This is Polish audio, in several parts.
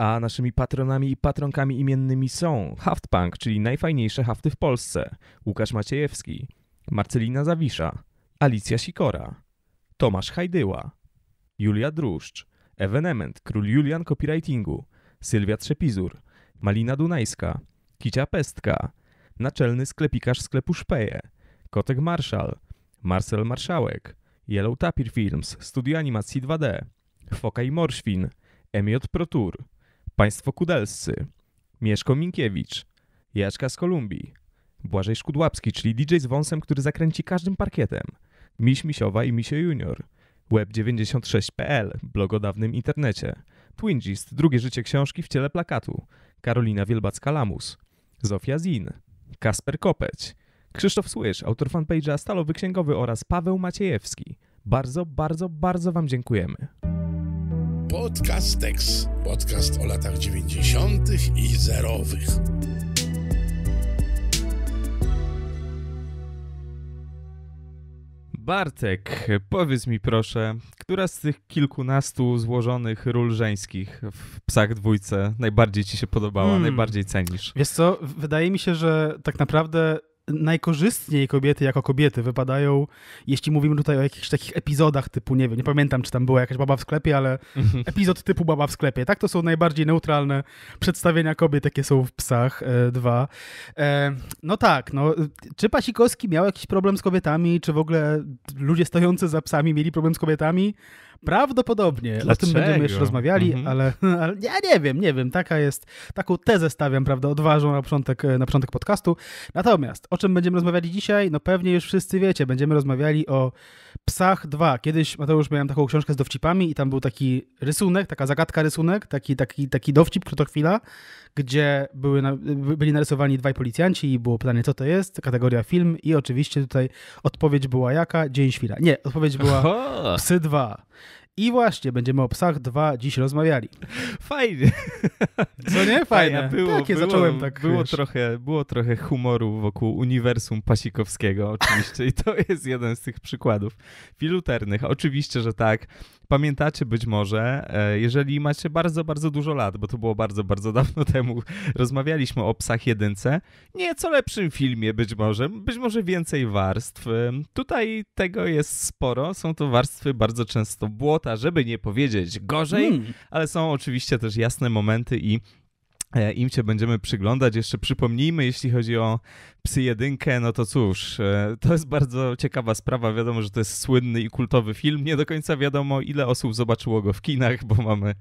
a naszymi patronami i patronkami imiennymi są Haftpunk, czyli najfajniejsze hafty w Polsce, Łukasz Maciejewski, Marcelina Zawisza, Alicja Sikora, Tomasz Hajdyła, Julia Druszcz, Evenement, Król Julian Copywritingu, Sylwia Trzepizur, Malina Dunajska, Kicia Pestka, Naczelny Sklepikarz Sklepu Szpeje, Kotek Marszal, Marcel Marszałek, Yellow Tapir Films, Studio Animacji 2D, Foka i Morświn, MJ Pro Tour, Państwo Kudelscy, Mieszko Minkiewicz, Jaszka z Kolumbii, Błażej Szkudłapski, czyli DJ z wąsem, który zakręci każdym parkietem, Miś Misiowa i Misio Junior, Web96.pl, blog o dawnym internecie, Twingist, drugie życie książki w ciele plakatu, Karolina Wielbacka-Lamus, Zofia Zin, Kasper Kopeć, Krzysztof Słysz, autor fanpage'a Stalowy Księgowy oraz Paweł Maciejewski. Bardzo, bardzo, bardzo Wam dziękujemy. Podcastex. Podcast o latach 90. i zerowych. Bartek, powiedz mi proszę, która z tych kilkunastu złożonych ról żeńskich w Psach Dwójce najbardziej ci się podobała, hmm. najbardziej cenisz? Wiesz co, wydaje mi się, że tak naprawdę najkorzystniej kobiety jako kobiety wypadają, jeśli mówimy tutaj o jakichś takich epizodach typu, nie wiem, nie pamiętam, czy tam była jakaś baba w sklepie, ale mhm. epizod typu baba w sklepie. Tak, to są najbardziej neutralne przedstawienia kobiet, jakie są w Psach e, dwa. E, no tak, no, czy Pasikowski miał jakiś problem z kobietami, czy w ogóle ludzie stojący za psami mieli problem z kobietami? Prawdopodobnie. Dlaczego? O tym będziemy jeszcze rozmawiali, mhm. ale, ale, ja nie wiem, nie wiem. Taka jest, taką tezę stawiam, prawda, odważą na początek, na początek podcastu. Natomiast o czym będziemy rozmawiali dzisiaj? No pewnie już wszyscy wiecie. Będziemy rozmawiali o Psach 2. Kiedyś, Mateusz, miałem taką książkę z dowcipami i tam był taki rysunek, taka zagadka rysunek, taki, taki, taki dowcip, chwila, gdzie były na, byli narysowani dwaj policjanci i było pytanie, co to jest, kategoria film i oczywiście tutaj odpowiedź była jaka? Dzień Świra. Nie, odpowiedź była Psy 2. I właśnie, będziemy o psach dwa dziś rozmawiali. Fajnie. Co nie? Fajne. Było, Takie było, zacząłem tak, było trochę, było trochę humoru wokół uniwersum pasikowskiego oczywiście i to jest jeden z tych przykładów filuternych. Oczywiście, że tak. Pamiętacie być może, e, jeżeli macie bardzo, bardzo dużo lat, bo to było bardzo, bardzo dawno temu, rozmawialiśmy o Psach Jedynce. Nieco lepszym filmie być może, być może więcej warstw. Tutaj tego jest sporo, są to warstwy bardzo często błota, żeby nie powiedzieć gorzej, mm. ale są oczywiście też jasne momenty i E, im się będziemy przyglądać. Jeszcze przypomnijmy, jeśli chodzi o Psy Jedynkę, no to cóż, e, to jest bardzo ciekawa sprawa. Wiadomo, że to jest słynny i kultowy film. Nie do końca wiadomo, ile osób zobaczyło go w kinach, bo mamy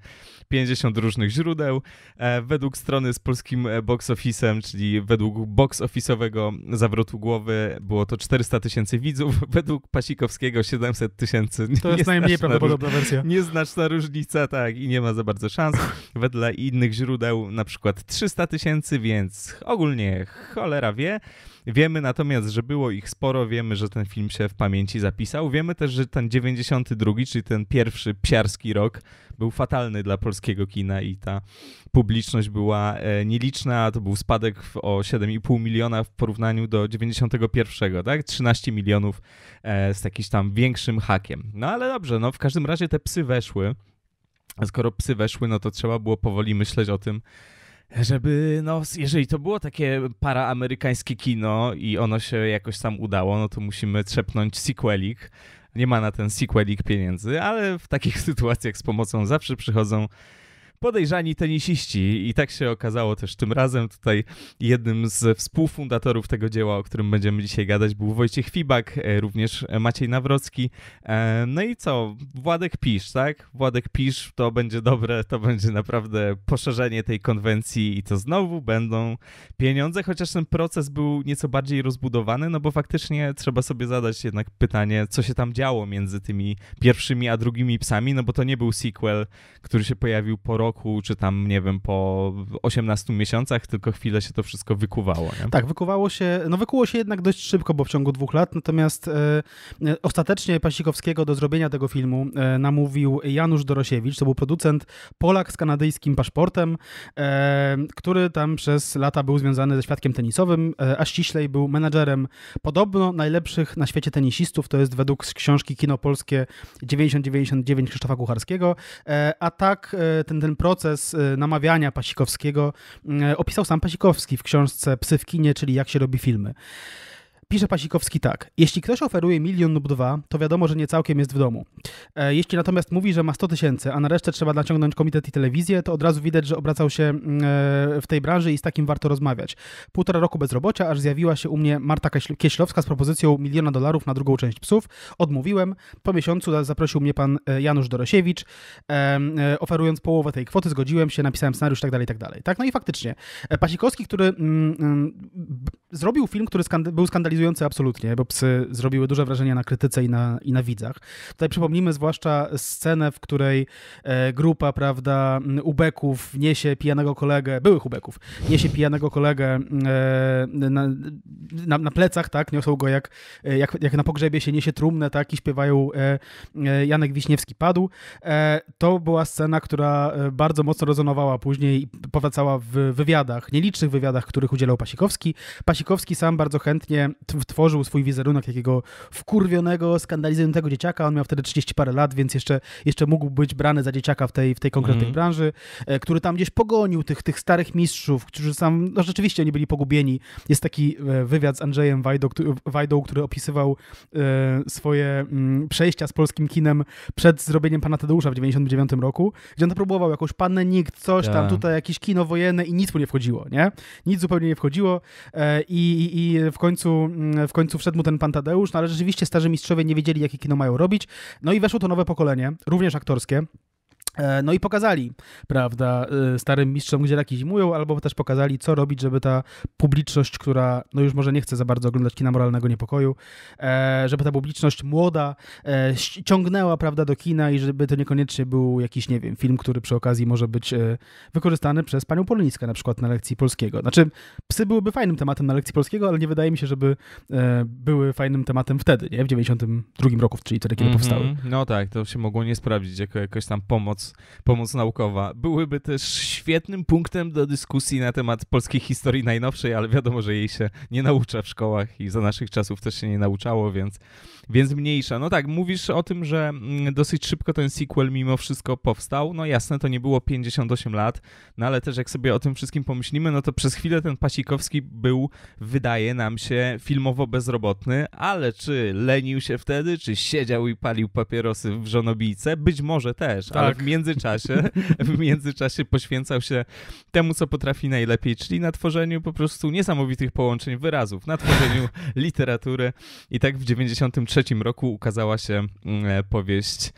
50 różnych źródeł. E, według strony z polskim box officem, czyli według box officeowego zawrotu głowy było to 400 tysięcy widzów, według Pasikowskiego 700 tysięcy. To jest najmniej prawdopodobna wersja. Nieznaczna różnica, tak, i nie ma za bardzo szans. Wedle innych źródeł, na przykład przykład 300 tysięcy, więc ogólnie cholera wie. Wiemy natomiast, że było ich sporo, wiemy, że ten film się w pamięci zapisał. Wiemy też, że ten 92, czyli ten pierwszy psiarski rok, był fatalny dla polskiego kina i ta publiczność była e, nieliczna. To był spadek o 7,5 miliona w porównaniu do 91, tak? 13 milionów e, z jakimś tam większym hakiem. No ale dobrze, no w każdym razie te psy weszły. skoro psy weszły, no to trzeba było powoli myśleć o tym, żeby, no, jeżeli to było takie paraamerykańskie kino i ono się jakoś tam udało, no to musimy trzepnąć sequelik. Nie ma na ten sequelik pieniędzy, ale w takich sytuacjach z pomocą zawsze przychodzą podejrzani tenisiści. I tak się okazało też tym razem. Tutaj jednym z współfundatorów tego dzieła, o którym będziemy dzisiaj gadać, był Wojciech Fibak, e, również Maciej Nawrocki. E, no i co? Władek Pisz, tak? Władek Pisz to będzie dobre, to będzie naprawdę poszerzenie tej konwencji i to znowu będą pieniądze, chociaż ten proces był nieco bardziej rozbudowany, no bo faktycznie trzeba sobie zadać jednak pytanie, co się tam działo między tymi pierwszymi a drugimi psami, no bo to nie był sequel, który się pojawił po roku roku, czy tam, nie wiem, po 18 miesiącach, tylko chwilę się to wszystko wykuwało. Nie? Tak, wykuwało się, no wykuło się jednak dość szybko, bo w ciągu dwóch lat, natomiast e, e, ostatecznie Pasikowskiego do zrobienia tego filmu e, namówił Janusz Dorosiewicz, to był producent Polak z kanadyjskim paszportem, e, który tam przez lata był związany ze świadkiem tenisowym, e, a ściślej był menadżerem podobno najlepszych na świecie tenisistów, to jest według książki Kino Polskie 99 Krzysztofa Kucharskiego, e, a tak ten, ten proces y, namawiania Pasikowskiego y, opisał sam Pasikowski w książce Psy w kinie, czyli jak się robi filmy. Pisze Pasikowski tak. Jeśli ktoś oferuje milion lub dwa, to wiadomo, że nie całkiem jest w domu. E, jeśli natomiast mówi, że ma 100 tysięcy, a na resztę trzeba naciągnąć komitet i telewizję, to od razu widać, że obracał się mm, e, w tej branży i z takim warto rozmawiać. Półtora roku bezrobocia, aż zjawiła się u mnie Marta Kieślowska z propozycją miliona dolarów na drugą część psów. Odmówiłem. Po miesiącu zaprosił mnie pan e, Janusz Dorosiewicz, oferując połowę tej kwoty. Zgodziłem się, napisałem scenariusz, tak dalej, tak dalej. Tak, no i faktycznie. Pasikowski, który mm, mm, zrobił film, który skand- był skandalizowany absolutnie, bo psy zrobiły duże wrażenie na krytyce i na, i na widzach. Tutaj przypomnijmy zwłaszcza scenę, w której e, grupa, prawda, ubeków niesie pijanego kolegę, byłych ubeków, niesie pijanego kolegę e, na, na, na plecach, tak, niosą go jak, e, jak, jak na pogrzebie się niesie trumnę, tak, i śpiewają Janek Wiśniewski padł. To była scena, która bardzo mocno rezonowała później i powracała w wywiadach, nielicznych wywiadach, których udzielał Pasikowski. Pasikowski sam bardzo chętnie tworzył swój wizerunek takiego wkurwionego, skandalizującego dzieciaka. On miał wtedy 30 parę lat, więc jeszcze, jeszcze mógł być brany za dzieciaka w tej, w tej konkretnej mm. branży, e, który tam gdzieś pogonił tych, tych starych mistrzów, którzy sam, no rzeczywiście nie byli pogubieni. Jest taki e, wywiad z Andrzejem Wajdą, Wajdą który opisywał e, swoje mm, przejścia z polskim kinem przed zrobieniem Pana Tadeusza w 99 roku, gdzie on próbował jakąś Pannę Nikt, coś yeah. tam, tak. tutaj jakieś kino wojenne i nic mu nie wchodziło, nie? Nic zupełnie nie wchodziło i, i w końcu Mm, w końcu wszedł mu ten pantadeusz Tadeusz, no ale rzeczywiście starzy mistrzowie nie wiedzieli, jakie kino mają robić. No i weszło to nowe pokolenie, również aktorskie. E, no i pokazali, prawda, e, starym mistrzom, gdzie raki zimują, albo też pokazali, co robić, żeby ta publiczność, która no już może nie chce za bardzo oglądać kina moralnego niepokoju, e, żeby ta publiczność młoda ciągnęła, prawda, do kina i żeby to niekoniecznie był jakiś, nie wiem, film, który przy okazji może być wykorzystany przez panią Polnickę na przykład na lekcji polskiego. Znaczy, psy byłyby fajnym tematem na lekcji polskiego, ale nie wydaje mi się, żeby były fajnym tematem wtedy, nie? W 92 roku, czyli wtedy, kiedy mm -hmm. powstały. No tak, to się mogło nie sprawdzić jako jakaś tam pomoc pomoc, naukowa. Byłyby też świetnym punktem do dyskusji na temat polskiej historii najnowszej, ale wiadomo, że jej się nie naucza w szkołach i za naszych czasów też się nie nauczało, więc więc mniejsza. No tak, mówisz o tym, że mm, dosyć szybko ten sequel mimo wszystko powstał. No jasne, to nie było 58 lat, no ale też jak sobie o tym wszystkim pomyślimy, no to przez chwilę ten Pasikowski był, wydaje nam się, filmowo bezrobotny, ale czy lenił się wtedy, czy siedział i palił papierosy w żonobijce? Być może też, tak. ale w międzyczasie, w międzyczasie poświęcał się temu, co potrafi najlepiej, czyli na tworzeniu po prostu niesamowitych połączeń wyrazów, na tworzeniu literatury i tak w 93 1993 roku ukazała się mm, e, powieść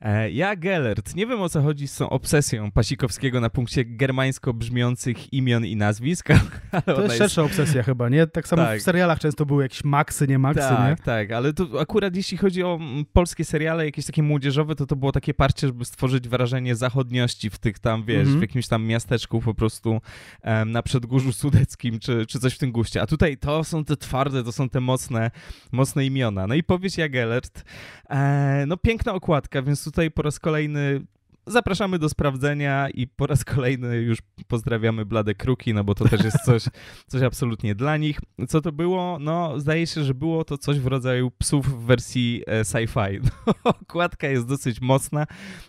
E, ja, Gellert, nie wiem o co chodzi z tą obsesją Pasikowskiego na punkcie germańsko brzmiących imion i nazwisk. Ale to jest szersza obsesja chyba, nie? Tak samo tak. w serialach często były jakieś maksy, nie maksy, tak, nie? Tak, ale tu akurat jeśli chodzi o mm, polskie seriale jakieś takie młodzieżowe, to to było takie parcie, żeby stworzyć wrażenie zachodniości w tych tam, wiesz, mhm. w jakimś tam miasteczku po prostu em, na Przedgórzu Sudeckim czy, czy coś w tym guście. A tutaj to są te twarde, to są te mocne, mocne imiona. No i powiedz, ja, Gellert, e, no piękna okładka, więc tutaj po raz kolejny zapraszamy do sprawdzenia i po raz kolejny już pozdrawiamy blade kruki, no bo to też jest coś, coś absolutnie dla nich. Co to było? No, zdaje się, że było to coś w rodzaju psów w wersji e, sci-fi. No, okładka jest dosyć mocna,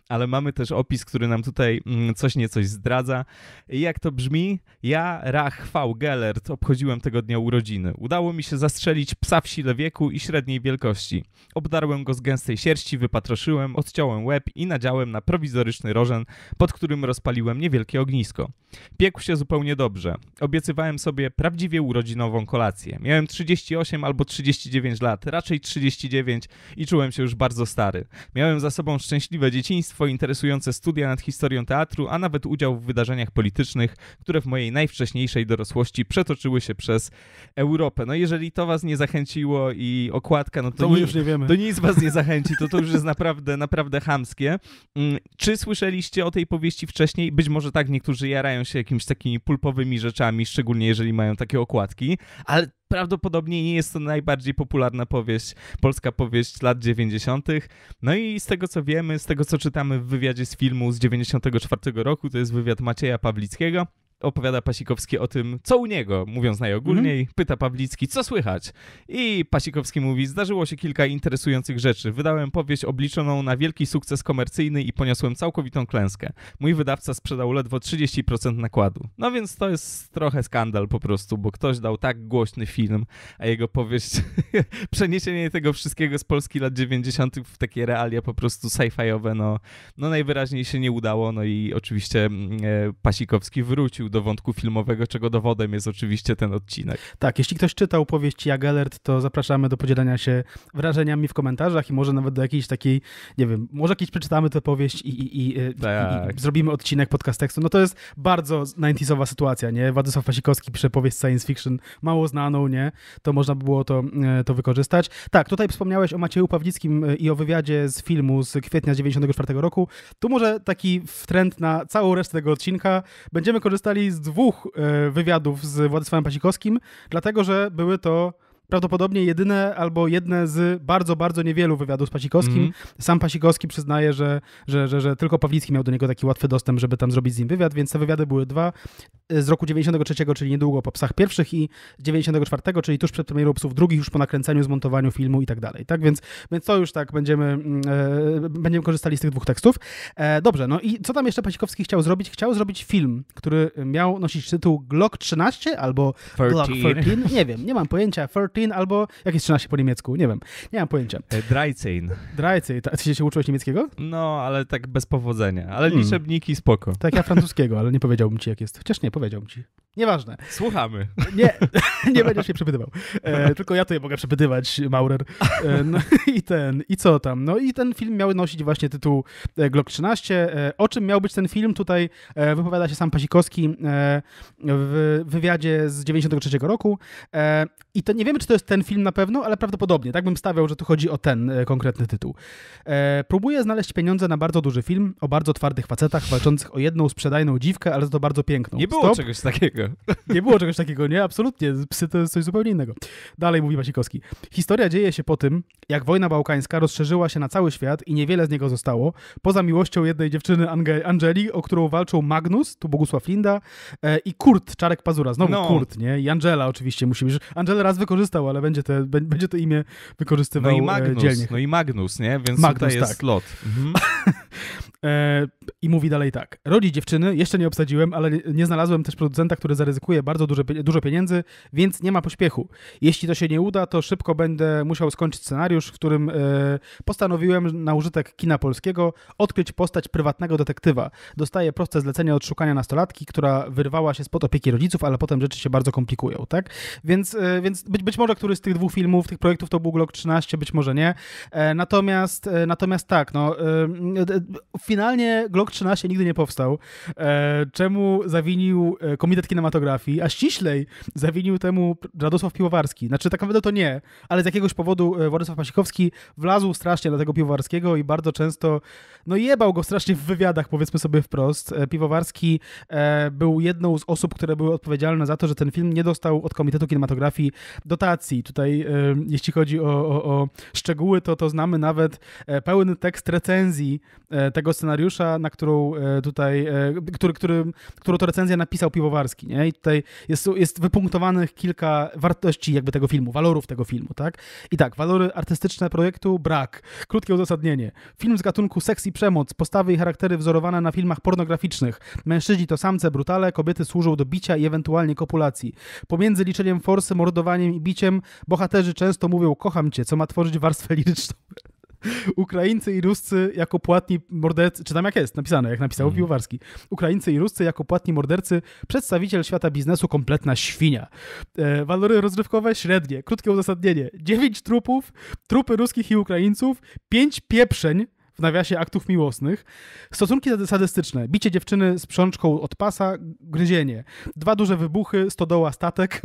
ale mamy też opis, który nam tutaj mm, coś niecoś zdradza. Jak to brzmi? Ja, Rach V. Gellert, obchodziłem tego dnia urodziny. Udało mi się zastrzelić psa w sile wieku i średniej wielkości. Obdarłem go z gęstej sierści, wypatroszyłem, odciąłem łeb i nadziałem na prowizoryczny fabryczny rożen, pod którym rozpaliłem niewielkie ognisko. Piekł się zupełnie dobrze. Obiecywałem sobie prawdziwie urodzinową kolację. Miałem 38 albo 39 lat, raczej 39 i czułem się już bardzo stary. Miałem za sobą szczęśliwe dzieciństwo, interesujące studia nad historią teatru, a nawet udział w wydarzeniach politycznych, które w mojej najwcześniejszej dorosłości przetoczyły się przez Europę. No jeżeli to was nie zachęciło i okładka, no to, to, nie, już nie wiemy. to nic was nie zachęci, to to już jest naprawdę, naprawdę hamskie. Mm, czy słyszeliście o tej powieści wcześniej, być może tak, niektórzy jarają się jakimiś takimi pulpowymi rzeczami, szczególnie jeżeli mają takie okładki, ale prawdopodobnie nie jest to najbardziej popularna powieść, polska powieść lat 90. No i z tego co wiemy, z tego co czytamy w wywiadzie z filmu z 94 roku, to jest wywiad Macieja Pawlickiego, opowiada Pasikowski o tym, co u niego, mówiąc najogólniej, mm -hmm. pyta Pawlicki, co słychać? I Pasikowski mówi, zdarzyło się kilka interesujących rzeczy. Wydałem powieść obliczoną na wielki sukces komercyjny i poniosłem całkowitą klęskę. Mój wydawca sprzedał ledwo 30% nakładu. No więc to jest trochę skandal po prostu, bo ktoś dał tak głośny film, a jego powieść, przeniesienie tego wszystkiego z Polski lat 90. w takie realia po prostu sci-fiowe, no, no najwyraźniej się nie udało, no i oczywiście mm, e, Pasikowski wrócił do wątku filmowego, czego dowodem jest oczywiście ten odcinek. Tak, jeśli ktoś czytał powieść Jak to zapraszamy do podzielenia się wrażeniami w komentarzach i może nawet do jakiejś takiej, nie wiem, może jakieś przeczytamy tę powieść i, i, i, tak. i zrobimy odcinek podcast tekstu. No to jest bardzo 90sowa sytuacja, nie? Władysław Wasikowski pisze powieść science fiction, mało znaną, nie? To można by było to, e, to wykorzystać. Tak, tutaj wspomniałeś o Macieju Pawlickim e, i o wywiadzie z filmu z kwietnia 94 roku. Tu może taki trend na całą resztę tego odcinka. Będziemy korzystali z dwóch e, wywiadów z Władysławem Pasikowskim, dlatego że były to prawdopodobnie jedyne albo jedne z bardzo, bardzo niewielu wywiadów z Pasikowskim. Mm. Sam Pasikowski przyznaje, że, że, że, że, tylko Pawlicki miał do niego taki łatwy dostęp, żeby tam zrobić z nim wywiad, więc te wywiady były dwa z roku 93, czyli niedługo po Psach pierwszych i 94, czyli tuż przed premierą Psów drugich, już po nakręceniu, zmontowaniu filmu i tak dalej. Tak więc, więc to już tak będziemy, mm, e, będziemy korzystali z tych dwóch tekstów. E, dobrze, no i co tam jeszcze Pasikowski chciał zrobić? Chciał zrobić film, który miał nosić tytuł Glock 13 albo 13. Glock 13, nie wiem, nie mam pojęcia, 13 Zeppelin albo jakieś 13 po niemiecku, nie wiem, nie mam pojęcia. E, Dreizein. Dreizein, ty się uczyłeś niemieckiego? No, ale tak bez powodzenia, ale hmm. liczebniki spoko. Tak ja francuskiego, ale nie powiedziałbym ci jak jest, chociaż nie, powiedziałbym ci. Nieważne. Słuchamy. Nie, nie będziesz się przepytywał. E, tylko ja tutaj mogę przepytywać, Maurer. E, no, I ten, i co tam? No i ten film miał nosić właśnie tytuł e, Glock 13. E, o czym miał być ten film? Tutaj e, wypowiada się sam Pasikowski e, w wywiadzie z 93 roku. I to nie wiemy, czy to jest ten film na pewno, ale prawdopodobnie. Tak bym stawiał, że tu chodzi o ten konkretny tytuł. Próbuję znaleźć pieniądze na bardzo duży film o bardzo twardych facetach walczących o jedną sprzedajną dziwkę, ale za to bardzo piękną. Nie było Stop. czegoś takiego. Nie było czegoś takiego, nie? Absolutnie. Psy to jest coś zupełnie innego. Dalej mówi Wasikowski. Historia dzieje się po tym, jak wojna bałkańska rozszerzyła się na cały świat i niewiele z niego zostało, poza miłością jednej dziewczyny Ange Angeli, o którą walczą Magnus, tu Bogusław Linda, e, i Kurt, Czarek Pazura. Znowu no. Kurt, nie? I Angela oczywiście musi być. Angela raz wykorzystał, ale będzie, te, będzie to imię wykorzystywał no i e, Magnus, dzielnie. No i Magnus, nie? Więc Magnus, tutaj jest tak. lot. Mhm. e, I mówi dalej tak. Rodzi dziewczyny, jeszcze nie obsadziłem, ale nie znalazłem też producenta, który który zaryzykuje bardzo duże, dużo pieniędzy, więc nie ma pośpiechu. Jeśli to się nie uda, to szybko będę musiał skończyć scenariusz, w którym e, postanowiłem na użytek kina polskiego odkryć postać prywatnego detektywa. Dostaje proste zlecenie od szukania nastolatki, która wyrwała się spod opieki rodziców, ale potem rzeczy się bardzo komplikują, tak? Więc, e, więc być, być może któryś z tych dwóch filmów, tych projektów to był Glock 13, być może nie. E, natomiast, natomiast tak, no, finalnie Glock 13 nigdy nie powstał. Czemu zawinił Komitet Kina kinematografii, a ściślej zawinił temu Radosław Piłowarski. Znaczy tak naprawdę to nie, ale z jakiegoś powodu e, Władysław Pasikowski wlazł strasznie na tego Piłowarskiego i bardzo często no jebał go strasznie w wywiadach, powiedzmy sobie wprost. E, piłowarski e, był jedną z osób, które były odpowiedzialne za to, że ten film nie dostał od Komitetu Kinematografii dotacji. Tutaj jeśli chodzi o, o, o szczegóły, to, to znamy nawet pełny tekst recenzji tego scenariusza, na którą tutaj, który, który, którą to recenzję napisał piłowarski nie? I tutaj jest, jest wypunktowanych kilka wartości jakby tego filmu, walorów tego filmu, tak? I tak, walory artystyczne projektu brak. Krótkie uzasadnienie. Film z gatunku seks i przemoc, postawy i charaktery wzorowane na filmach pornograficznych. Mężczyźni to samce brutale, kobiety służą do bicia i ewentualnie kopulacji. Pomiędzy liczeniem forsy, mordowaniem i biciem bohaterzy często mówią kocham cię, co ma tworzyć warstwę liryczną. Ukraińcy i Ruscy jako płatni mordercy, czy tam jak jest napisane, jak napisał mm. Piłowarski. Ukraińcy i Ruscy jako płatni mordercy, przedstawiciel świata biznesu kompletna świnia. E, walory rozrywkowe średnie, krótkie uzasadnienie. 9 trupów, trupy ruskich i Ukraińców, 5 pieprzeń, w nawiasie aktów miłosnych. Stosunki sadystyczne. Bicie dziewczyny z przączką od pasa, gryzienie. Dwa duże wybuchy, stodoła, statek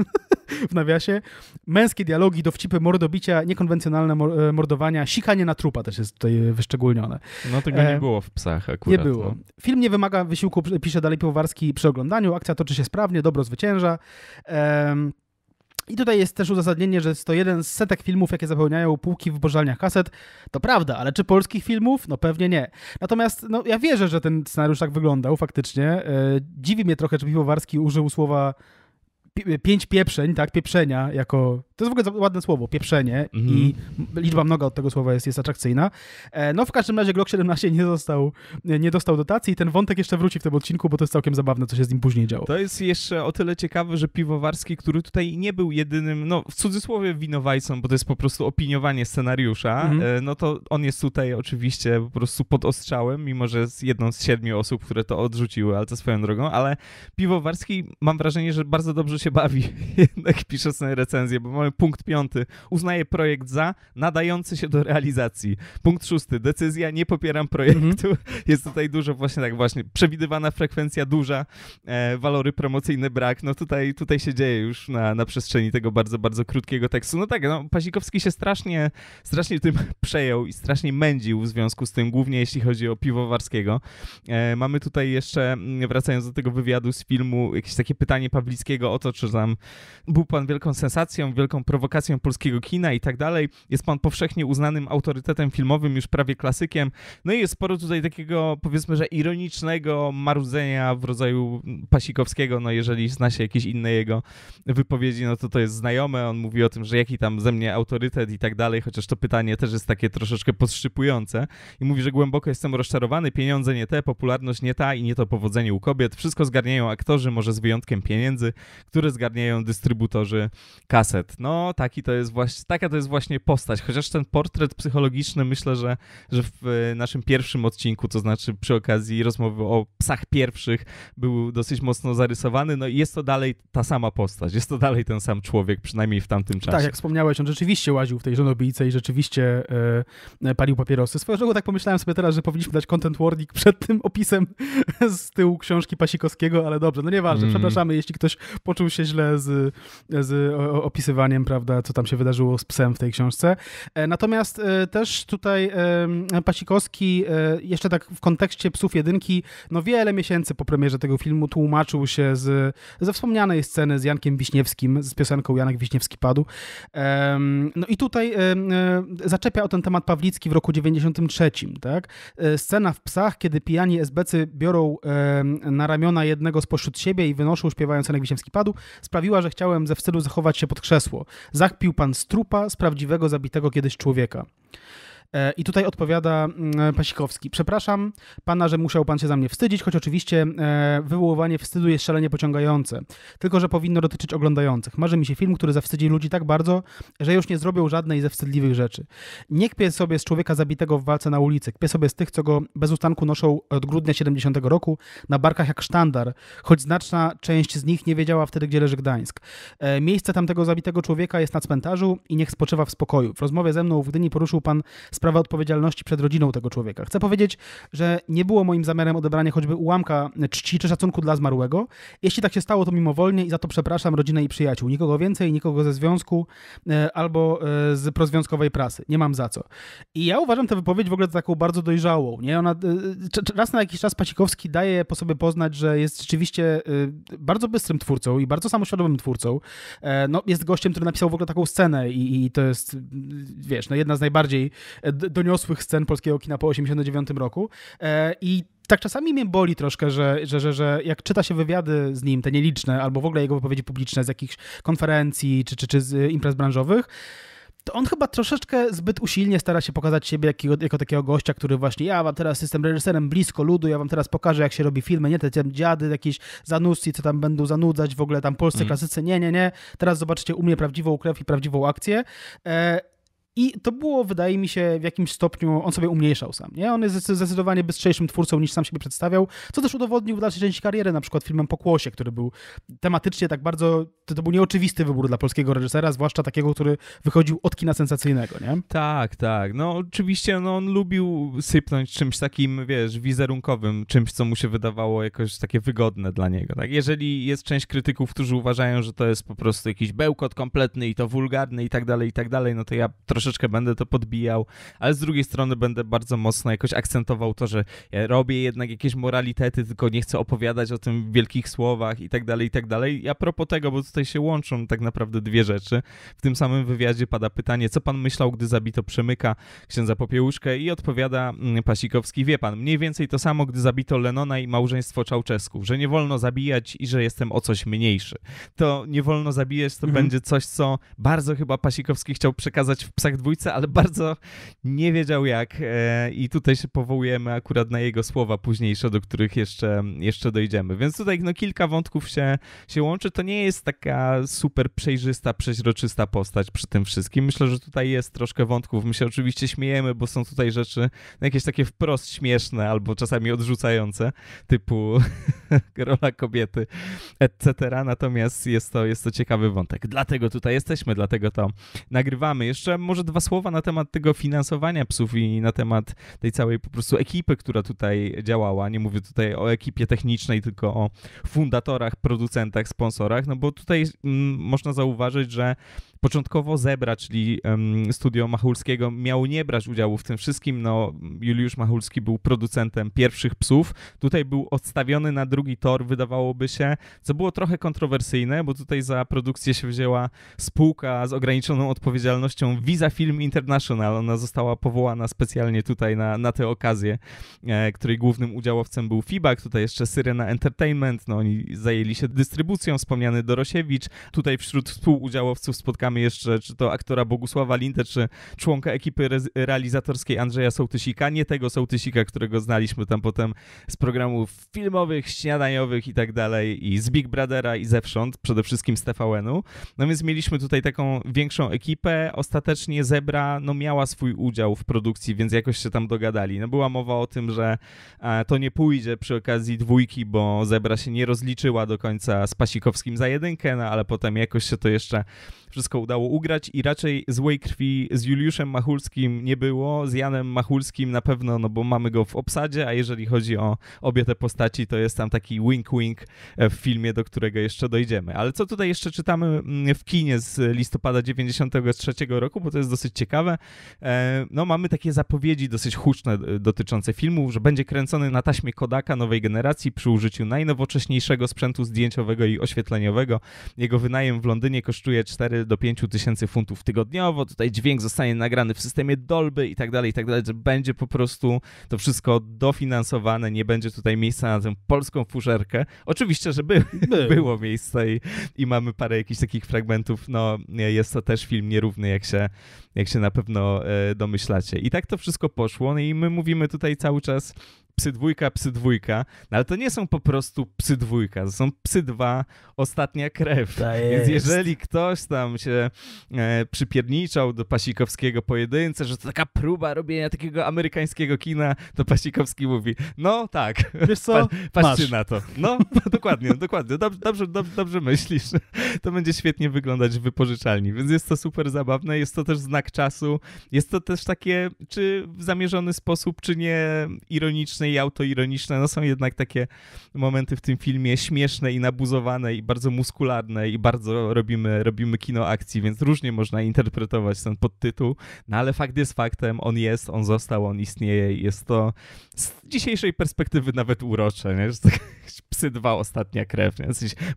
w nawiasie. Męskie dialogi, dowcipy, mordobicia, niekonwencjonalne e, mordowania, sikanie na trupa też jest tutaj wyszczególnione. No tego nie e, było w psach akurat. Nie było. No. Film nie wymaga wysiłku, pisze dalej Piłowarski, przy oglądaniu. Akcja toczy się sprawnie, dobro zwycięża. Um, i tutaj jest też uzasadnienie, że jest to jeden z setek filmów, jakie zapełniają półki w bożalniach kaset. To prawda, ale czy polskich filmów? No pewnie nie. Natomiast no, ja wierzę, że ten scenariusz tak wyglądał faktycznie. E, dziwi mnie trochę, że Piwowarski użył słowa pięć pieprzeń, tak, pieprzenia jako to jest w ogóle ładne słowo, pieprzenie i mhm. liczba mnoga od tego słowa jest, jest atrakcyjna. E, no w każdym razie Glock 17 nie został, nie dostał dotacji i ten wątek jeszcze wróci w tym odcinku, bo to jest całkiem zabawne, co się z nim później działo. To jest jeszcze o tyle ciekawe, że Piwowarski, który tutaj nie był jedynym, no w cudzysłowie winowajcą, bo to jest po prostu opiniowanie scenariusza, mhm. e, no to on jest tutaj oczywiście po prostu pod ostrzałem, mimo że jest jedną z siedmiu osób, które to odrzuciły, ale to swoją drogą, ale Piwowarski mam wrażenie, że bardzo dobrze się bawi, jednak pisze sobie recenzję, bo mamy punkt piąty. Uznaję projekt za nadający się do realizacji. Punkt szósty. Decyzja nie popieram projektu. Mhm. Jest tutaj dużo właśnie tak właśnie przewidywana frekwencja duża, e, walory promocyjne brak. No tutaj, tutaj się dzieje już na, na przestrzeni tego bardzo, bardzo krótkiego tekstu. No tak, no, Pazikowski się strasznie, strasznie tym przejął i strasznie mędził w związku z tym, głównie jeśli chodzi o Piwowarskiego. E, mamy tutaj jeszcze, mm, wracając do tego wywiadu z filmu, jakieś takie pytanie Pawlickiego o to, czy tam był pan wielką sensacją, wielką wielką prowokacją polskiego kina i tak dalej. Jest pan powszechnie uznanym autorytetem filmowym, już prawie klasykiem. No i jest sporo tutaj takiego, powiedzmy, że ironicznego marudzenia w rodzaju Pasikowskiego. No jeżeli zna się jakieś inne jego wypowiedzi, no to to jest znajome. On mówi o tym, że jaki tam ze mnie autorytet i tak dalej, chociaż to pytanie też jest takie troszeczkę podszypujące. I mówi, że głęboko jestem rozczarowany, pieniądze nie te, popularność nie ta i nie to powodzenie u kobiet. Wszystko zgarniają aktorzy, może z wyjątkiem pieniędzy, które zgarniają dystrybutorzy kaset. No, taki to jest właśnie, taka to jest właśnie postać. Chociaż ten portret psychologiczny myślę, że, że w e, naszym pierwszym odcinku, to znaczy przy okazji rozmowy o psach pierwszych, był dosyć mocno zarysowany. No i jest to dalej ta sama postać, jest to dalej ten sam człowiek, przynajmniej w tamtym czasie. Tak, jak wspomniałeś, on rzeczywiście łaził w tej żonobijce i rzeczywiście yy, palił papierosy. Swoją drogą tak pomyślałem sobie teraz, że powinniśmy dać content warning przed tym opisem z tyłu książki Pasikowskiego, ale dobrze, no nieważne. Mm. Przepraszamy, jeśli ktoś poczuł się źle z, z opisywaniem zdaniem, prawda, co tam się wydarzyło z psem w tej książce. E, natomiast e, też tutaj e, Pasikowski, jeszcze tak w kontekście psów jedynki, no wiele miesięcy po premierze tego filmu tłumaczył się z, ze wspomnianej sceny z Jankiem Wiśniewskim, z piosenką Janek Wiśniewski padł. No i tutaj zaczepia o ten temat Pawlicki w roku 93, tak? Scena w psach, kiedy pijani sbcy biorą na ramiona jednego spośród siebie i wynoszą śpiewając Janek Wiśniewski padł, sprawiła, że chciałem ze wstydu zachować się pod krzesło. Zachpił pan z trupa z prawdziwego zabitego kiedyś człowieka. E, I tutaj odpowiada mm, e, Pasikowski. Przepraszam pana, że musiał pan się za mnie wstydzić, choć oczywiście e, wywoływanie wstydu jest szalenie pociągające. Tylko, że powinno dotyczyć oglądających. Marzy mi się film, który zawstydzi ludzi tak bardzo, że już nie zrobią żadnej ze wstydliwych rzeczy. Nie kpię sobie z człowieka zabitego w walce na ulicy. Kpię sobie z tych, co go bez ustanku noszą od grudnia 70 roku na barkach jak sztandar, choć znaczna część z nich nie wiedziała wtedy, gdzie leży Gdańsk. Miejsce tamtego zabitego człowieka jest na cmentarzu i niech spoczywa w spokoju. W rozmowie ze mną w Gdyni poruszył pan sprawa odpowiedzialności przed rodziną tego człowieka. Chcę powiedzieć, że nie było moim zamiarem odebranie choćby ułamka czci czy szacunku dla zmarłego. Jeśli tak się stało, to mimowolnie i za to przepraszam rodzinę i przyjaciół. Nikogo więcej, nikogo ze związku e, albo e, z prozwiązkowej prasy. Nie mam za co. I ja uważam tę wypowiedź w ogóle za taką bardzo dojrzałą. Nie? Ona, e, raz na jakiś czas Pacikowski daje po sobie poznać, że jest rzeczywiście bardzo bystrym twórcą i bardzo samoświadomym twórcą. No, jest gościem, który napisał w ogóle taką scenę i, i to jest, wiesz, no, jedna z najbardziej doniosłych scen polskiego kina po 89 roku e, i tak czasami mnie boli troszkę, że, że, że, że jak czyta się wywiady z nim, te nieliczne, albo w ogóle jego wypowiedzi publiczne z jakichś konferencji czy, czy, czy z e, imprez branżowych, to on chyba troszeczkę zbyt usilnie stara się pokazać siebie jako, jako, takiego gościa, który właśnie ja wam teraz jestem reżyserem blisko ludu, ja wam teraz pokażę, jak się robi filmy, nie te, te dziady, jakieś zanusy, co tam będą zanudzać, w ogóle tam polscy mm. klasycy, nie, nie, nie, teraz zobaczycie u mnie prawdziwą krew i prawdziwą akcję. E, i to było, wydaje mi się, w jakimś stopniu, on sobie umniejszał sam, nie? On jest zdecydowanie bystrzejszym twórcą niż sam siebie przedstawiał, co też udowodnił w dalszej części kariery, na przykład filmem Pokłosie, który był tematycznie tak bardzo, to, to był nieoczywisty wybór dla polskiego reżysera, zwłaszcza takiego, który wychodził od kina sensacyjnego, nie? Tak, tak. No oczywiście no, on lubił sypnąć czymś takim, wiesz, wizerunkowym, czymś, co mu się wydawało jakoś takie wygodne dla niego, tak? Jeżeli jest część krytyków, którzy uważają, że to jest po prostu jakiś bełkot kompletny i to wulgarny i tak dalej, i tak dalej, no to ja troszkę troszeczkę będę to podbijał, ale z drugiej strony będę bardzo mocno jakoś akcentował to, że ja robię jednak jakieś moralitety, tylko nie chcę opowiadać o tym w wielkich słowach i tak dalej, i tak dalej. a propos tego, bo tutaj się łączą tak naprawdę dwie rzeczy. W tym samym wywiadzie pada pytanie, co pan myślał, gdy zabito Przemyka, księdza Popiełuszkę i odpowiada mm, Pasikowski, wie pan, mniej więcej to samo, gdy zabito Lenona i małżeństwo Czałczesków, że nie wolno zabijać i że jestem o coś mniejszy. To nie wolno zabijać, to mhm. będzie coś, co bardzo chyba Pasikowski chciał przekazać w psach jak dwójce, ale bardzo nie wiedział jak e, i tutaj się powołujemy akurat na jego słowa późniejsze, do których jeszcze, jeszcze dojdziemy. Więc tutaj no, kilka wątków się, się łączy. To nie jest taka super przejrzysta, przeźroczysta postać przy tym wszystkim. Myślę, że tutaj jest troszkę wątków. My się oczywiście śmiejemy, bo są tutaj rzeczy no, jakieś takie wprost śmieszne albo czasami odrzucające, typu rola kobiety, etc. Natomiast jest to, jest to ciekawy wątek. Dlatego tutaj jesteśmy, dlatego to nagrywamy. Jeszcze może dwa słowa na temat tego finansowania psów i na temat tej całej po prostu ekipy, która tutaj działała. Nie mówię tutaj o ekipie technicznej, tylko o fundatorach, producentach, sponsorach, no bo tutaj mm, można zauważyć, że początkowo Zebra, czyli um, studio Machulskiego, miało nie brać udziału w tym wszystkim. No, Juliusz Machulski był producentem pierwszych psów. Tutaj był odstawiony na drugi tor, wydawałoby się, co było trochę kontrowersyjne, bo tutaj za produkcję się wzięła spółka z ograniczoną odpowiedzialnością Visa Film International. Ona została powołana specjalnie tutaj na, na tę okazję, e, której głównym udziałowcem był Fibak, tutaj jeszcze Syrena Entertainment, no oni zajęli się dystrybucją, wspomniany Dorosiewicz. Tutaj wśród współudziałowców spotkamy jeszcze czy to aktora Bogusława Lindę, czy członka ekipy re- realizatorskiej Andrzeja Sołtysika, nie tego Sołtysika, którego znaliśmy tam potem z programów filmowych, śniadaniowych i tak dalej, i z Big Brothera i zewsząd, przede wszystkim z TVN-u. No więc mieliśmy tutaj taką większą ekipę. Ostatecznie Zebra no, miała swój udział w produkcji, więc jakoś się tam dogadali. No, była mowa o tym, że e, to nie pójdzie przy okazji dwójki, bo Zebra się nie rozliczyła do końca z Pasikowskim za jedynkę, no, ale potem jakoś się to jeszcze wszystko udało ugrać i raczej złej krwi z Juliuszem Machulskim nie było, z Janem Machulskim na pewno, no bo mamy go w obsadzie, a jeżeli chodzi o obie te postaci, to jest tam taki wink-wink e, w filmie, do którego jeszcze dojdziemy. Ale co tutaj jeszcze czytamy mm, w kinie z listopada 93 roku, bo to jest dosyć ciekawe. E, no mamy takie zapowiedzi dosyć huczne e, dotyczące filmów, że będzie kręcony na taśmie Kodaka nowej generacji przy użyciu najnowocześniejszego sprzętu zdjęciowego i oświetleniowego. Jego wynajem w Londynie kosztuje 4 do 5 tysięcy funtów tygodniowo, tutaj dźwięk zostanie nagrany w systemie Dolby i tak dalej, i tak dalej, że będzie po prostu to wszystko dofinansowane, nie będzie tutaj miejsca na tę polską fuszerkę. Oczywiście, że by, było miejsce i, i mamy parę jakichś takich fragmentów, no jest to też film nierówny, jak się, jak się na pewno e, domyślacie. I tak to wszystko poszło no i my mówimy tutaj cały czas psy dwójka, psy dwójka, no ale to nie są po prostu psy dwójka, to są psy dwa, ostatnia krew. Więc jeżeli ktoś tam się e, przypierniczał do Pasikowskiego pojedynce, że to taka próba robienia takiego amerykańskiego kina, to Pasikowski mówi, no tak, Wiesz co? patrzcie na to. No, dokładnie, dokładnie, dobrze, dobrze, dobrze myślisz. To będzie świetnie wyglądać w wypożyczalni, więc jest to super zabawne, jest to też znak czasu, jest to też takie, czy w zamierzony sposób, czy nie ironiczne ironiczne i autoironiczne, no są jednak takie momenty w tym filmie śmieszne i nabuzowane i bardzo muskularne i bardzo robimy, robimy kino akcji, więc różnie można interpretować ten podtytuł, no ale fakt jest faktem, on jest, on został, on istnieje i jest to z dzisiejszej perspektywy nawet urocze, nie? że to tak psy dwa ostatnia krew, nie?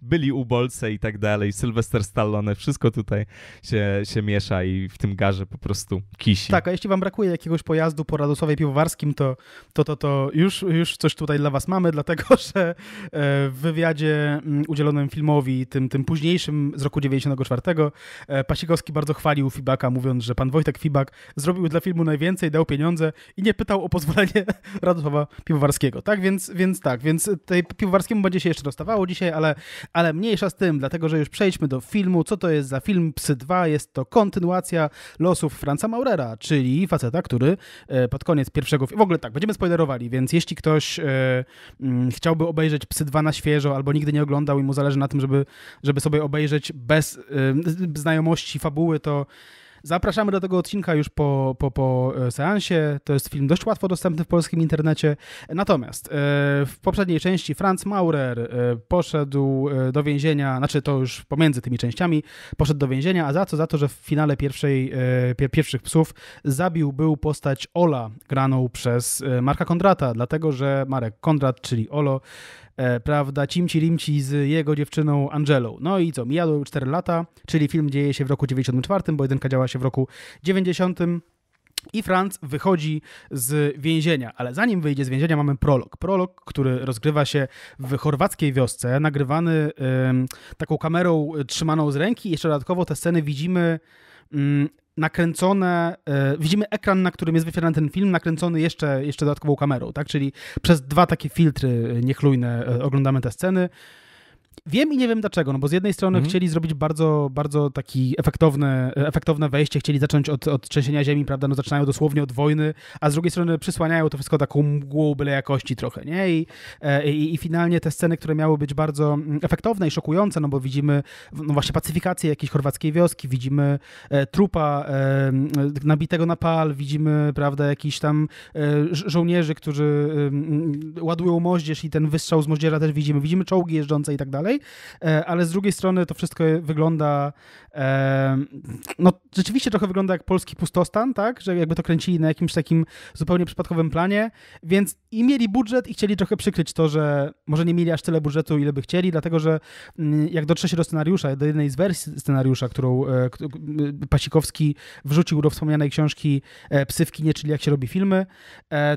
byli ubolce i tak dalej, Sylwester Stallone, wszystko tutaj się, się miesza i w tym garze po prostu kisi. Tak, a jeśli wam brakuje jakiegoś pojazdu po Radosławie Piwowarskim, to to, to, to już, już coś tutaj dla was mamy, dlatego że e, w wywiadzie mm, udzielonym filmowi, tym, tym późniejszym z roku 1994 e, Pasikowski bardzo chwalił Fibaka, mówiąc, że pan Wojtek Fibak zrobił dla filmu najwięcej, dał pieniądze i nie pytał o pozwolenie Radosława Piwowarskiego. Tak więc, więc tak, więc tej Piwowarskiemu będzie się jeszcze dostawało dzisiaj, ale, ale mniejsza z tym, dlatego że już przejdźmy do filmu. Co to jest za film Psy 2? Jest to kontynuacja losów Franza Maurera, czyli faceta, który e, pod koniec pierwszego... W ogóle tak, będziemy spoilerowali, więc więc jeśli ktoś e, mm, chciałby obejrzeć Psy 2 na świeżo albo nigdy nie oglądał i mu zależy na tym, żeby, żeby sobie obejrzeć bez e, znajomości fabuły, to Zapraszamy do tego odcinka już po, po, po e, seansie. To jest film dość łatwo dostępny w polskim internecie. Natomiast e, w poprzedniej części Franz Maurer e, poszedł do więzienia, znaczy to już pomiędzy tymi częściami, poszedł do więzienia, a za co? Za to, że w finale pierwszej, pierwszych psów zabił był postać Ola, graną przez Marka Kondrata, dlatego że Marek Kondrat, czyli Olo, E, prawda, Cimci Rimci z jego dziewczyną Angelą. No i co, mijały 4 lata, czyli film dzieje się w roku 94, bo jedynka działa się w roku 90. I Franz wychodzi z więzienia, ale zanim wyjdzie z więzienia, mamy prolog. Prolog, który rozgrywa się w chorwackiej wiosce, nagrywany y, taką kamerą trzymaną z ręki. Jeszcze dodatkowo te sceny widzimy. Y, nakręcone, y, widzimy ekran, na którym jest wyświetlany ten film, nakręcony jeszcze, jeszcze dodatkową kamerą, tak? Czyli przez dwa takie filtry niechlujne y, oglądamy te sceny. Wiem i nie wiem dlaczego, no bo z jednej strony mhm. chcieli zrobić bardzo, bardzo taki efektowne, efektowne wejście, chcieli zacząć od, od trzęsienia ziemi, prawda, no zaczynają dosłownie od wojny, a z drugiej strony przysłaniają to wszystko taką mgłą byle jakości trochę, nie? I, e, i, i finalnie te sceny, które miały być bardzo mm, efektowne i szokujące, no bo widzimy no właśnie pacyfikację jakiejś chorwackiej wioski, widzimy e, trupa e, nabitego na pal, widzimy, prawda, jakiś tam żołnierzy, którzy ładują moździerz i ten wystrzał z moździerza też widzimy, widzimy czołgi jeżdżące i tak dalej, dalej, e, ale z drugiej strony to wszystko wygląda, e, no rzeczywiście trochę wygląda jak polski pustostan, tak, że jakby to kręcili na jakimś takim zupełnie przypadkowym planie, więc i mieli budżet i chcieli trochę przykryć to, że może nie mieli aż tyle budżetu, ile by chcieli, dlatego że mm, jak dotrze się do scenariusza, do jednej z wersji scenariusza, którą e, Pasikowski wrzucił do wspomnianej książki Psy nie", czyli jak się robi filmy,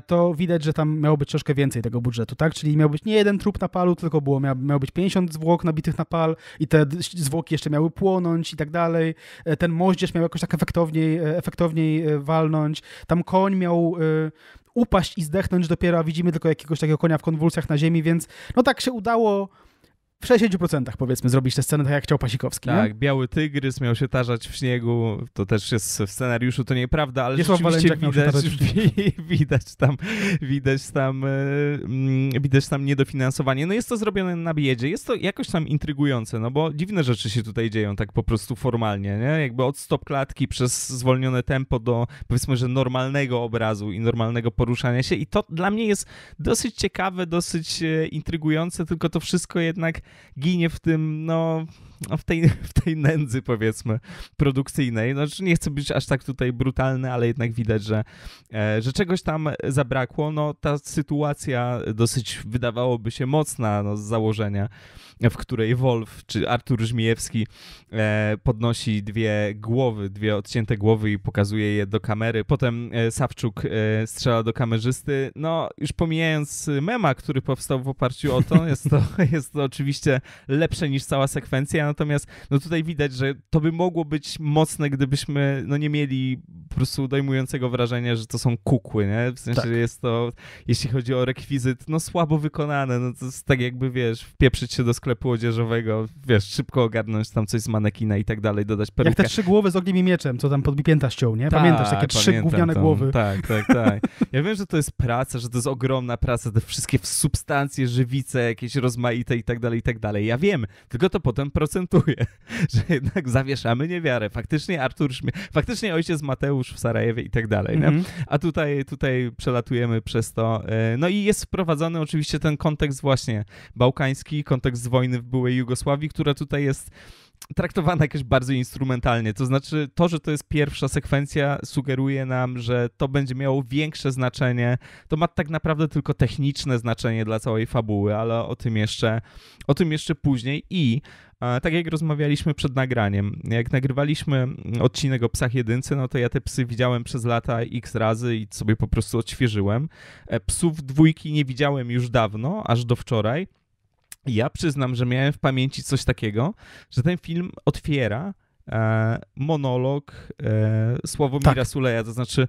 to widać, że tam miało być troszkę więcej tego budżetu, tak? Czyli miał być nie jeden trup na palu, tylko było, miał, miał być 50 zwłok nabitych na pal i te zwłoki jeszcze miały płonąć i tak dalej. E, ten moździerz miał jakoś tak efektowniej, e, efektowniej e, walnąć. Tam koń miał upaść i zdechnąć dopiero, a widzimy tylko jakiegoś takiego konia w konwulsjach na ziemi, więc no tak się udało w 60% powiedzmy zrobić tę scenę tak, jak chciał Pasikowski. Tak, nie? Biały Tygrys miał się tarzać w śniegu, to też jest w scenariuszu, to nieprawda, ale Wiesław rzeczywiście widać, widać tam, widać tam, e, mm, widać tam niedofinansowanie. No jest to zrobione na biedzie, jest to jakoś tam intrygujące, no bo dziwne rzeczy się tutaj dzieją tak po prostu formalnie, nie? Jakby od stop klatki przez zwolnione tempo do powiedzmy, że normalnego obrazu i normalnego poruszania się i to dla mnie jest dosyć ciekawe, dosyć e, intrygujące, tylko to wszystko jednak ginie w tym, no no, w tej, w tej nędzy, powiedzmy, produkcyjnej. Znaczy, nie chcę być aż tak tutaj brutalny, ale jednak widać, że, e, że czegoś tam zabrakło. No, ta sytuacja dosyć wydawałoby się mocna no, z założenia, w której Wolf czy Artur Żmijewski e, podnosi dwie głowy, dwie odcięte głowy i pokazuje je do kamery. Potem e, Sawczuk strzela do kamerzysty. No, już pomijając mema, który powstał w oparciu o to, jest to, jest to oczywiście lepsze niż cała sekwencja natomiast no tutaj widać, że to by mogło być mocne, gdybyśmy no nie mieli po prostu dojmującego wrażenia, że to są kukły, nie? W sensie tak. jest to, jeśli chodzi o rekwizyt, no słabo wykonane, no to jest tak jakby, wiesz, wpieprzyć się do sklepu odzieżowego, wiesz, szybko ogarnąć tam coś z manekina i tak dalej, dodać perukę. Jak te trzy głowy z ogniem i mieczem, co tam podbipięta ściął, nie? Pamiętasz, takie tak, trzy gówniane głowy. Tak, tak, tak. Ja wiem, że to jest praca, że to jest ogromna praca, te wszystkie substancje, żywice jakieś rozmaite i tak dalej, i tak dalej. Ja wiem, tylko to potem procent akcentuje, że jednak zawieszamy niewiarę. Faktycznie Artur Szmie... faktycznie ojciec Mateusz w Sarajewie i tak dalej. Mm-hmm. A tutaj, tutaj przelatujemy przez to. E, no i jest wprowadzony oczywiście ten kontekst właśnie bałkański, kontekst wojny w byłej Jugosławii, która tutaj jest traktowana jakoś bardzo instrumentalnie. To znaczy, to, że to jest pierwsza sekwencja, sugeruje nam, że to będzie miało większe znaczenie. To ma tak naprawdę tylko techniczne znaczenie dla całej fabuły, ale o tym jeszcze, o tym jeszcze później. I tak jak rozmawialiśmy przed nagraniem, jak nagrywaliśmy odcinek o psach jedynce, no to ja te psy widziałem przez lata x razy i sobie po prostu odświeżyłem. E, psów dwójki nie widziałem już dawno, aż do wczoraj. Ja przyznam, że miałem w pamięci coś takiego, że ten film otwiera e, monolog e, Sławomira tak. Suleja, to znaczy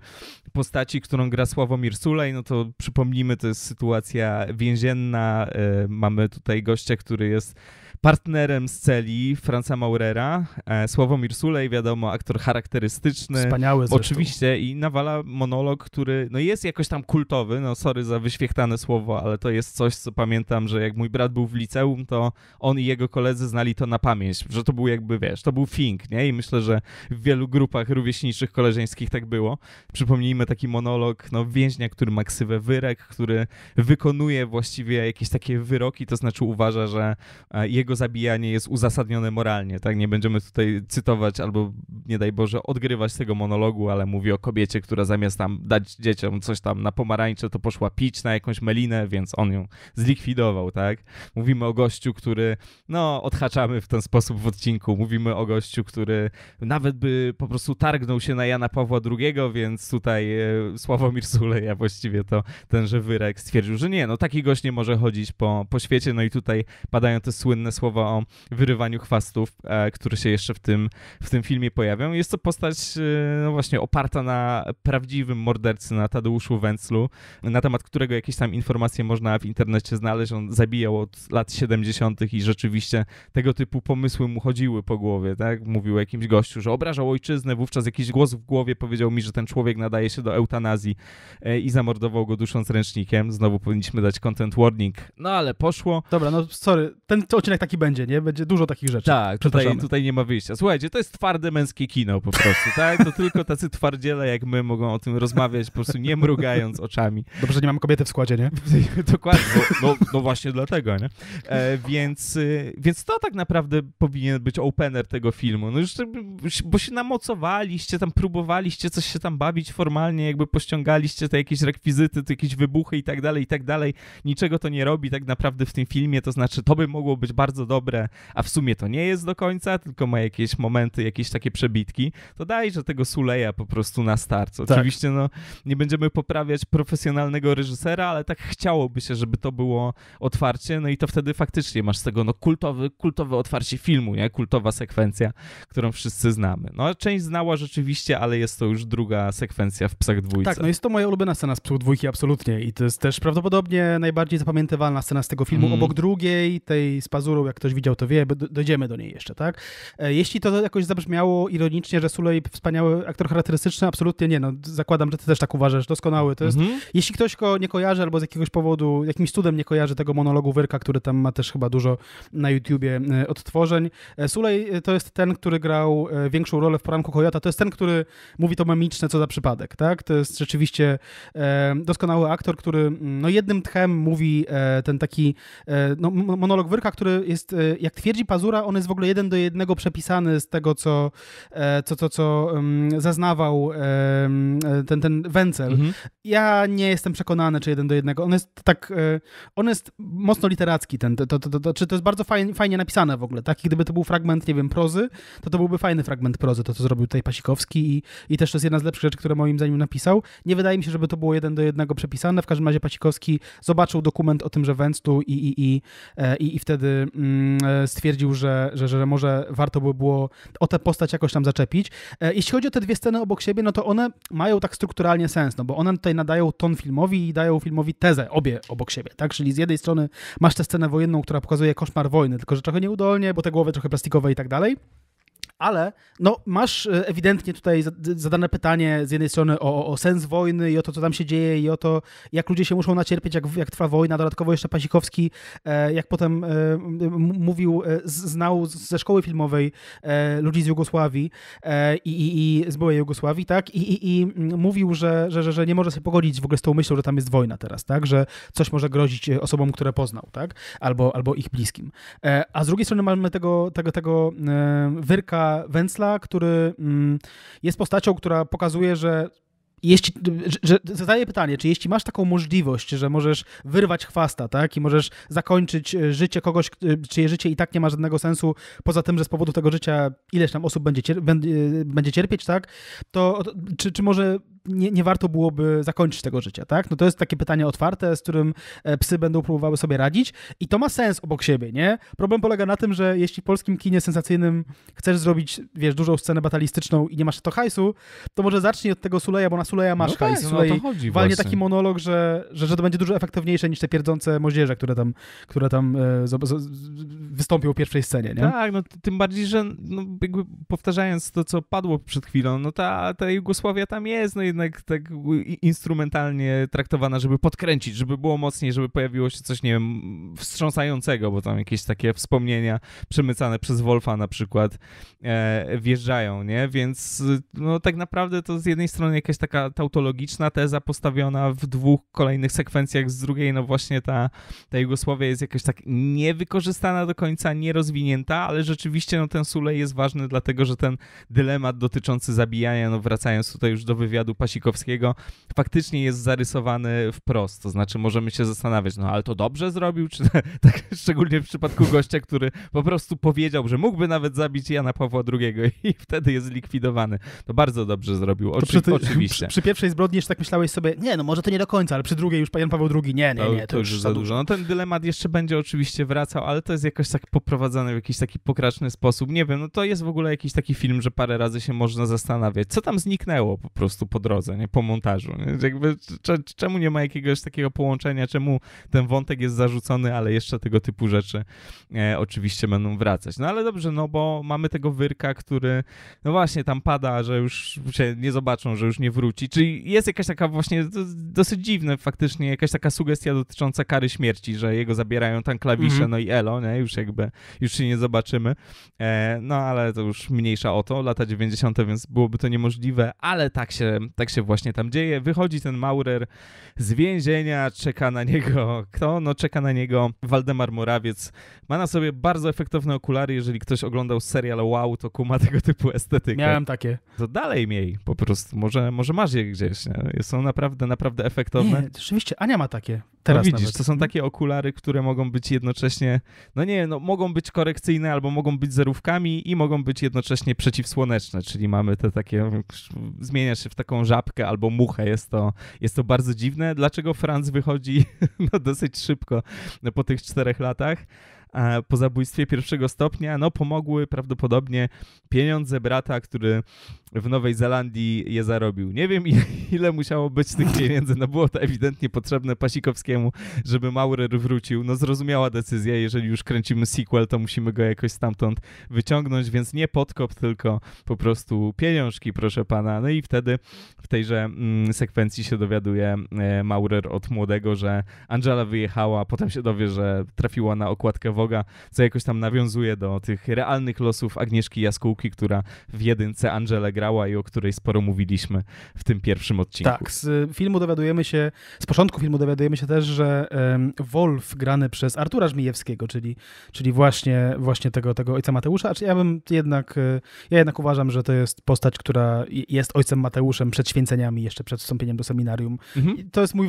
postaci, którą gra Sławomir Sulej, no to przypomnijmy, to jest sytuacja więzienna, mamy tutaj gościa, który jest partnerem z celi Franza Maurera, e, Mirsulej wiadomo, aktor charakterystyczny. Wspaniały zresztą. Oczywiście i nawala monolog, który no jest jakoś tam kultowy, no sorry za wyświechtane słowo, ale to jest coś, co pamiętam, że jak mój brat był w liceum, to on i jego koledzy znali to na pamięć, że to był jakby, wiesz, to był fink, nie? I myślę, że w wielu grupach rówieśniczych, koleżeńskich tak było. Przypomnijmy taki monolog, no więźnia, który ma ksywę wyrek, który wykonuje właściwie jakieś takie wyroki, to znaczy uważa, że e, jego jego zabijanie jest uzasadnione moralnie, tak? Nie będziemy tutaj cytować albo, nie daj Boże, odgrywać tego monologu, ale mówi o kobiecie, która zamiast tam dać dzieciom coś tam na pomarańcze, to poszła pić na jakąś melinę, więc on ją zlikwidował, tak? Mówimy o gościu, który, no, odhaczamy w ten sposób w odcinku. Mówimy o gościu, który nawet by po prostu targnął się na Jana Pawła II, więc tutaj e, Sławomir Suleja właściwie to tenże wyrek stwierdził, że nie, no taki gość nie może chodzić po, po świecie, no i tutaj padają te słynne słowa słowa o wyrywaniu chwastów, e, które się jeszcze w tym, w tym filmie pojawią. Jest to postać e, no właśnie oparta na prawdziwym mordercy, na Tadeuszu Węclu, na temat którego jakieś tam informacje można w internecie znaleźć. On zabijał od lat 70. i rzeczywiście tego typu pomysły mu chodziły po głowie, tak? Mówił jakimś gościu, że obrażał ojczyznę, wówczas jakiś głos w głowie powiedział mi, że ten człowiek nadaje się do eutanazji e, i zamordował go dusząc ręcznikiem. Znowu powinniśmy dać content warning, no ale poszło. Dobra, no sorry, ten odcinek taki taki będzie, nie? Będzie dużo takich rzeczy. Tak, tutaj, tutaj nie ma wyjścia. Słuchajcie, to jest twarde męskie kino po prostu, tak? To tylko tacy twardziele jak my mogą o tym rozmawiać, po prostu nie mrugając oczami. Dobrze, że nie mamy kobiety w składzie, nie? Dokładnie, no, no, właśnie dlatego, nie? E, więc, y, więc to tak naprawdę powinien być opener tego filmu. No już, bo się namocowaliście, tam próbowaliście coś się tam bawić formalnie, jakby pościągaliście te jakieś rekwizyty, te jakieś wybuchy i tak dalej, i tak dalej. Niczego to nie robi tak naprawdę w tym filmie, to znaczy to by mogło być bardzo bardzo dobre, a w sumie to nie jest do końca, tylko ma jakieś momenty, jakieś takie przebitki, to dajże tego Suleja po prostu na start. Tak. Oczywiście tak. no, nie będziemy poprawiać profesjonalnego reżysera, ale tak chciałoby się, żeby to było otwarcie, no i to wtedy faktycznie masz z tego no, kultowy, kultowe otwarcie filmu, nie? kultowa sekwencja, którą wszyscy znamy. No, część znała rzeczywiście, ale jest to już druga sekwencja w Psach dwójce. Tak, no jest to moja ulubiona scena z Psów dwójki, absolutnie. I to jest też prawdopodobnie najbardziej zapamiętywalna scena z tego filmu, mm. obok drugiej, tej z pazurą jak ktoś widział, to wie, bo dojdziemy do niej jeszcze, tak? E, jeśli to jakoś zabrzmiało ironicznie, że Sulej wspaniały aktor charakterystyczny, absolutnie nie, no zakładam, że ty też tak uważasz, doskonały to jest. Mhm. Jeśli ktoś go nie kojarzy albo z jakiegoś powodu, jakimś cudem nie kojarzy tego monologu Wyrka, który tam ma też chyba dużo na YouTubie e, odtworzeń. E, Sulej to jest ten, który grał większą rolę w poranku Kojota, to jest ten, który mówi to mamiczne, co za przypadek, tak? To jest rzeczywiście doskonały aktor, który mm, no jednym tchem mówi ten taki no, monolog Wyrka, który jest, e, jak twierdzi Pazura, on jest w ogóle jeden do jednego przepisany z tego, co, e, co, co, co zaznawał e, ten, ten Wencel. Mhm. Ja nie jestem przekonany, czy jeden do jednego. On jest tak, on jest mocno literacki, ten, to, to, to, to, czy to jest bardzo fajnie, fajnie napisane w ogóle, tak? I gdyby to był fragment, nie wiem, prozy, to to byłby fajny fragment prozy, to co zrobił tutaj Pasikowski i, i też to jest jedna z lepszych rzeczy, które moim zdaniem napisał. Nie wydaje mi się, żeby to było jeden do jednego przepisane, w każdym razie Pasikowski zobaczył dokument o tym, że Węc tu i, i, i, i, i wtedy mm, Mm, e, stwierdził, że, że, że może warto by było o tę postać jakoś tam zaczepić. E, jeśli chodzi o te dwie sceny obok siebie, no to one mają tak strukturalnie sens, no bo one tutaj nadają ton filmowi i dają filmowi tezę, obie obok siebie, tak? Czyli z jednej strony masz tę scenę wojenną, która pokazuje koszmar wojny, tylko że trochę nieudolnie, bo te głowy trochę plastikowe i tak dalej ale no, masz e, ewidentnie tutaj zadane pytanie z jednej strony o, o, sens wojny i o to, co tam się dzieje i o to, jak ludzie się muszą nacierpieć, jak, jak trwa wojna. Dodatkowo jeszcze Pasikowski, e, jak potem e, mówił, znał ze szkoły filmowej ludzi z Jugosławii i, i, i z byłej Jugosławii, tak? I, i, i mówił, że, że, że nie może się pogodzić w ogóle z tą myślą, że tam jest wojna teraz, tak? Że coś może grozić osobom, które poznał, tak? Albo, albo ich bliskim. A z drugiej strony mamy tego, tego, tego wyrka gra Węcla, który mm, jest postacią, która pokazuje, że jeśli, że, że, zadaję pytanie, czy jeśli masz taką możliwość, że możesz wyrwać chwasta, tak, i możesz zakończyć e, życie kogoś, e, czyje życie i tak nie ma żadnego sensu, poza tym, że z powodu tego życia ileś tam osób będzie, e, będzie cierpieć, tak, to czy, czy może nie, nie warto byłoby zakończyć tego życia, tak? No to jest takie pytanie otwarte, z którym e, psy będą próbowały sobie radzić i to ma sens obok siebie, nie? Problem polega na tym, że jeśli w polskim kinie sensacyjnym chcesz zrobić, wiesz, dużą scenę batalistyczną i nie masz to hajsu, to może zacznij od tego Suleja, bo na Suleja masz no tak, hajs. Tak, Sulej no to chodzi walnie taki monolog, że, że, że to będzie dużo efektywniejsze niż te pierdzące moździerze, które tam, które tam e, z, z, wystąpią w pierwszej scenie, nie? Tak, no tym bardziej, że no, jakby powtarzając to, co padło przed chwilą, no ta, ta Jugosławia tam jest, no i jednak tak instrumentalnie traktowana, żeby podkręcić, żeby było mocniej, żeby pojawiło się coś, nie wiem, wstrząsającego, bo tam jakieś takie wspomnienia przemycane przez Wolfa na przykład e, wjeżdżają, nie? Więc no tak naprawdę to z jednej strony jakaś taka tautologiczna teza postawiona w dwóch kolejnych sekwencjach, z drugiej no właśnie ta, ta Jugosławia jest jakaś tak niewykorzystana do końca, nierozwinięta, ale rzeczywiście no ten Sulej jest ważny dlatego, że ten dylemat dotyczący zabijania, no wracając tutaj już do wywiadu Pasikowskiego faktycznie jest zarysowany wprost. To znaczy możemy się zastanawiać, no ale to dobrze zrobił, czy tak szczególnie w przypadku gościa, który po prostu powiedział, że mógłby nawet zabić Jana Pawła II i wtedy jest zlikwidowany. To bardzo dobrze zrobił, Oczy, przy, oczywiście. Przy, przy, pierwszej zbrodni jeszcze tak myślałeś sobie, nie, no może to nie do końca, ale przy drugiej już Jan Paweł II, nie, nie, nie, to, nie, to już, za dużo. dużo. No ten dylemat jeszcze będzie oczywiście wracał, ale to jest jakoś tak poprowadzone w jakiś taki pokraczny sposób. Nie wiem, no to jest w ogóle jakiś taki film, że parę razy się można zastanawiać, co tam zniknęło po prostu po drodze drodze, nie? po montażu. Nie? Jakby, czemu nie ma jakiegoś takiego połączenia, czemu ten wątek jest zarzucony, ale jeszcze tego typu rzeczy e, oczywiście będą wracać. No ale dobrze, no bo mamy tego wyrka, który no właśnie tam pada, że już się nie zobaczą, że już nie wróci. Czyli jest jakaś taka właśnie dosyć dziwna faktycznie jakaś taka sugestia dotycząca kary śmierci, że jego zabierają tam klawisze, mhm. no i elo, nie? już jakby, już się nie zobaczymy. E, no ale to już mniejsza o to, lata 90., więc byłoby to niemożliwe, ale tak się, tak tak się właśnie tam dzieje. Wychodzi ten Maurer z więzienia, czeka na niego kto? No czeka na niego Waldemar Morawiec. Ma na sobie bardzo efektowne okulary, jeżeli ktoś oglądał serial Wow, to kuma tego typu estetykę. Miałem takie. To dalej miej po prostu, może, może masz je gdzieś, nie? Są naprawdę, naprawdę efektowne. Nie, rzeczywiście, Ania ma takie. Teraz no widzisz, nawet. to są takie okulary, które mogą być jednocześnie, no nie, no mogą być korekcyjne albo mogą być zerówkami i mogą być jednocześnie przeciwsłoneczne, czyli mamy te takie, zmienia się w taką żabkę albo muchę. Jest to, jest to bardzo dziwne. Dlaczego Franz wychodzi no, dosyć szybko no, po tych czterech latach? po zabójstwie pierwszego stopnia, no pomogły prawdopodobnie pieniądze brata, który w Nowej Zelandii je zarobił. Nie wiem, ile musiało być tych pieniędzy. No było to ewidentnie potrzebne Pasikowskiemu, żeby Maurer wrócił. No zrozumiała decyzja, jeżeli już kręcimy sequel, to musimy go jakoś stamtąd wyciągnąć, więc nie podkop, tylko po prostu pieniążki, proszę pana. No i wtedy w tejże mm, sekwencji się dowiaduje e, Maurer od młodego, że Angela wyjechała, potem się dowie, że trafiła na okładkę Woga, co jakoś tam nawiązuje do tych realnych losów Agnieszki Jaskółki, która w jedynce Angela gra grała i o której sporo mówiliśmy w tym pierwszym odcinku. Tak, z y, filmu dowiadujemy się, z początku filmu dowiadujemy się też, że Wolf grany przez Artura Żmijewskiego, czyli, czyli właśnie, właśnie tego, tego ojca Mateusza, a znaczy, ja bym jednak, y, ja jednak uważam, że to jest postać, która jest ojcem Mateuszem przed święceniami, jeszcze przed wstąpieniem do seminarium. Mhm. To jest mój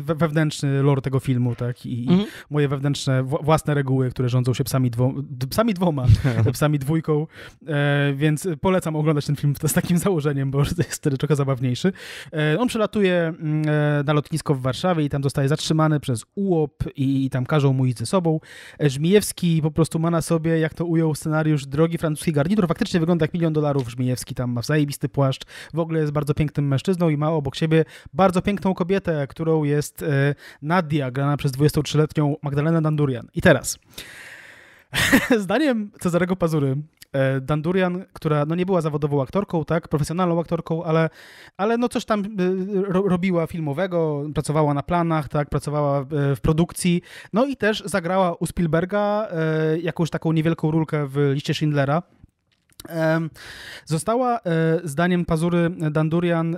wewnętrzny lore tego filmu, tak, i, mhm. moje wewnętrzne, własne reguły, które rządzą się psami, dwo, psami dwoma, psami dwójką, e, więc polecam oglądać ten film to z takim założeniem, bo jest wtedy trochę zabawniejszy. E, on przelatuje mm, e, na lotnisko w Warszawie i tam zostaje zatrzymany przez UOP i, tam każą mu iść ze sobą. E, Żmijewski po prostu ma na sobie, jak to ujął scenariusz, drogi francuski garnitur. Faktycznie wygląda jak milion dolarów Żmijewski, tam ma zajebisty płaszcz, w ogóle jest bardzo pięknym mężczyzną i ma obok siebie bardzo piękną kobietę, którą jest Nadia, grana przez 23-letnią Magdalena Dandurian. I teraz... Zdaniem Cezarego Pazury, E, Dandurian, która no nie była zawodową aktorką, tak, profesjonalną aktorką, ale, ale no coś tam e, ro, robiła filmowego, pracowała na planach, tak, pracowała e, w produkcji, no i też zagrała u Spielberga jakąś taką niewielką rulkę w liście Schindlera. Została, zdaniem Pazury Dandurian,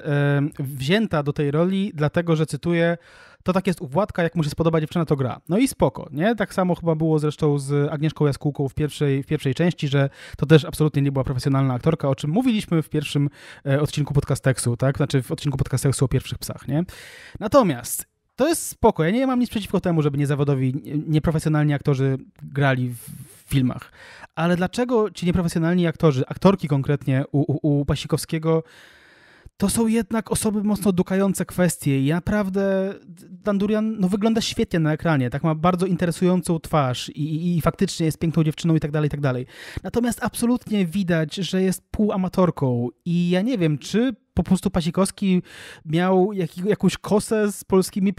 wzięta do tej roli, dlatego że cytuję, to tak jest u Władka, jak mu się spodoba dziewczyna, to gra. No i spoko, nie? Tak samo chyba było zresztą z Agnieszką Jaskółką w pierwszej, w pierwszej części, że to też absolutnie nie była profesjonalna aktorka, o czym mówiliśmy w pierwszym e, odcinku podcasteksu, tak? Znaczy w odcinku podcasteksu o pierwszych psach, nie? Natomiast to jest spoko. Ja nie mam nic przeciwko temu, żeby niezawodowi, nieprofesjonalni aktorzy grali w filmach. Ale dlaczego ci nieprofesjonalni aktorzy, aktorki konkretnie u, u, u Pasikowskiego, to są jednak osoby mocno dukające kwestie i naprawdę Dandurian no, wygląda świetnie na ekranie, tak ma bardzo interesującą twarz i, i, i faktycznie jest piękną dziewczyną i tak dalej, i tak dalej. Natomiast absolutnie widać, że jest półamatorką i ja nie wiem, czy po prostu Pasikowski miał jak, jakąś kosę z polskimi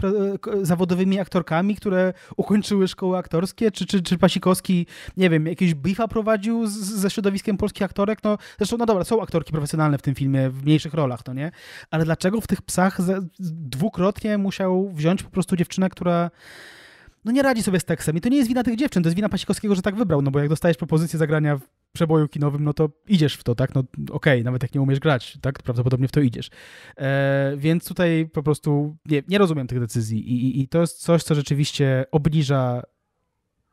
zawodowymi aktorkami, które ukończyły szkoły aktorskie? Czy, czy, czy Pasikowski, nie wiem, jakieś bifa prowadził z, ze środowiskiem polskich aktorek? No, zresztą, no dobra, są aktorki profesjonalne w tym filmie, w mniejszych rolach, to nie? Ale dlaczego w tych psach dwukrotnie musiał wziąć po prostu dziewczynę, która no nie radzi sobie z tekstem. I to nie jest wina tych dziewczyn, to jest wina Pasikowskiego, że tak wybrał, no bo jak dostajesz propozycję zagrania w przeboju kinowym, no to idziesz w to, tak? No okej, okay, nawet jak nie umiesz grać, tak? prawdopodobnie w to idziesz. E, więc tutaj po prostu nie, nie rozumiem tych decyzji i, i, i to jest coś, co rzeczywiście obniża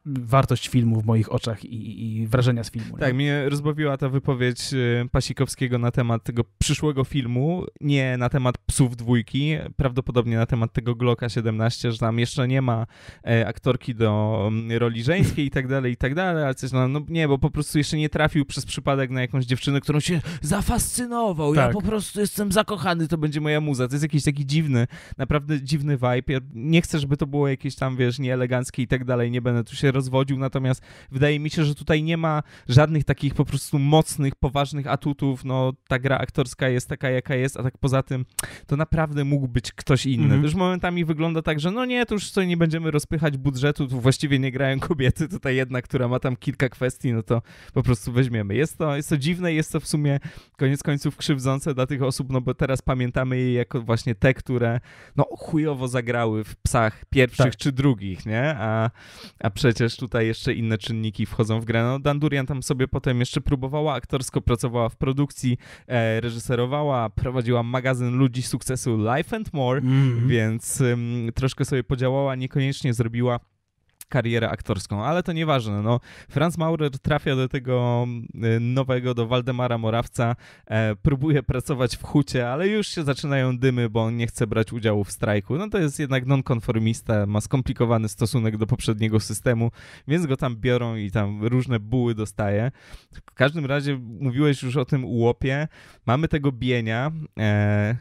wartość filmu w moich oczach i, i wrażenia z filmu. Tak, nie? mnie rozbawiła ta wypowiedź y, Pasikowskiego na temat tego przyszłego filmu, nie na temat Psów Dwójki, prawdopodobnie na temat tego Glocka 17, że tam jeszcze nie ma e, aktorki do mm, roli żeńskiej i tak dalej, i tak dalej, ale coś, no, no nie, bo po prostu jeszcze nie trafił przez przypadek na jakąś dziewczynę, którą się zafascynował, tak. ja po prostu jestem zakochany, to będzie moja muza. To jest jakiś taki dziwny, naprawdę dziwny vibe. Ja nie chcę, żeby to było jakieś tam, wiesz, nieeleganckie i tak dalej, nie będę tu się rozwodził, natomiast wydaje mi się, że tutaj nie ma żadnych takich po prostu mocnych, poważnych atutów. No, ta gra aktorska jest taka, jaka jest, a tak poza tym to naprawdę mógł być ktoś inny. Mhm. Już momentami wygląda tak, że no nie, to już sobie nie będziemy rozpychać budżetu, tu właściwie nie grają kobiety, tutaj jedna, która ma tam kilka kwestii, no to po prostu weźmiemy. Jest to, jest to dziwne, jest to w sumie koniec końców krzywdzące dla tych osób, no bo teraz pamiętamy je jako właśnie te, które no chujowo zagrały w psach pierwszych tak. czy drugich, nie? A, a przecież przecież tutaj jeszcze inne czynniki wchodzą w grę. No, Dandurian tam sobie potem jeszcze próbowała aktorsko, pracowała w produkcji, e, reżyserowała, prowadziła magazyn ludzi sukcesu Life and More, mm więc troszkę sobie podziałała, niekoniecznie zrobiła karierę aktorską, ale to nieważne. No, Franz Maurer trafia do tego y, nowego, do Waldemara Morawca, e, próbuje pracować w hucie, ale już się zaczynają dymy, bo on nie chce brać udziału w strajku. No to jest jednak nonkonformista, ma skomplikowany stosunek do poprzedniego systemu, więc go tam biorą i tam różne buły dostaje. W każdym razie mówiłeś już o tym ułopie. Mamy tego bienia. E,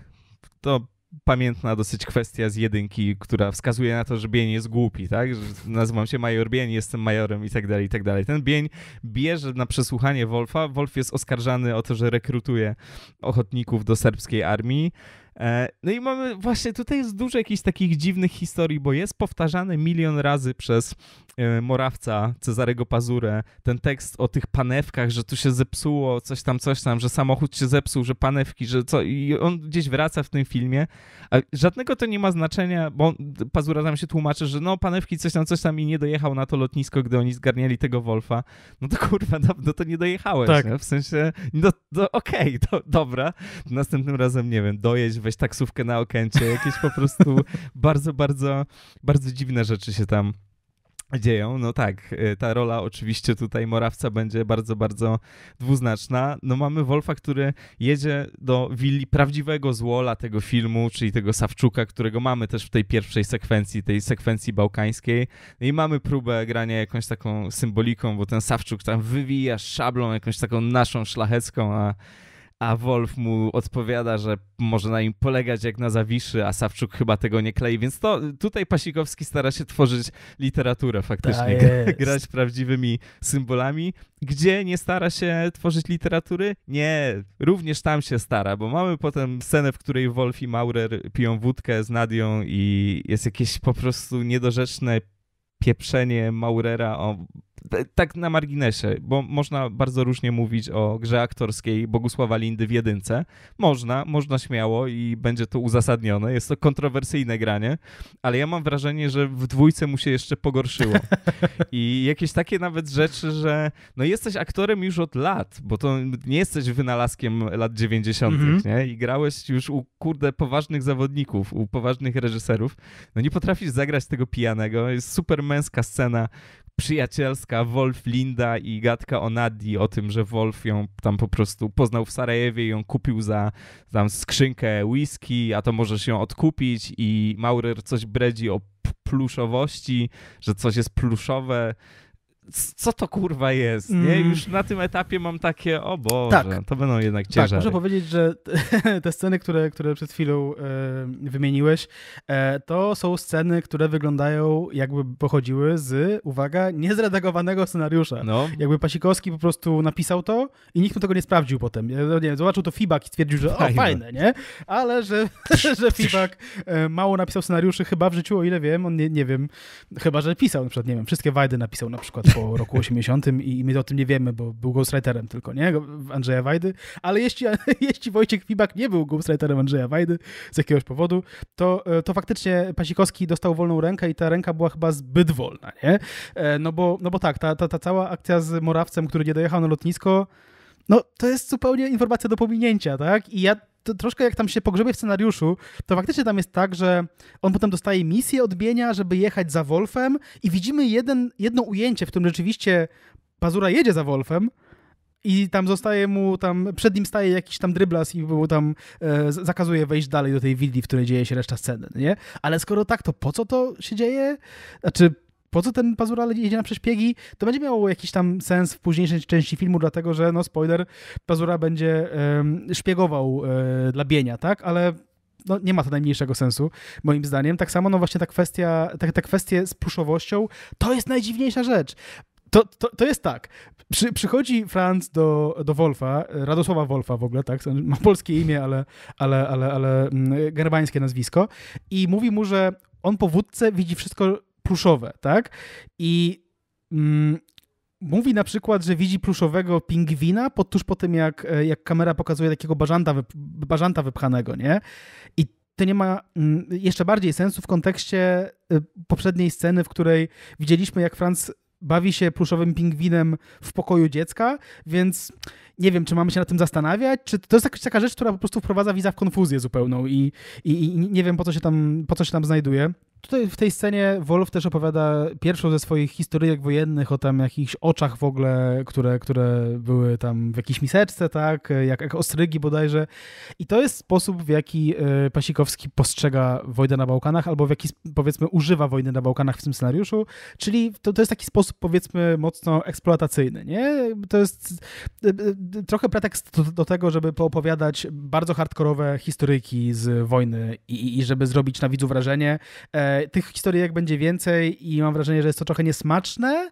to pamiętna dosyć kwestia z jedynki, która wskazuje na to, że Bień jest głupi, tak? nazywam się Major Bień, jestem majorem i tak dalej, i tak dalej. Ten Bień bierze na przesłuchanie Wolfa. Wolf jest oskarżany o to, że rekrutuje ochotników do serbskiej armii. E, no i mamy właśnie tutaj jest dużo jakichś takich dziwnych historii, bo jest powtarzany milion razy przez e, Morawca Cezarego Pazurę ten tekst o tych panewkach, że tu się zepsuło, coś tam, coś tam, że samochód się zepsuł, że panewki, że co. I on gdzieś wraca w tym filmie. A żadnego to nie ma znaczenia, bo Pazura tam się tłumaczy, że no panewki, coś tam, coś tam i nie dojechał na to lotnisko, gdy oni zgarniali tego Wolfa. No to kurwa, no, no to nie dojechałeś. Tak. W sensie, no, no okej, okay, do, dobra. Następnym razem, nie wiem, dojedź weź taksówkę na Okęcie, jakieś po prostu bardzo, bardzo, bardzo dziwne rzeczy się tam dzieją. No tak, y, ta rola oczywiście tutaj Morawca będzie bardzo, bardzo dwuznaczna. No mamy Wolfa, który jedzie do willi prawdziwego złola tego filmu, czyli tego Sawczuka, którego mamy też w tej pierwszej sekwencji, tej sekwencji bałkańskiej. No I mamy próbę grania jakąś taką symboliką, bo ten Sawczuk tam wywija szablą jakąś taką naszą szlachecką, a a Wolf mu odpowiada, że może na nim polegać jak na zawiszy, a Sawczuk chyba tego nie klei, więc to tutaj Pasikowski stara się tworzyć literaturę faktycznie, tak gra, grać prawdziwymi symbolami. Gdzie nie stara się tworzyć literatury? Nie, również tam się stara, bo mamy potem scenę, w której Wolf i Maurer piją wódkę z Nadią i jest jakieś po prostu niedorzeczne pieprzenie Maurera o tak na marginesie, bo można bardzo różnie mówić o grze aktorskiej Bogusława Lindy w jedynce. Można, można śmiało i będzie to uzasadnione. Jest to kontrowersyjne granie, ale ja mam wrażenie, że w dwójce mu się jeszcze pogorszyło. I jakieś takie nawet rzeczy, że no jesteś aktorem już od lat, bo to nie jesteś wynalazkiem lat 90. Mhm. nie? I grałeś już u kurde poważnych zawodników, u poważnych reżyserów. No nie potrafisz zagrać tego pijanego. Jest super męska scena, przyjacielska Wolf Linda i gadka o o tym, że Wolf ją tam po prostu poznał w Sarajewie i ją kupił za tam skrzynkę whisky, a to możesz ją odkupić i Maurer coś bredzi o pluszowości, że coś jest pluszowe co to kurwa jest, nie? Mm. Już na tym etapie mam takie, o Boże, tak. to będą jednak tak, ciężary. Tak, muszę powiedzieć, że te sceny, które, które przed chwilą e, wymieniłeś, e, to są sceny, które wyglądają jakby pochodziły z, uwaga, niezredagowanego scenariusza. No. Jakby Pasikowski po prostu napisał to i nikt mu tego nie sprawdził potem. E, no nie, zobaczył to Fibak i stwierdził, że fajne. o, fajne, nie? Ale że, że Fibak e, mało napisał scenariuszy chyba w życiu, o ile wiem, on nie, nie wiem, chyba, że pisał na przykład, nie wiem, wszystkie Wajdy napisał na przykład po roku 80 i my o tym nie wiemy, bo był ghostwriterem tylko, nie? Andrzeja Wajdy. Ale jeśli, jeśli Wojciech Fibak nie był ghostwriterem Andrzeja Wajdy z jakiegoś powodu, to, e, to faktycznie Pasikowski dostał wolną rękę i ta ręka była chyba zbyt wolna, nie? E, no bo, no bo tak, ta, ta, ta cała akcja z Morawcem, który nie dojechał na lotnisko, no to jest zupełnie informacja do pominięcia, tak? I ja to, troszkę jak tam się pogrzebie w scenariuszu, to faktycznie tam jest tak, że on potem dostaje misję odbienia, żeby jechać za Wolfem i widzimy jeden, jedno ujęcie, w którym rzeczywiście Pazura jedzie za Wolfem, i tam zostaje mu, tam przed nim staje jakiś tam dryblas i mu tam e, zakazuje wejść dalej do tej willi, w której dzieje się reszta sceny, nie? Ale skoro tak, to po co to się dzieje? Znaczy, po co ten Pazura jedzie na prześpiegi, to będzie miało jakiś tam sens w późniejszej części filmu, dlatego że, no spoiler, Pazura będzie y, szpiegował y, dla Bienia, tak? Ale no, nie ma to najmniejszego sensu, moim zdaniem. Tak samo, no właśnie ta kwestia, ta, ta kwestia z puszowością, to jest najdziwniejsza rzecz. To, to, to jest tak. Przy, przychodzi Franz do, do Wolfa, Radosława Wolfa w ogóle, tak? Ma polskie imię, ale, ale, ale, ale mm, germańskie nazwisko. I mówi mu, że on po wódce widzi wszystko, pluszowe, tak? I mm, mówi na przykład, że widzi pluszowego pingwina pod, tuż po tym, jak, e, jak kamera pokazuje takiego bażanta, wyp bażanta wypchanego, nie? I to nie ma mm, jeszcze bardziej sensu w kontekście e, poprzedniej sceny, w której widzieliśmy, jak Franz bawi się pluszowym pingwinem w pokoju dziecka, więc nie wiem, czy mamy się na tym zastanawiać, czy to jest taka rzecz, która po prostu wprowadza widza w konfuzję zupełną i, i, i nie wiem, po co się tam, po co się tam znajduje tutaj w tej scenie Wolf też opowiada pierwszą ze swoich historyjek wojennych o tam jakichś oczach w ogóle, które, które były tam w jakiejś miseczce, tak, jak, jak ostrygi bodajże. I to jest sposób, w jaki e, Pasikowski postrzega wojnę na Bałkanach, albo w jaki, powiedzmy, używa wojny na Bałkanach w tym scenariuszu, czyli to, to jest taki sposób, powiedzmy, mocno eksploatacyjny, nie? To jest e, e, trochę pretekst do, do tego, żeby poopowiadać bardzo hardkorowe historyjki z wojny i, i żeby zrobić na widzu wrażenie, e, tych historii jak będzie więcej i mam wrażenie, że jest to trochę niesmaczne,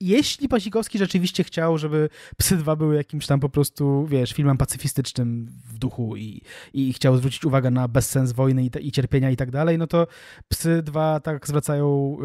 jeśli Pasikowski rzeczywiście chciał, żeby Psy 2 były jakimś tam po prostu, wiesz, filmem pacyfistycznym w duchu i, i chciał zwrócić uwagę na bezsens wojny i, te, i cierpienia i tak dalej, no to Psy 2 tak zwracają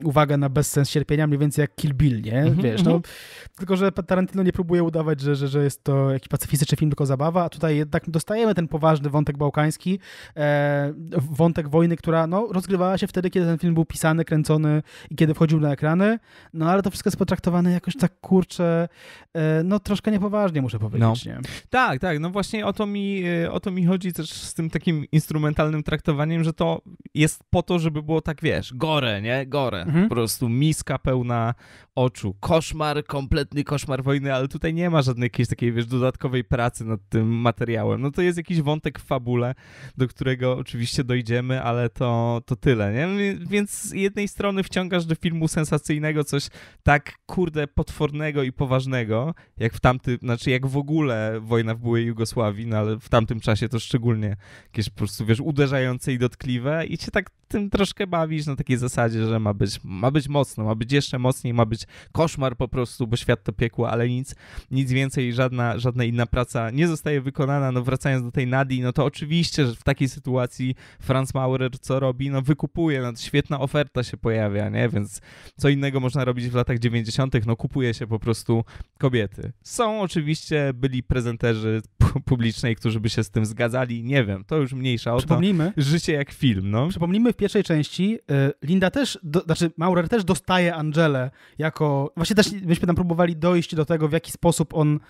y, uwagę na bezsens cierpienia mniej więcej jak Kill Bill, nie? Mhm, wiesz, no, mhm. tylko że Tarantino nie próbuje udawać, że, że, że jest to jakiś pacyfistyczny film, tylko zabawa, a tutaj jednak dostajemy ten poważny wątek bałkański, e, wątek wojny, która, no, rozgrywała się wtedy, kiedy ten film był pisany, kręcony i kiedy wchodził na ekrany, no ale to wszystko jest potraktowane jakoś tak kurczę, e, no troszkę niepoważnie muszę powiedzieć. No. Nie? Tak, tak, no właśnie o to, mi, e, o to mi chodzi też z tym takim instrumentalnym traktowaniem, że to jest po to, żeby było tak, wiesz, gore, nie? Gore. Mhm. Po prostu miska pełna oczu. Koszmar, kompletny koszmar wojny, ale tutaj nie ma żadnej jakiejś takiej, wiesz, dodatkowej pracy nad tym materiałem. No to jest jakiś wątek w fabule, do którego oczywiście dojdziemy, ale to, to tyle, nie? Więc z jednej strony wciągasz do filmu sensacyjnego coś tak tak kurde potwornego i poważnego, jak w tamtym, znaczy jak w ogóle wojna w byłej Jugosławii, no ale w tamtym czasie to szczególnie jakieś po prostu, wiesz, uderzające i dotkliwe i cię tak tym troszkę bawisz na takiej zasadzie, że ma być, ma być mocno, ma być jeszcze mocniej, ma być koszmar po prostu, bo świat to piekło, ale nic, nic więcej, żadna, żadna inna praca nie zostaje wykonana. No wracając do tej Nadi, no to oczywiście, że w takiej sytuacji Franz Maurer co robi? No wykupuje, no świetna oferta się pojawia, nie? Więc co innego można robić w latach 90 90., no kupuje się po prostu kobiety. Są oczywiście byli prezenterzy publicznej, którzy by się z tym zgadzali, nie wiem, to już mniejsza o to. Życie jak film, no. Przypomnijmy w pierwszej części, y, Linda też, do, znaczy Maurer też dostaje Angelę jako, właśnie też myśmy tam próbowali dojść do tego, w jaki sposób on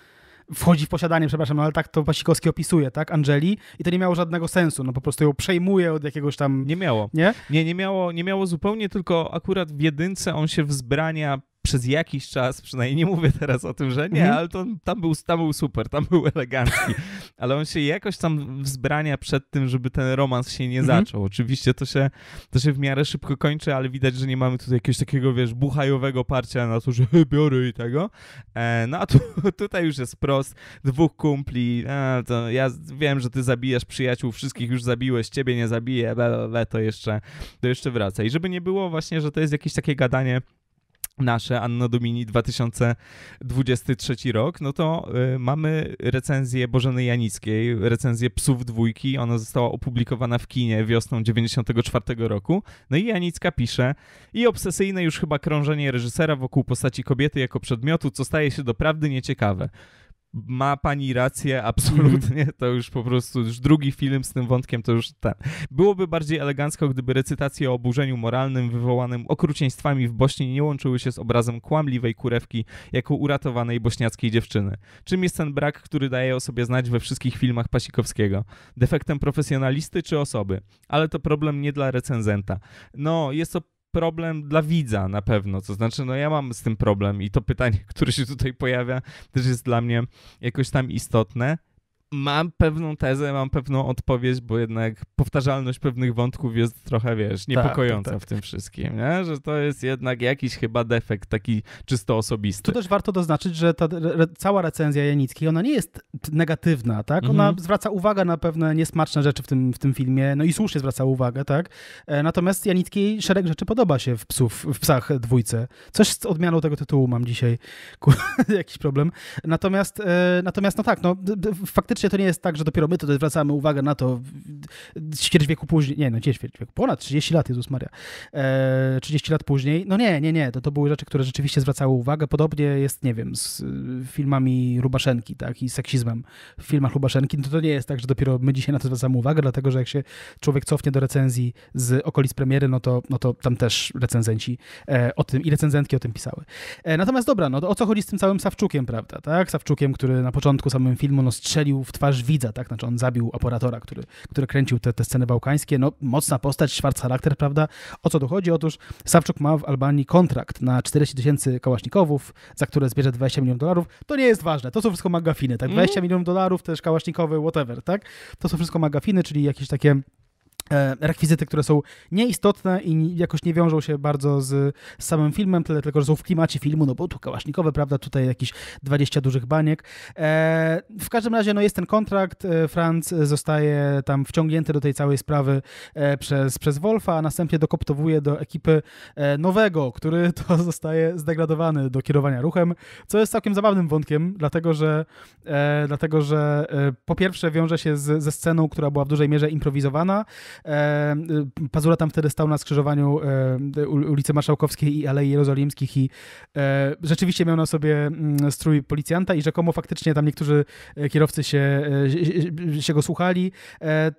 wchodzi w posiadanie, przepraszam, no, ale tak to Wasikowski opisuje, tak, Angeli i to nie miało żadnego sensu, no po prostu ją przejmuje od jakiegoś tam... Nie miało. Nie? Nie, nie miało, nie miało zupełnie, tylko akurat w jedynce on się wzbrania przez jakiś czas, przynajmniej nie mówię teraz o tym, że nie, mhm. ale to, tam, był, tam był super, tam był elegancki. Ale on się jakoś tam wzbrania przed tym, żeby ten romans się nie mhm. zaczął. Oczywiście to się, to się w miarę szybko kończy, ale widać, że nie mamy tutaj jakiegoś takiego, wiesz, buchajowego parcia na to, że biorę i tego. E, no a tu, tutaj już jest prost, dwóch kumpli, e, to ja wiem, że ty zabijasz przyjaciół, wszystkich już zabiłeś, ciebie nie zabiję, we, to, jeszcze, to jeszcze wraca. I żeby nie było właśnie, że to jest jakieś takie gadanie nasze Anno Domini 2023 rok, no to y, mamy recenzję Bożeny Janickiej, recenzję Psów Dwójki, ona została opublikowana w kinie wiosną 94 roku, no i Janicka pisze i obsesyjne już chyba krążenie reżysera wokół postaci kobiety jako przedmiotu, co staje się doprawdy nieciekawe ma pani rację, mhm. absolutnie. To już po prostu już drugi film z tym wątkiem to już ten. Byłoby bardziej elegancko, gdyby recytacje o oburzeniu moralnym wywołanym okrucieństwami w Bośni nie łączyły się z obrazem kłamliwej kurewki jako uratowanej bośniackiej dziewczyny. Czym jest ten brak, który daje o sobie znać we wszystkich filmach Pasikowskiego? Defektem profesjonalisty czy osoby? Ale to problem nie dla recenzenta. No, jest to problem dla widza na pewno. To znaczy, no ja mam z tym problem i to pytanie, które się tutaj pojawia, też jest dla mnie jakoś tam istotne mam pewną tezę, mam pewną odpowiedź, bo jednak powtarzalność pewnych wątków jest trochę, wiesz, tak, niepokojąca tak, tak, w tym wszystkim, nie? że to jest jednak jakiś chyba defekt taki czysto osobisty. Tu też warto doznaczyć, że ta re, cała recenzja Janickiej, ona nie jest negatywna, tak? Ona mhm. zwraca uwagę na pewne niesmaczne rzeczy w tym, w tym filmie, no i słusznie zwraca uwagę, tak? E, natomiast Janickiej szereg rzeczy podoba się w, psów, w psach dwójce. Coś z odmianą tego tytułu mam dzisiaj, Kur jakiś problem. Natomiast, e, natomiast no tak, no faktycznie faktycznie to nie jest tak, że dopiero my to zwracamy uwagę na to ćwierć wieku później, nie no, ćwierć wieku, ponad 30 lat, Jezus Maria, e, 30 lat później, no nie, nie, nie, to, to były rzeczy, które rzeczywiście zwracały uwagę. Podobnie jest, nie wiem, z filmami Rubaszenki, tak, i seksizmem w filmach Rubaszenki, no to nie jest tak, że dopiero my dzisiaj na to zwracamy uwagę, dlatego, że jak się człowiek cofnie do recenzji z okolic premiery, no to, no to tam też recenzenci e, o tym i recenzentki o tym pisały. E, natomiast dobra, no to o co chodzi z tym całym Sawczukiem, prawda, tak, Sawczukiem, który na początku samym filmu, no strzelił w twarz widza, tak? Znaczy on zabił operatora, który, który kręcił te, te sceny bałkańskie. No, mocna postać, szwarc charakter, prawda? O co tu chodzi? Otóż Sawczuk ma w Albanii kontrakt na 40 tysięcy kałaśnikowów, za które zbierze 20 milionów dolarów. To nie jest ważne, to są wszystko magafiny, tak? 20 mm. milionów dolarów, też kałasznikowy, whatever, tak? To są wszystko magafiny, czyli jakieś takie E, rekwizyty, które są nieistotne i jakoś nie wiążą się bardzo z, z samym filmem, tyle tylko, że są w klimacie filmu, no bo tu kałasznikowe, prawda, tutaj jakieś 20 dużych baniek. E, w każdym razie, no jest ten kontrakt, e, Franz zostaje tam wciągnięty do tej całej sprawy e, przez, przez Wolfa, a następnie dokoptowuje do ekipy nowego, który to zostaje zdegradowany do kierowania ruchem, co jest całkiem zabawnym wątkiem, dlatego, że e, dlatego, że po pierwsze wiąże się z, ze sceną, która była w dużej mierze improwizowana, E, y, Pazura tam wtedy stał na skrzyżowaniu e, ulicy Marszałkowskiej i Alei Jerozolimskich i e, rzeczywiście miał na sobie mm, strój policjanta i rzekomo faktycznie tam niektórzy kierowcy się, się go słuchali.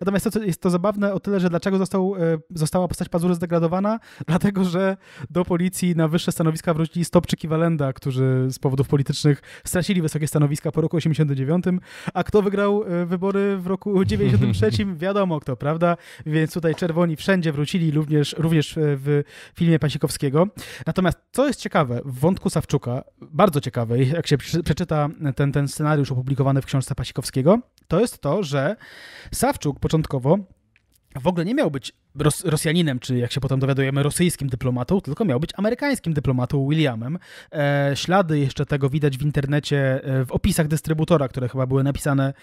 Natomiast to, jest to zabawne o tyle, że dlaczego został, została postać Pazury zdegradowana? Dlatego, że do policji na wyższe stanowiska wrócili Stopczyk i Walenda, którzy z powodów politycznych stracili wysokie stanowiska po roku 89, a kto wygrał wybory w roku 93? Wiadomo kto, prawda? więc tutaj czerwoni wszędzie wrócili, również, również e, w filmie Pasikowskiego. Natomiast, co jest ciekawe, w wątku Sawczuka, bardzo ciekawe, jak się przeczyta ten, ten scenariusz opublikowany w książce Pasikowskiego, to jest to, że Sawczuk początkowo w ogóle nie miał być Ros Rosjaninem, czy jak się potem dowiadujemy, rosyjskim dyplomatą, tylko miał być amerykańskim dyplomatą Williamem. E, ślady jeszcze tego widać w internecie, e, w opisach dystrybutora, które chyba były napisane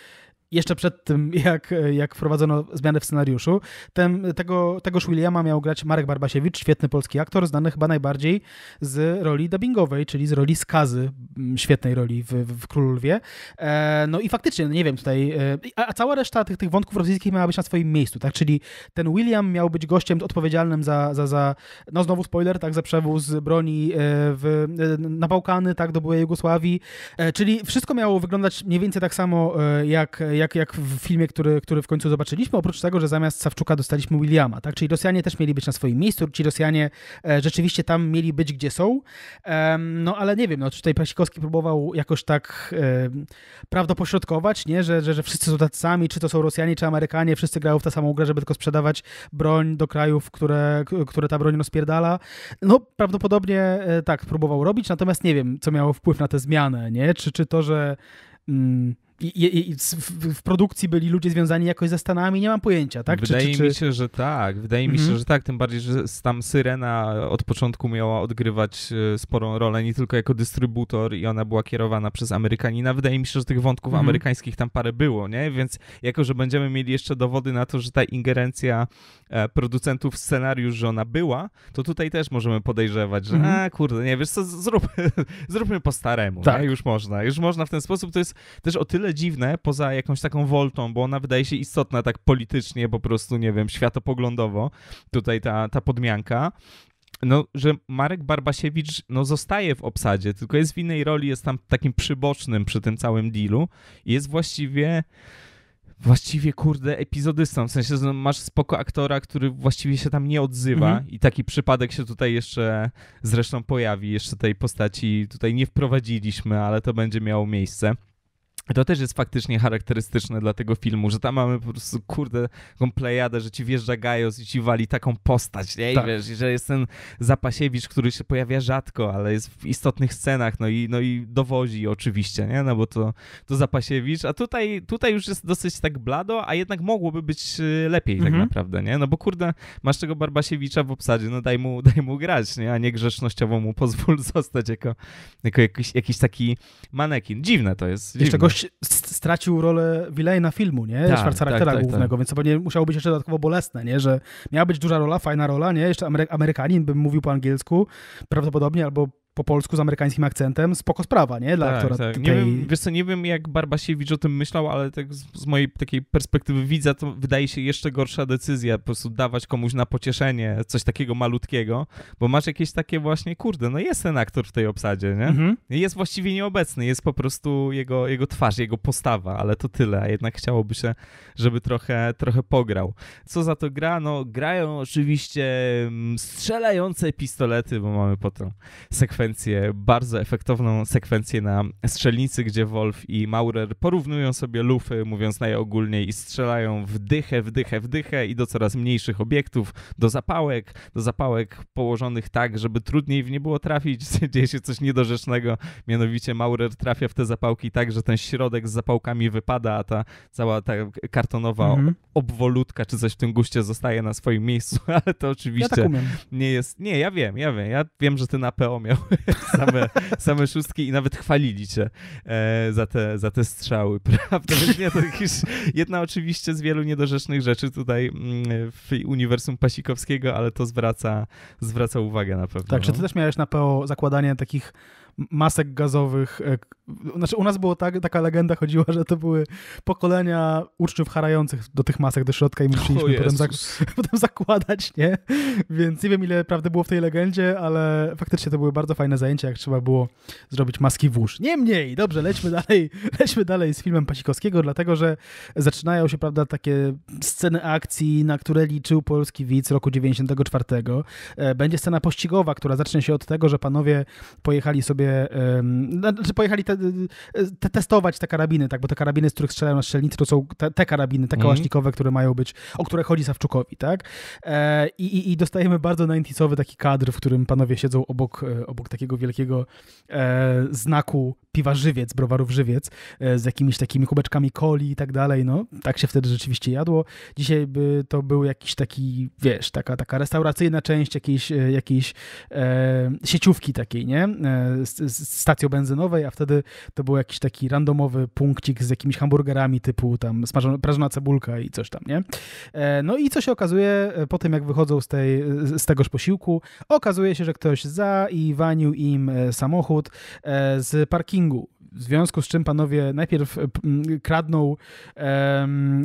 jeszcze przed tym, jak, jak wprowadzono zmiany w scenariuszu. Ten, tego, tegoż Williama miał grać Marek Barbasiewicz, świetny polski aktor, znany chyba najbardziej z roli dubbingowej, czyli z roli Skazy, mm, świetnej roli w, w Królu Lwie. E, no i faktycznie, no nie wiem tutaj, e, a, a, cała reszta tych, tych wątków rosyjskich miała być na swoim miejscu, tak? Czyli ten William miał być gościem odpowiedzialnym za, za, za no znowu spoiler, tak, za przewóz broni e, w, e, na Bałkany, tak, do byłej Jugosławii. E, czyli wszystko miało wyglądać mniej więcej tak samo, jak jak, jak w filmie, który, który w końcu zobaczyliśmy, oprócz tego, że zamiast Sawczuka dostaliśmy Williama, tak? Czyli Rosjanie też mieli być na swoim miejscu, ci Rosjanie e, rzeczywiście tam mieli być, gdzie są. No ale nie wiem, no, czy tutaj Pasikowski próbował jakoś tak prawdopośrodkować, nie? Że, że, że wszyscy są tacy sami, czy to są Rosjanie, czy Amerykanie, wszyscy grają w tę samą grę, żeby tylko sprzedawać broń do krajów, które, które ta broń rozpierdala. No prawdopodobnie e, tak próbował robić, natomiast nie wiem, co miało wpływ na tę zmianę, nie? Czy, czy to, że... Mm, i, i, w, w, produkcji byli ludzie związani jakoś ze Stanami, nie mam pojęcia, tak? Wydaje czy, czy, mi się, że tak, wydaje mi się, mhm. że tak, tym bardziej, że tam Syrena od początku miała odgrywać e, sporą rolę, nie tylko jako dystrybutor i ona była kierowana przez Amerykanina. Wydaje mi się, że tych wątków mhm. amerykańskich tam parę było, nie? Więc jako, że będziemy mieli jeszcze dowody na to, że ta ingerencja e, producentów w scenariusz, że ona była, to tutaj też możemy podejrzewać, że mm a kurde, nie, wiesz co, zrób, zróbmy po staremu, tak. Nie? Już można, już można w ten sposób. To jest też o tyle tyle dziwne, poza jakąś taką woltą, bo ona wydaje się istotna tak politycznie, po prostu, nie wiem, światopoglądowo, tutaj ta, ta podmianka, no, że Marek Barbasiewicz no, zostaje w obsadzie, tylko jest w innej roli, jest tam takim przybocznym przy tym całym dealu i jest właściwie właściwie, kurde, epizodystą. W sensie, że masz spoko aktora, który właściwie się tam nie odzywa mhm. i taki przypadek się tutaj jeszcze zresztą pojawi. Jeszcze tej postaci tutaj nie wprowadziliśmy, ale to będzie miało miejsce. To też jest faktycznie charakterystyczne dla tego filmu, że tam mamy po prostu, kurde, taką plejadę, że ci wjeżdża Gajos i ci wali taką postać, nie? I tak. wiesz, że jest ten Zapasiewicz, który się pojawia rzadko, ale jest w istotnych scenach, no i, no i dowozi oczywiście, nie? No bo to, to Zapasiewicz, a tutaj, tutaj już jest dosyć tak blado, a jednak mogłoby być e, lepiej tak mhm. tak naprawdę, nie? No bo kurde, masz tego Barbasiewicza w obsadzie, no daj mu, daj mu grać, nie? A nie grzecznościowo mu pozwól zostać jako, jako jakiś, jakiś taki manekin. Dziwne to jest. Jeszcze dziwne stracił rolę Wilejna filmu, nie? Tak, Schwarzeneggera tak, tak, tak. głównego, tak. więc to pewnie musiało być jeszcze dodatkowo bolesne, nie? Że miała być duża rola, fajna rola, nie? Jeszcze Amery Amerykanin bym mówił po angielsku prawdopodobnie, albo po polsku z amerykańskim akcentem, spoko sprawa, nie? Dla tak, aktora tak. Nie tej... wiem, wiesz co, nie wiem jak Barbasiewicz o tym myślał, ale tak z, z, mojej takiej perspektywy widza to wydaje się jeszcze gorsza decyzja, po prostu dawać komuś na pocieszenie coś takiego malutkiego, bo masz jakieś takie właśnie, kurde, no jest ten aktor w tej obsadzie, nie? Mhm. Jest właściwie nieobecny, jest po prostu jego, jego twarz, jego postawa, ale to tyle, a jednak chciałoby się, żeby trochę, trochę pograł. Co za to gra? No grają oczywiście mm, strzelające pistolety, bo mamy potem sekwencję sekwencję, bardzo efektowną sekwencję na strzelnicy, gdzie Wolf i Maurer porównują sobie lufy, mówiąc najogólniej, i strzelają w dychę, w dychę, w dychę i do coraz mniejszych obiektów, do zapałek, do zapałek położonych tak, żeby trudniej w nie było trafić. Dzieje się coś niedorzecznego, mianowicie Maurer trafia w te zapałki tak, że ten środek z zapałkami wypada, a ta cała ta kartonowa mhm. obwolutka czy coś w tym guście zostaje na swoim miejscu, ale to oczywiście ja tak nie jest. Nie, ja wiem, ja wiem. Ja wiem, że ty na PO miałeś same, same szóstki i nawet chwalili cię e, za, te, za te strzały, prawda? Więc nie, to jedna oczywiście z wielu niedorzecznych rzeczy tutaj mm, w uniwersum Pasikowskiego, ale to zwraca, zwraca uwagę na pewno. Tak, czy no. ty też miałeś na PO zakładanie takich masek gazowych, e, znaczy u nas było tak, taka legenda chodziła, że to były pokolenia uczniów harających do tych masek do środka i musieliśmy potem, zak potem, zakładać, nie? Więc nie wiem, ile prawdy było w tej legendzie, ale faktycznie to były bardzo fajne zajęcia, jak trzeba było zrobić maski włóż. Niemniej, dobrze, lećmy dalej, lećmy dalej z filmem Pasikowskiego, dlatego, że zaczynają się, prawda, takie sceny akcji, na które liczył polski widz roku 94. E, będzie scena pościgowa, która zacznie się od tego, że panowie pojechali sobie, znaczy pojechali te E, te, testować te karabiny, tak? Bo te karabiny, z których strzelają na strzelnicy, to są te, te karabiny, te mhm. kałasznikowe, które mają być, o które chodzi Sawczukowi, tak? E, i, I dostajemy bardzo 90 taki kadr, w którym panowie siedzą obok, e, obok takiego wielkiego e, znaku piwa żywiec, browarów żywiec e, z jakimiś takimi kubeczkami coli i tak dalej. No, tak się wtedy rzeczywiście jadło. Dzisiaj by to był jakiś taki, wiesz, taka, taka restauracyjna część jakiejś, e, jakiejś e, sieciówki takiej, nie? E, stacją benzynowej, a wtedy to był jakiś taki randomowy punkcik z jakimiś hamburgerami typu tam smażona, prażona cebulka i coś tam, nie? E, no i co się okazuje po tym, jak wychodzą z, tej, z tegoż posiłku, okazuje się, że ktoś za i wanił im samochód z parkingu parkingu. W związku z czym panowie najpierw e, kradną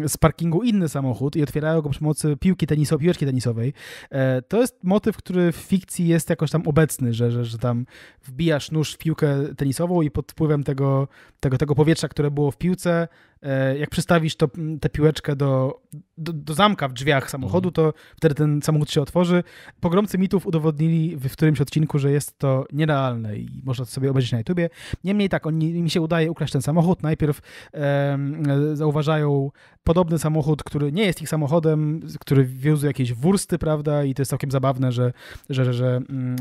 z parkingu inny samochód i otwierają go przy pomocy piłki, teniso, piłeczki tenisowej. E, to jest motyw, który w fikcji jest jakoś tam obecny, że, że, że tam wbijasz nóż w piłkę tenisową i pod wpływem tego, tego, tego powietrza, które było w piłce, E, jak przystawisz to, tę piłeczkę do, do, do, zamka w drzwiach samochodu, mhm. to wtedy ten samochód się otworzy. Pogromcy mitów udowodnili w którymś odcinku, że jest to nierealne i można to sobie obejrzeć na YouTubie. Niemniej tak, oni, mi się udaje ukraść ten samochód. Najpierw e, zauważają podobny samochód, który nie jest ich samochodem, który wiózł jakieś wursty, prawda? I to jest całkiem zabawne, że, że, że, że mm,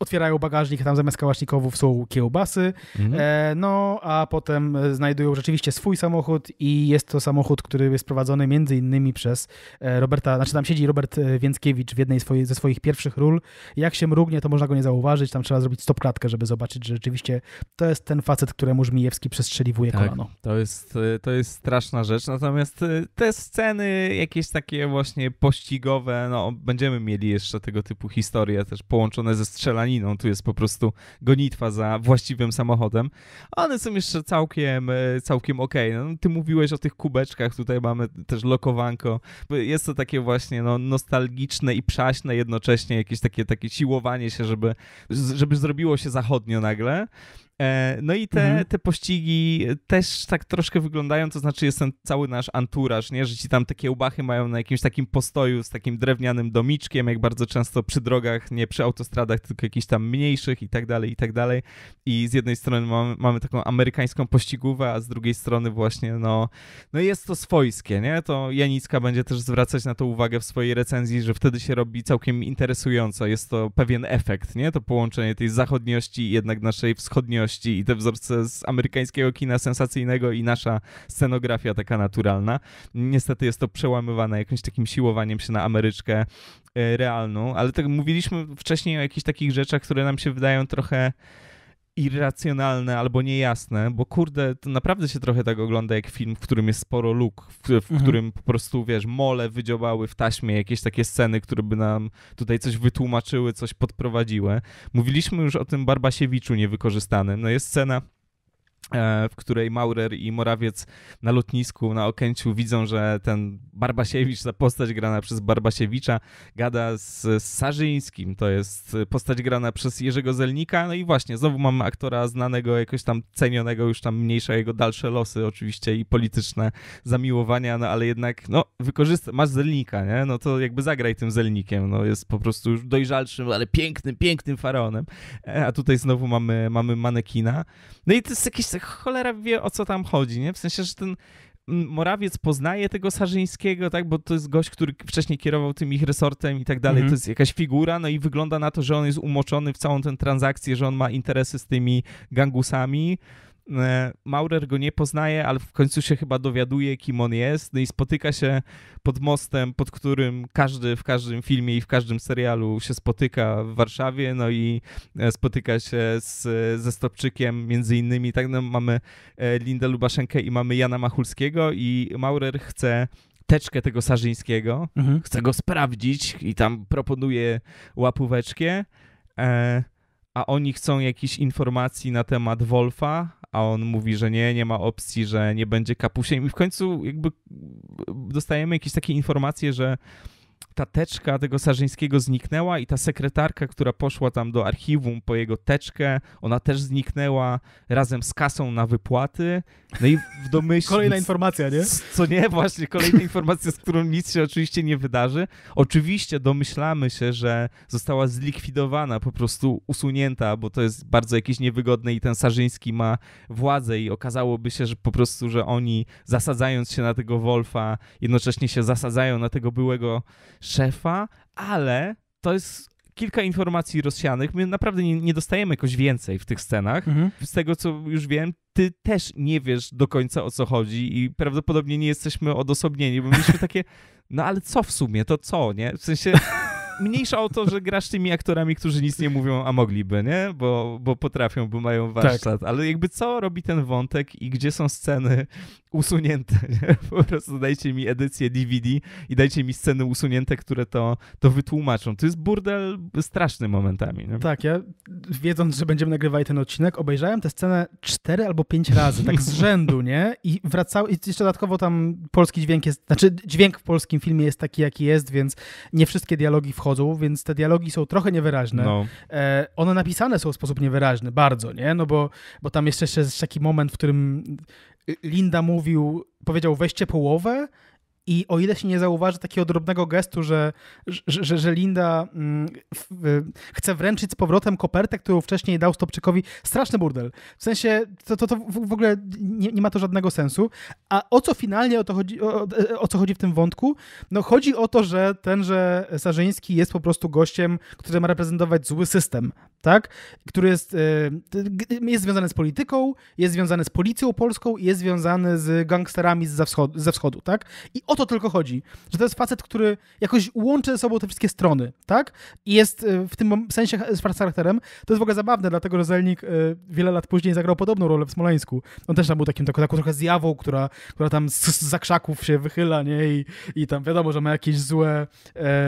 otwierają bagażnik, tam zamiast kałasznikowów są kiełbasy. Mhm. E, no, a potem e, znajdują rzeczywiście swój swój samochód i jest to samochód, który jest prowadzony między innymi przez e, Roberta, znaczy tam siedzi Robert e, Więckiewicz w jednej swojej, ze swoich pierwszych ról. Jak się mrugnie, to można go nie zauważyć, tam trzeba zrobić stop klatkę, żeby zobaczyć, że rzeczywiście to jest ten facet, któremu Żmijewski przestrzeliwuje tak, kolano. To jest, e, to jest straszna rzecz, natomiast te sceny jakieś takie właśnie pościgowe, no będziemy mieli jeszcze tego typu historie też połączone ze strzelaniną, tu jest po prostu gonitwa za właściwym samochodem. One są jeszcze całkiem, całkiem ok okej, okay, no, ty mówiłeś o tych kubeczkach, tutaj mamy też lokowanko. Jest to takie właśnie no, nostalgiczne i przaśne jednocześnie, jakieś takie, takie siłowanie się, żeby, żeby zrobiło się zachodnio nagle. E, no i te, mhm. te pościgi też tak troszkę wyglądają, to znaczy jest ten cały nasz anturaż, nie? że ci tam te kiełbachy mają na jakimś takim postoju z takim drewnianym domiczkiem, jak bardzo często przy drogach, nie przy autostradach, tylko jakichś tam mniejszych i tak dalej, i tak dalej. I z jednej strony mamy, mamy taką amerykańską pościgówę, a z drugiej strony właśnie no, no jest to swojskie, nie? To Janicka będzie też zwracać na to uwagę w swojej recenzji, że wtedy się robi całkiem interesująco, jest to pewien efekt, nie? To połączenie tej zachodniości i jednak naszej wschodniości i te wzorce z amerykańskiego kina sensacyjnego i nasza scenografia taka naturalna. Niestety jest to przełamywane jakimś takim siłowaniem się na Ameryczkę e, realną, ale tak mówiliśmy wcześniej o jakichś takich rzeczach, które nam się wydają trochę irracjonalne albo niejasne, bo kurde, to naprawdę się trochę tak ogląda jak film, w którym jest sporo luk, w, w mhm. którym po prostu, wiesz, mole wydziobały w taśmie jakieś takie sceny, które by nam tutaj coś wytłumaczyły, coś podprowadziły. Mówiliśmy już o tym Barbasiewiczu niewykorzystanym. No jest scena E, w której Maurer i Morawiec na lotnisku, na Okęciu widzą, że ten Barbasiewicz, ta postać grana przez Barbasiewicza, gada z, Sarzyńskim, to jest postać grana przez Jerzego Zelnika, no i właśnie, znowu mamy aktora znanego, jakoś tam cenionego, już tam mniejsze jego dalsze losy oczywiście i polityczne zamiłowania, no ale jednak, no, wykorzysta, masz Zelnika, nie? No to jakby zagraj tym Zelnikiem, no jest po prostu już dojrzalszym, ale pięknym, pięknym faraonem, e, a tutaj znowu mamy, mamy manekina, no i to jest jakieś tak cholera wie, o co tam chodzi, nie? W sensie, że ten mm, Morawiec poznaje tego Sarzyńskiego, tak, bo to jest gość, który wcześniej kierował tym ich resortem i tak dalej, mhm. to jest jakaś figura, no i wygląda na to, że on jest umoczony w całą tę transakcję, że on ma interesy z tymi gangusami, E, Maurer go nie poznaje, ale w końcu się chyba dowiaduje, kim on jest, no i spotyka się pod mostem, pod którym każdy w każdym filmie i w każdym serialu się spotyka w Warszawie, no i e, spotyka się z, ze Stopczykiem między innymi, tak no, mamy e, Lindę Lubaszenkę i mamy Jana Machulskiego i Maurer chce teczkę tego Sarzyńskiego, mhm. chce go sprawdzić i tam proponuje łapóweczkę, e, a oni chcą jakichś informacji na temat Wolfa, a on mówi, że nie, nie ma opcji, że nie będzie kapusiem i w końcu jakby dostajemy jakieś takie informacje, że ta teczka tego Sarzyńskiego zniknęła i ta sekretarka, która poszła tam do archiwum po jego teczkę, ona też zniknęła razem z kasą na wypłaty. No i w domyśle... Kolejna informacja, nie? Co nie, właśnie, kolejna informacja, z którą nic się oczywiście nie wydarzy. Oczywiście domyślamy się, że została zlikwidowana, po prostu usunięta, bo to jest bardzo jakieś niewygodne i ten Sarzyński ma władzę i okazałoby się, że po prostu, że oni zasadzając się na tego Wolfa, jednocześnie się zasadzają na tego byłego szefa, ale to jest kilka informacji rozsianych. My naprawdę nie, nie dostajemy jakoś więcej w tych scenach. Mhm. Z tego, co już wiem, ty też nie wiesz do końca o co chodzi i prawdopodobnie nie jesteśmy odosobnieni, bo mieliśmy takie, no ale co w sumie, to co, nie? W sensie mniejsza o to, że grasz tymi aktorami, którzy nic nie mówią, a mogliby, nie? Bo, bo potrafią, bo mają warsztat. Tak. Ale jakby co robi ten wątek i gdzie są sceny usunięte. Po prostu dajcie mi edycję DVD i dajcie mi sceny usunięte, które to, to wytłumaczą. To jest burdel straszny momentami. Nie? Tak, ja wiedząc, że będziemy nagrywali ten odcinek, obejrzałem tę scenę cztery albo pięć razy, tak z rzędu, nie? I wracał, i jeszcze dodatkowo tam polski dźwięk jest, znaczy dźwięk w polskim filmie jest taki, jaki jest, więc nie wszystkie dialogi wchodzą, więc te dialogi są trochę niewyraźne. No. E, one napisane są w sposób niewyraźny, bardzo, nie? No bo, bo tam jeszcze jest taki moment, w którym Linda mówił, powiedział weźcie połowę, i o ile się nie zauważy takiego drobnego gestu, że, że, że, Linda mm, chce wręczyć z powrotem kopertę, którą wcześniej dał Stopczykowi, straszny burdel. W sensie to, to, to w ogóle nie, nie ma to żadnego sensu. A o co finalnie o, to chodzi, o, o co chodzi w tym wątku? No chodzi o to, że tenże Sarzyński jest po prostu gościem, który ma reprezentować zły system, tak? Który jest, e, jest związany z polityką, jest związany z policją polską i jest związany z gangsterami ze wschodu, ze wschodu tak? I o to tylko chodzi. Że to jest facet, który jakoś łączy ze sobą te wszystkie strony, tak? I jest e, w tym sensie e, z charakterem. To jest w ogóle zabawne, dlatego że Zelnik e, wiele lat później zagrał podobną rolę w Smoleńsku. On też tam był takim taką, taką trochę zjawą, która, która tam z, z zakrzaków się wychyla, nie? I, I tam wiadomo, że ma jakieś złe,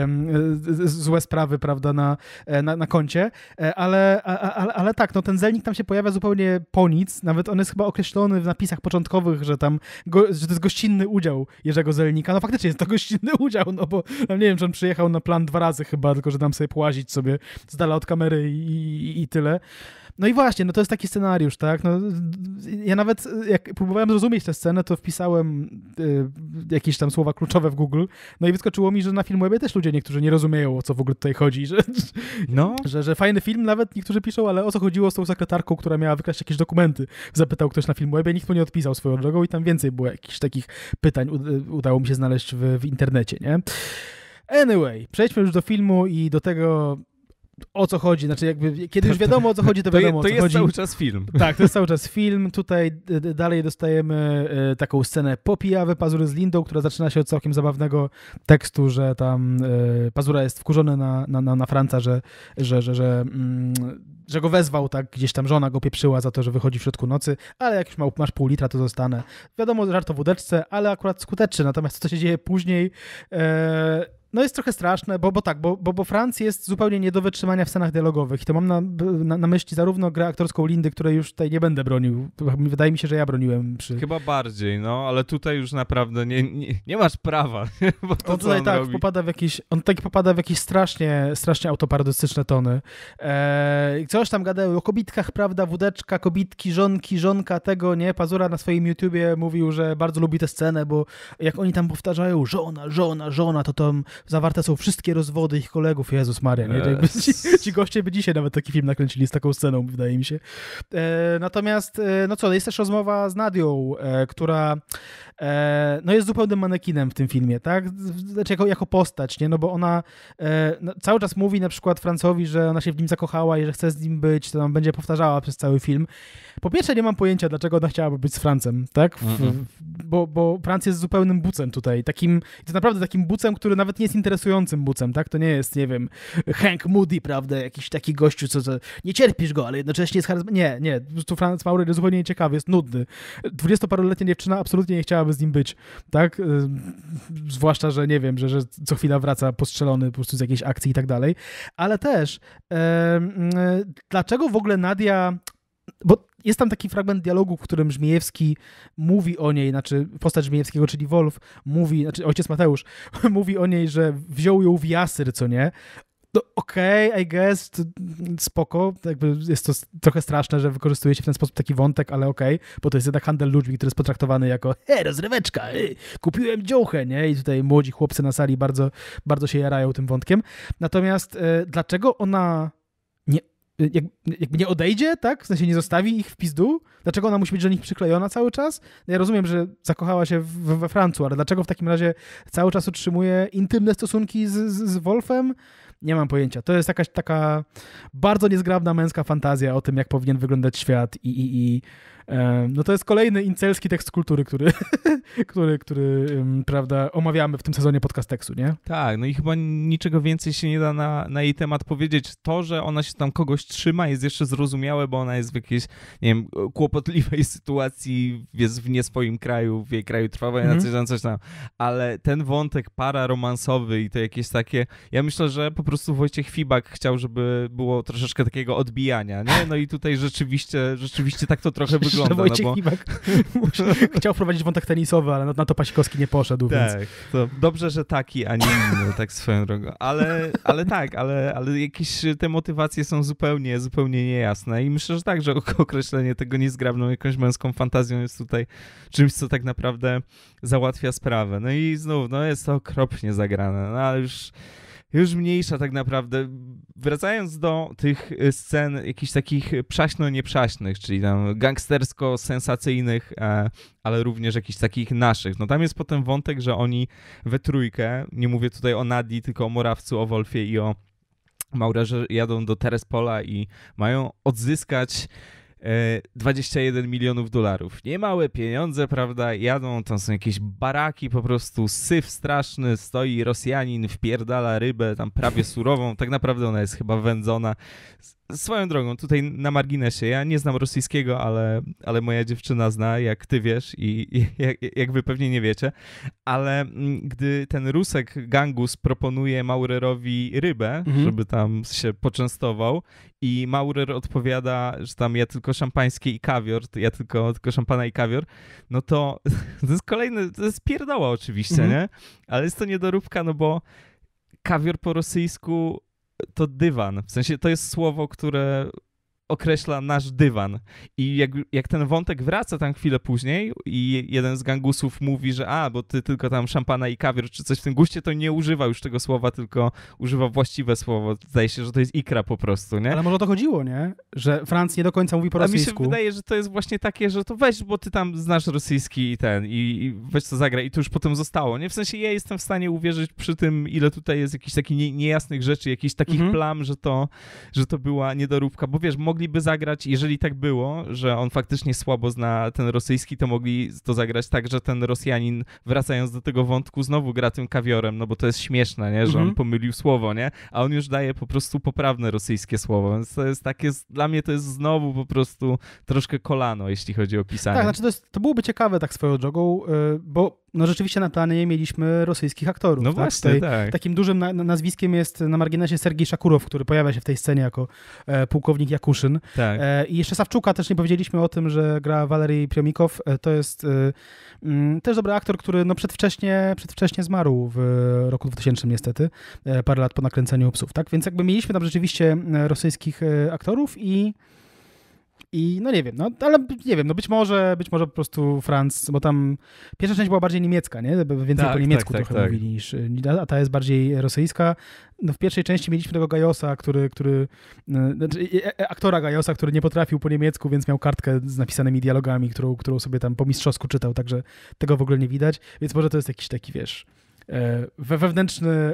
um, złe sprawy, prawda, na, na, na koncie. Ale, ale, ale tak, no ten Zelnik tam się pojawia zupełnie po nic. Nawet on jest chyba określony w napisach początkowych, że tam go, że to jest gościnny udział Jerzego Zelnika Kopernika, no faktycznie jest to gościnny udział, no bo no nie wiem, czy on przyjechał na plan dwa razy chyba, tylko że tam sobie połazić sobie z dala od kamery i, i, i tyle. No i właśnie, no to jest taki scenariusz, tak? No, ja nawet jak próbowałem zrozumieć tę scenę, to wpisałem y, jakieś tam słowa kluczowe w Google, no i wyskoczyło mi, że na Filmwebie też ludzie niektórzy nie rozumieją, o co w ogóle tutaj chodzi, że, no. że, że fajny film nawet niektórzy piszą, ale o co chodziło z tą sekretarką, która miała wykraść jakieś dokumenty? Zapytał ktoś na Filmwebie, nikt mu nie odpisał swoją drogą i tam więcej było jakichś takich pytań, y, udało mi się znaleźć w, w internecie, nie? Anyway, przejdźmy już do filmu i do tego, o co chodzi, znaczy jakby, kiedy już wiadomo o co chodzi, to wiadomo to, to o co chodzi. To jest cały czas film. Tak, to jest cały czas film. Tutaj dalej dostajemy e, taką scenę po pijawy Pazury z Lindą, która zaczyna się od całkiem zabawnego tekstu, że tam e, Pazura jest wkurzony na, na, na, na Franca, że, że, że, że, mm, że go wezwał, tak, gdzieś tam żona go pieprzyła za to, że wychodzi w środku nocy, ale jak już masz pół litra, to zostanę. Wiadomo, żart o wódeczce, ale akurat skuteczny, natomiast co się dzieje później, e, no jest trochę straszne, bo, bo tak, bo, bo, bo Franc jest zupełnie nie do wytrzymania w scenach dialogowych. I to mam na, na, na myśli zarówno grę aktorską Lindy, której już tutaj nie będę bronił. Wydaje mi się, że ja broniłem przy... Chyba bardziej, no, ale tutaj już naprawdę nie, nie, nie masz prawa. Bo to, on tutaj on tak robi. popada w jakieś, on tak popada w jakieś strasznie, strasznie autoparodystyczne tony. Eee, coś tam gadają o kobitkach, prawda, wódeczka, kobitki, żonki, żonka, tego, nie? Pazura na swoim YouTubie mówił, że bardzo lubi tę scenę, bo jak oni tam powtarzają żona, żona, żona, to tam zawarte są wszystkie rozwody ich kolegów. Jezus Maria, nie? Jakby ci, ci goście by dzisiaj nawet taki film nakręcili z taką sceną, wydaje mi się. E, natomiast, e, no co, jest też rozmowa z Nadią, e, która e, no jest zupełnym manekinem w tym filmie, tak? Znaczy jako, jako postać, nie? No bo ona e, no, cały czas mówi na przykład Francowi, że ona się w nim zakochała i że chce z nim być, to nam będzie powtarzała przez cały film. Po pierwsze nie mam pojęcia, dlaczego ona chciałaby być z Francem, tak? W, bo, bo Franc jest zupełnym bucem tutaj, takim, to naprawdę takim bucem, który nawet nie jest interesującym bucem, tak? To nie jest, nie wiem, Hank Moody, prawda? Jakiś taki gościu, co, co nie cierpisz go, ale jednocześnie jest charyzmatyczny. Nie, nie, tu Franc Maurer jest zupełnie nieciekawy, jest nudny. Dwudziestoparoletnia dziewczyna absolutnie nie chciała chciałaby z nim być, tak? Y, zwłaszcza, że nie wiem, że, że co chwila wraca postrzelony po prostu z jakiejś akcji i tak dalej. Ale też, e, dlaczego w ogóle Nadia bo jest tam taki fragment dialogu, w którym Żmijewski mówi o niej, znaczy postać Żmijewskiego, czyli Wolf, mówi, znaczy ojciec Mateusz, mówi o niej, że wziął ją w jasyr, co nie? no okej, okay, I guess, spoko, jakby jest to trochę straszne, że wykorzystujecie w ten sposób taki wątek, ale okej, okay, bo to jest jednak handel ludźmi, który jest potraktowany jako he, rozryweczka, y, kupiłem dziołchę, nie? I tutaj młodzi chłopcy na sali bardzo, bardzo się jarają tym wątkiem. Natomiast e, dlaczego ona nie, y, jak, jakby nie odejdzie, tak? W sensie nie zostawi ich w pizdu? Dlaczego ona musi być do nich przyklejona cały czas? No, ja rozumiem, że zakochała się we, we Francu, ale dlaczego w takim razie cały czas utrzymuje intymne stosunki z, z, z Wolfem? Nie mam pojęcia. To jest jakaś taka bardzo niezgrabna męska fantazja o tym, jak powinien wyglądać świat i, i, i E, no to jest kolejny incelski tekst kultury, który, który, który prawda, omawiamy w tym sezonie podcast tekstu, nie? Tak, no i chyba niczego więcej się nie da na, na jej temat powiedzieć. To, że ona się tam kogoś trzyma jest jeszcze zrozumiałe, bo ona jest w jakiejś, nie wiem, kłopotliwej sytuacji, jest w nie swoim kraju, w jej kraju trwa wojna, mm. coś, coś tam. Ale ten wątek para romansowy i to jakieś takie, ja myślę, że po prostu Wojciech Fibak chciał, żeby było troszeczkę takiego odbijania, nie? No i tutaj rzeczywiście, rzeczywiście tak to trochę wygląda wygląda. Że no Wojciech no bo... Iwak chciał wprowadzić wątek tenisowy, ale na, to Pasikowski nie poszedł. Tak, więc... to dobrze, że taki, a nie inny, tak swoją drogą. Ale, ale tak, ale, ale jakieś te motywacje są zupełnie, zupełnie niejasne i myślę, że tak, że określenie tego niezgrabną jakąś męską fantazją jest tutaj czymś, co tak naprawdę załatwia sprawę. No i znów, no jest to okropnie zagrane, no ale już już mniejsza tak naprawdę. Wracając do tych y, scen jakichś takich przaśno-nieprzaśnych, czyli tam gangstersko-sensacyjnych, e, ale również jakichś takich naszych. No tam jest potem wątek, że oni we trójkę, nie mówię tutaj o Nadii, tylko o Morawcu, o Wolfie i o Maurerze, jadą do Terespola i mają odzyskać 21 e, milionów dolarów. Niemałe pieniądze, prawda? Jadą, tam są jakieś baraki, po prostu syf straszny, stoi Rosjanin, wpierdala rybę, tam prawie surową, tak naprawdę ona jest chyba wędzona. Swoją drogą, tutaj na marginesie, ja nie znam rosyjskiego, ale, ale moja dziewczyna zna, jak ty wiesz i, i jak, jak wy pewnie nie wiecie, ale mm, gdy ten Rusek Gangus proponuje Maurerowi rybę, mhm. żeby tam się poczęstował i Maurer odpowiada, że tam ja tylko szampańskie i kawior, ja tylko, tylko szampana i kawior, no to to jest kolejny, to jest pierdoła oczywiście, mhm. nie? Ale jest to niedoróbka, no bo kawior po rosyjsku to dywan. W sensie to jest słowo, które określa nasz dywan. I jak, jak ten wątek wraca tam chwilę później i jeden z gangusów mówi, że a, bo ty tylko tam szampana i kawior czy coś w tym guście, to nie używa już tego słowa, tylko używa właściwe słowo. Zdaje się, że to jest ikra po prostu, nie? Ale może o to chodziło, nie? Że Franc nie do końca mówi po rosyjsku. A mi się wydaje, że to jest właśnie takie, że to weź, bo ty tam znasz rosyjski i ten, i, i weź co zagra i to już potem zostało, nie? W sensie ja jestem w stanie uwierzyć przy tym, ile tutaj jest jakichś takich niejasnych rzeczy, jakichś takich mhm. plam, że to, że to była niedoróbka, bo wiesz, mogę mogliby zagrać, jeżeli tak było, że on faktycznie słabo zna ten rosyjski, to mogli to zagrać tak, że ten Rosjanin, wracając do tego wątku, znowu gra tym kawiorem, no bo to jest śmieszne, nie? że mm -hmm. on mhm. pomylił słowo, nie? a on już daje po prostu poprawne rosyjskie słowo, więc to jest takie, dla mnie to jest znowu po prostu troszkę kolano, jeśli chodzi o pisanie. Tak, znaczy to, jest, to byłoby ciekawe tak swoją drogą, y, bo no rzeczywiście na planie mieliśmy rosyjskich aktorów. No tak? właśnie, Tutaj, tak. Takim dużym nazwiskiem jest na marginesie Sergiej Szakurow, który pojawia się w tej scenie jako e, pułkownik Jakuszy tak. E, I jeszcze Sawczuka też nie powiedzieliśmy o tym, że gra Walerii Priomikow. E, to jest e, mm, też dobry aktor, który no przedwcześnie, przedwcześnie zmarł w roku 2000 niestety, e, parę lat po nakręceniu Psów, tak? Więc jakby mieliśmy tam rzeczywiście rosyjskich e, aktorów i i no nie wiem, no ale nie wiem, no być może, być może po prostu Franc, bo tam pierwsza część była bardziej niemiecka, nie? Więcej tak, po tak, niemiecku tak, trochę tak, mówili niż, a ta jest bardziej rosyjska no w pierwszej części mieliśmy tego Gajosa, który, który e, znaczy, e, e, aktora Gajosa, który nie potrafił po niemiecku, więc miał kartkę z napisanymi dialogami, którą, którą sobie tam po mistrzowsku czytał, także tego w ogóle nie widać, więc może to jest jakiś taki, wiesz, we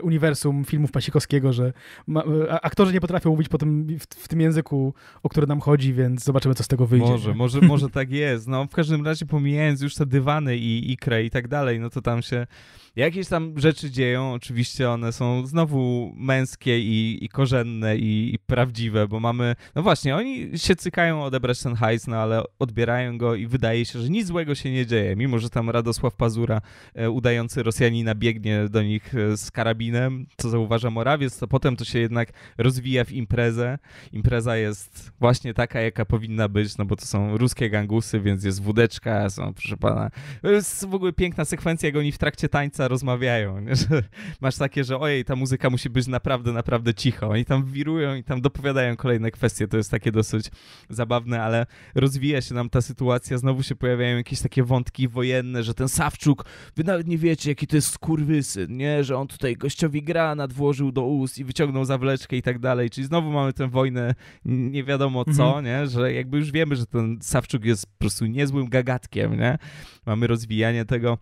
uniwersum filmów Pasikowskiego, że ma, aktorzy nie potrafią mówić po tym, w, w, tym języku, o który nam chodzi, więc zobaczymy, co z tego wyjdzie. Może, może, może tak jest. No, w każdym razie pomijając już te dywany i ikre i tak dalej, no to tam się Jakieś tam rzeczy dzieją, oczywiście one są znowu męskie i, i korzenne i, i prawdziwe, bo mamy, no właśnie, oni się cykają odebrać ten hajs, no ale odbierają go i wydaje się, że nic złego się nie dzieje, mimo że tam Radosław Pazura, e, udający Rosjanina, biegnie do nich e, z karabinem, co zauważa Morawiec, to potem to się jednak rozwija w imprezę. Impreza jest właśnie taka, jaka powinna być, no bo to są ruskie gangusy, więc jest wódeczka, są, proszę pana, e, jest w ogóle piękna sekwencja, jak oni w trakcie tańca rozmawiają. Nie? Że masz takie, że ojej, ta muzyka musi być naprawdę, naprawdę cicho. Oni tam wirują i tam dopowiadają kolejne kwestie. To jest takie dosyć zabawne, ale rozwija się nam ta sytuacja. Znowu się pojawiają jakieś takie wątki wojenne, że ten Sawczuk, wy nawet nie wiecie, jaki to jest skurwysyn, nie? Że on tutaj gościowi granat włożył do ust i wyciągnął zawleczkę i tak dalej. Czyli znowu mamy tę wojnę nie wiadomo co, mhm. nie? Że jakby już wiemy, że ten Sawczuk jest po prostu niezłym gagatkiem, nie? Mamy rozwijanie tego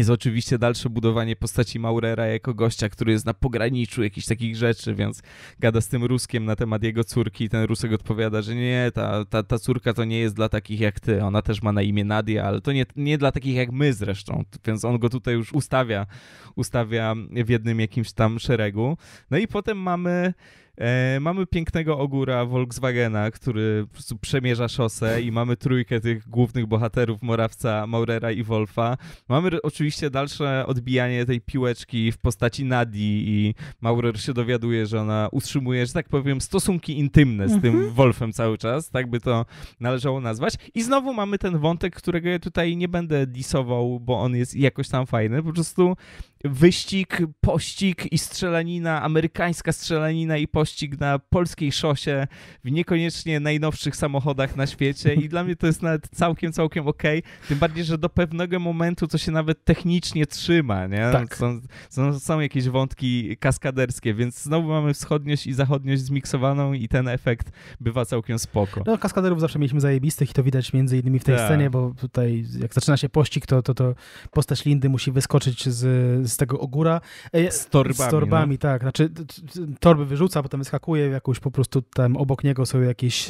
jest oczywiście dalsze budowanie postaci Maurera jako gościa, który jest na pograniczu jakichś takich rzeczy, więc gada z tym Ruskiem na temat jego córki i ten Rusek odpowiada, że nie, ta, ta, ta córka to nie jest dla takich jak ty, ona też ma na imię Nadia, ale to nie, nie dla takich jak my zresztą, więc on go tutaj już ustawia, ustawia w jednym jakimś tam szeregu. No i potem mamy E, mamy pięknego ogóra Volkswagena, który po prostu przemierza szosę i mamy trójkę tych głównych bohaterów, Morawca, Maurera i Wolfa. Mamy oczywiście dalsze odbijanie tej piłeczki w postaci Nadi i Maurer się dowiaduje, że ona utrzymuje, że tak powiem, stosunki intymne z tym mhm. Wolfem cały czas, tak by to należało nazwać. I znowu mamy ten wątek, którego ja tutaj nie będę disował, bo on jest jakoś tam fajny, po prostu wyścig, pościg i strzelanina, amerykańska strzelanina i pościg pościg na polskiej szosie w niekoniecznie najnowszych samochodach na świecie i dla mnie to jest nawet całkiem, całkiem okej. Okay. Tym bardziej, że do pewnego momentu to się nawet technicznie trzyma, nie? Tak. Są, są, są jakieś wątki kaskaderskie, więc znowu mamy wschodniość i zachodniość zmiksowaną i ten efekt bywa całkiem spoko. No, kaskaderów zawsze mieliśmy zajebistych i to widać między innymi w tej tak. scenie, bo tutaj jak zaczyna się pościg, to, to, to postać Lindy musi wyskoczyć z, z tego ogóra. E, z torbami. Z torbami, no. tak. Znaczy torby wyrzuca, bo potem wyskakuje jakoś jakąś po prostu tam obok niego są jakieś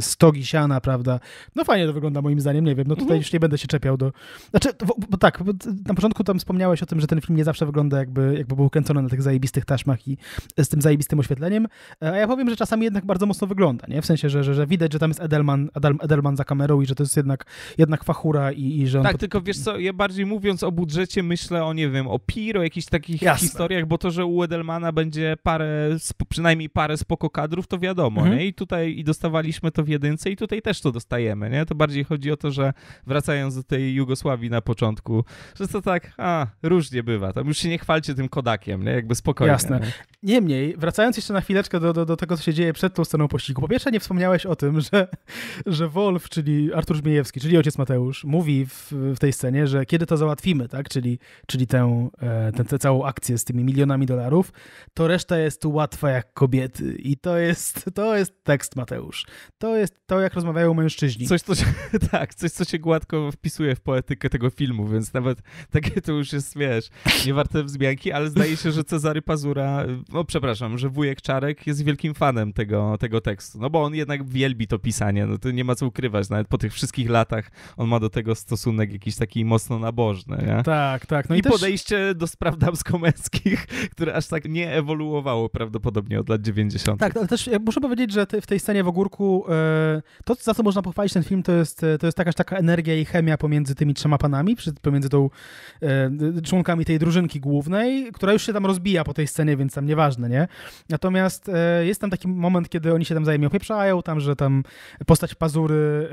stogi siana, prawda? No fajnie to wygląda moim zdaniem, nie wiem, no tutaj mhm. już nie będę się czepiał do... Znaczy, bo tak, bo na początku tam wspomniałeś o tym, że ten film nie zawsze wygląda jakby, jakby był kręcony na tych zajebistych taśmach i z tym zajebistym oświetleniem, e, a ja powiem, że czasami jednak bardzo mocno wygląda, nie? W sensie, że, że, że widać, że tam jest Edelman, Edelman za kamerą i że to jest jednak, jednak fachura i, i że... tak, pod... tylko wiesz co, ja bardziej mówiąc o budżecie myślę o, nie wiem, o Piro, jakichś takich Jasne. historiach, bo to, że u Edelmana będzie parę, przynajmniej mi parę spoko kadrów, to wiadomo, mhm. nie? I tutaj i dostawaliśmy to w jedynce i tutaj też to dostajemy, nie? To bardziej chodzi o to, że wracając do tej Jugosławii na początku, że to tak, a, różnie bywa, tam już się nie chwalcie tym Kodakiem, nie? Jakby spokojnie. Jasne. Nie? Niemniej, wracając jeszcze na chwileczkę do, do, do tego, co się dzieje przed tą sceną pościgu. Po pierwsze, nie wspomniałeś o tym, że, że Wolf, czyli Artur Żmiejewski, czyli ojciec Mateusz, mówi w, w tej scenie, że kiedy to załatwimy, tak? Czyli, czyli tę, e, tę, tę całą akcję z tymi milionami dolarów, to reszta jest łatwa jak kobieta kobiety. I to jest, to jest tekst, Mateusz. To jest to, jak rozmawiają mężczyźni. Coś, co się, tak, coś, co się gładko wpisuje w poetykę tego filmu, więc nawet takie to już jest, wiesz, niewarte wzmianki, ale zdaje się, że Cezary Pazura, no przepraszam, że wujek Czarek jest wielkim fanem tego, tego tekstu, no bo on jednak wielbi to pisanie, no to nie ma co ukrywać, nawet po tych wszystkich latach on ma do tego stosunek jakiś taki mocno nabożny, nie? Tak, tak. No I, i też... podejście do spraw damsko-męskich, które aż tak nie ewoluowało prawdopodobnie od lat 90. Tak, ale też muszę powiedzieć, że w tej scenie w ogórku e, to, za co można pochwalić ten film, to jest, e, to jest jakaś taka energia i chemia pomiędzy tymi trzema panami, pomiędzy tą e, członkami tej drużynki głównej, która już się tam rozbija po tej scenie, więc tam nieważne, nie? Natomiast jest tam taki moment, kiedy oni się tam wzajemnie opieprzają, tam, że tam postać pazury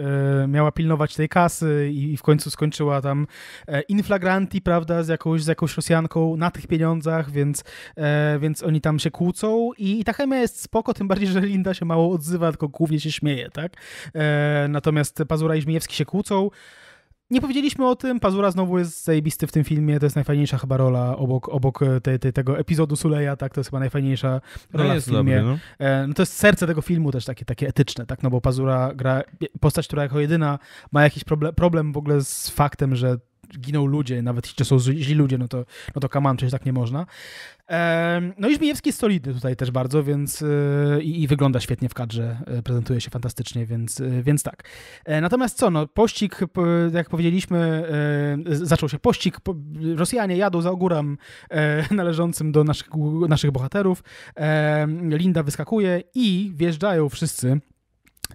miała pilnować tej kasy i w końcu skończyła tam inflagranti, prawda, z jakąś, z jakąś Rosjanką na tych pieniądzach, więc, więc oni tam się kłócą i, i ta chemia jest spoko, tym bardziej, że Linda się mało odzywa, tylko głównie się śmieje, tak? E, natomiast Pazura i Żmijewski się kłócą. Nie powiedzieliśmy o tym, Pazura znowu jest zajebisty w tym filmie, to jest najfajniejsza chyba rola obok, obok e, te, te, tego epizodu Suleja, tak, to jest chyba najfajniejsza no rola no jest w filmie. Dobry, no. E, no to jest serce tego filmu też takie, takie etyczne, tak, no bo Pazura gra postać, która jako jedyna ma jakiś problem, problem w ogóle z faktem, że giną ludzie, nawet jeśli to są źli ludzie, no to, no to kaman, przecież tak nie można. No i Żmijewski jest solidny tutaj też bardzo, więc e, i, i, wygląda świetnie w kadrze, e, prezentuje się fantastycznie, więc, e, więc tak. Natomiast co, no pościg, jak powiedzieliśmy, zaczął się pościg, Rosjanie jadą za ogórem należącym do naszych, naszych bohaterów, Linda wyskakuje i wjeżdżają wszyscy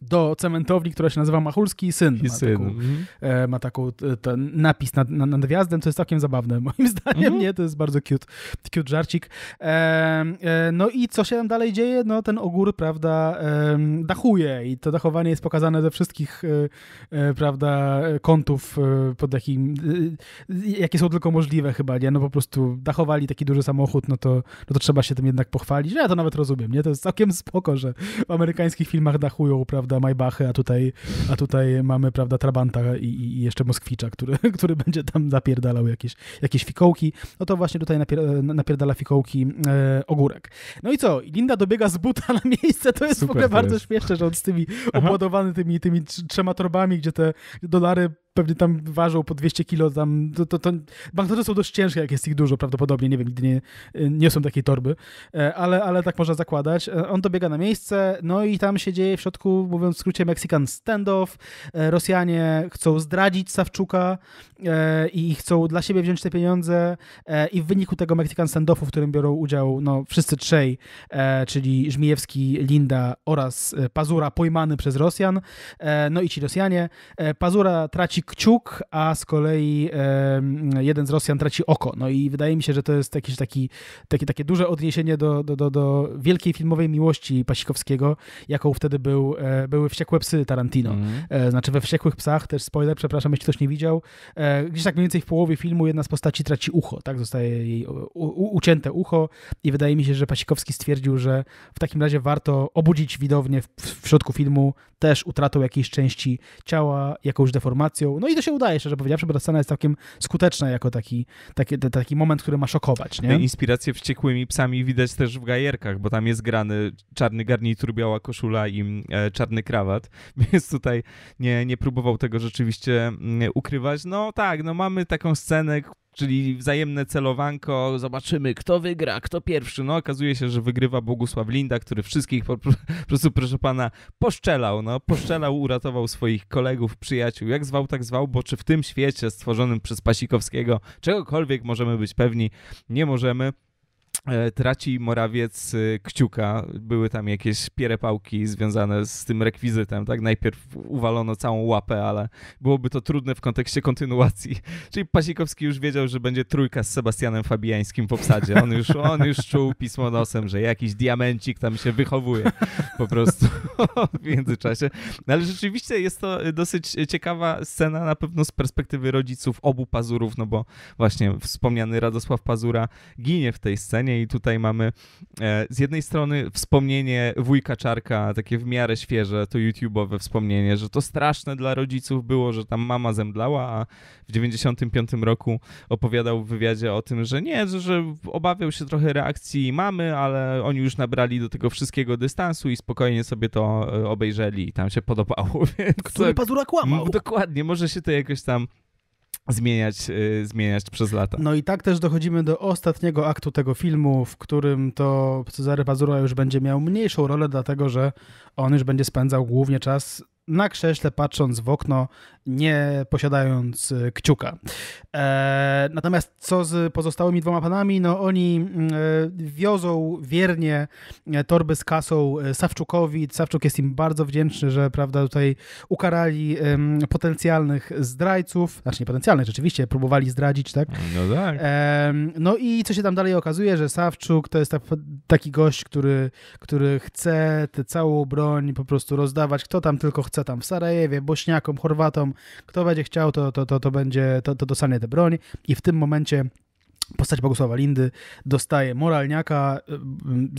do cementowni, która się nazywa Machulski i Syn. I ma, syn. Taką, mhm. e, ma taką e, ten napis nad, nad, nad gwiazdem, co jest całkiem zabawne moim zdaniem, mhm. nie? To jest bardzo cute, cute żarcik. E, e, no i co się tam dalej dzieje? No ten ogór, prawda, dachuje i to dachowanie jest pokazane ze wszystkich, e, prawda, kątów, pod jakim, jakie są tylko możliwe chyba, nie? No po prostu dachowali taki duży samochód, no to, no to trzeba się tym jednak pochwalić. No ja to nawet rozumiem, nie? To jest całkiem spoko, że w amerykańskich filmach dachują, prawda, prawda, Maybachy, a tutaj, a tutaj mamy, prawda, Trabanta i, i jeszcze Moskwicza, który, który będzie tam napierdalał jakieś, jakieś fikołki. No to właśnie tutaj napier, napierdala fikołki e, ogórek. No i co? Linda dobiega z buta na miejsce, to jest Super w ogóle bardzo jest. śmieszne, że on z tymi Aha. obładowany tymi, tymi trzema torbami, gdzie te dolary pewnie tam ważą po 200 kilo, tam, to, to, to, banknoty są dość ciężkie, jak jest ich dużo prawdopodobnie, nie wiem, nigdy nie, y, nie są takiej torby, e, ale, ale tak można zakładać. E, on dobiega na miejsce, no i tam się dzieje w środku, mówiąc w skrócie, Mexican standoff, e, Rosjanie chcą zdradzić Sawczuka i chcą dla siebie wziąć te pieniądze i w wyniku tego Mexican standoffu, w którym biorą udział no, wszyscy trzej, czyli Żmijewski, Linda oraz Pazura pojmany przez Rosjan, no i ci Rosjanie. Pazura traci kciuk, a z kolei jeden z Rosjan traci oko. No i wydaje mi się, że to jest jakieś taki, takie, takie duże odniesienie do, do, do, do wielkiej filmowej miłości Pasikowskiego, jaką wtedy był, e, były Wściekłe Psy Tarantino. Mm. Znaczy we Wściekłych Psach, też spoiler, przepraszam, jeśli ktoś nie widział, e, gdzieś tak mniej więcej w połowie filmu jedna z postaci traci ucho, tak? Zostaje jej u, ucięte ucho i wydaje mi się, że Pasikowski stwierdził, że w takim razie warto obudzić widownię w, w środku filmu też utratą jakiejś części ciała, jakąś deformacją, no i to się udaje, szczerze powiedziawszy, bo ta scena jest całkiem skuteczna jako taki, taki, taki moment, który ma szokować. Nie? Inspirację wściekłymi psami widać też w gajerkach, bo tam jest grany czarny garnitur, biała koszula i mm, e, czarny krawat, więc tutaj nie, nie próbował tego rzeczywiście mm, ukrywać. No tak, no mamy taką scenę, czyli wzajemne celowanko, zobaczymy kto wygra, kto pierwszy. No okazuje się, że wygrywa Bogusław Linda, który wszystkich po, prostu, proszę pana, poszczelał, no, poszczelał, uratował swoich kolegów, przyjaciół, jak zwał, tak zwał, bo czy w tym świecie stworzonym przez Pasikowskiego czegokolwiek możemy być pewni? Nie możemy. E, traci Morawiec y, kciuka. Były tam jakieś pierepałki związane z tym rekwizytem, tak? Najpierw uwalono całą łapę, ale byłoby to trudne w kontekście kontynuacji. Czyli Pasikowski już wiedział, że będzie trójka z Sebastianem Fabiańskim w obsadzie. On już, on już czuł pismo nosem, że jakiś diamencik tam się wychowuje po prostu w międzyczasie. No ale rzeczywiście jest to dosyć ciekawa scena, na pewno z perspektywy rodziców obu Pazurów, no bo właśnie wspomniany Radosław Pazura ginie w tej scenie i tutaj mamy e, z jednej strony wspomnienie wujka Czarka, takie w miarę świeże, to YouTube'owe wspomnienie, że to straszne dla rodziców było, że tam mama zemdlała, a w 95 roku opowiadał w wywiadzie o tym, że nie, że, że obawiał się trochę reakcji mamy, ale oni już nabrali do tego wszystkiego dystansu i spokojnie sobie to e, obejrzeli i tam się podobało. Więc... Który tak. pazura kłamał. Dokładnie, może się to jakoś tam zmieniać, y, zmieniać przez lata. No i tak też dochodzimy do ostatniego aktu tego filmu, w którym to Cezary Pazura już będzie miał mniejszą rolę, dlatego że on już będzie spędzał głównie czas na krześle, patrząc w okno, nie posiadając e, kciuka. E, natomiast co z pozostałymi dwoma panami? No oni mm, e, wiozą wiernie torby z kasą Sawczukowi. Sawczuk jest im bardzo wdzięczny, że prawda tutaj ukarali potencjalnych zdrajców, znaczy nie potencjalnych, rzeczywiście próbowali zdradzić, tak? No tak. No i co się tam dalej okazuje, że Sawczuk to jest taki gość, który, który chce tę całą broń po prostu rozdawać, kto tam tylko chce tam w Sarajewie, Bośniakom, Chorwatom, kto będzie chciał, to, to, to, to będzie, to, to dostanie tę broń i w tym momencie Postać Bogusława Lindy dostaje moralniaka.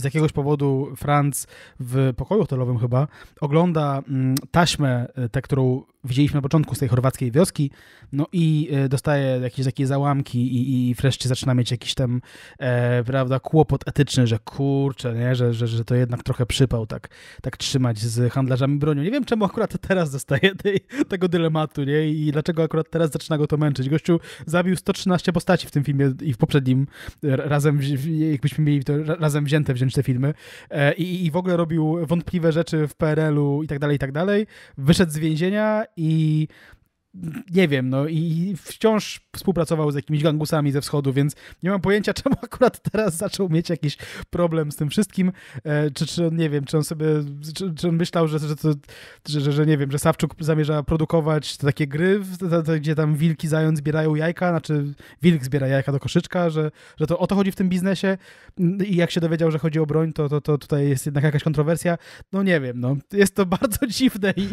Y, z jakiegoś powodu Franz w pokoju hotelowym chyba ogląda mm, taśmę, y, tę, którą widzieliśmy na początku z tej chorwackiej wioski, no i e, dostaje jakieś takie załamki i, i wreszcie zaczyna mieć jakiś tam, e, prawda, kłopot etyczny, że kurczę, nie? Że, że, że to jednak trochę przypał tak, tak trzymać z handlarzami bronią. Nie wiem, czemu akurat teraz dostaje tej, tego dylematu, nie? I dlaczego akurat teraz zaczyna go to męczyć. Gościu zabił 113 postaci w tym filmie i w poprzednim razem, jakbyśmy mieli to razem wzięte wziąć te filmy e, i, i w ogóle robił wątpliwe rzeczy w PRL-u i tak dalej, i tak dalej. Wyszedł z więzienia E nie wiem, no i wciąż współpracował z jakimiś gangusami ze wschodu, więc nie mam pojęcia, czemu akurat teraz zaczął mieć jakiś problem z tym wszystkim. E, czy, czy nie wiem, czy on sobie, czy, czy on myślał, że, że, że, że, że nie wiem, że Sawczuk zamierza produkować takie gry, gdzie tam wilki zając zbierają jajka, znaczy wilk zbiera jajka do koszyczka, że, że to o to chodzi w tym biznesie i jak się dowiedział, że chodzi o broń, to, to, to tutaj jest jednak jakaś kontrowersja. No nie wiem, no jest to bardzo dziwne i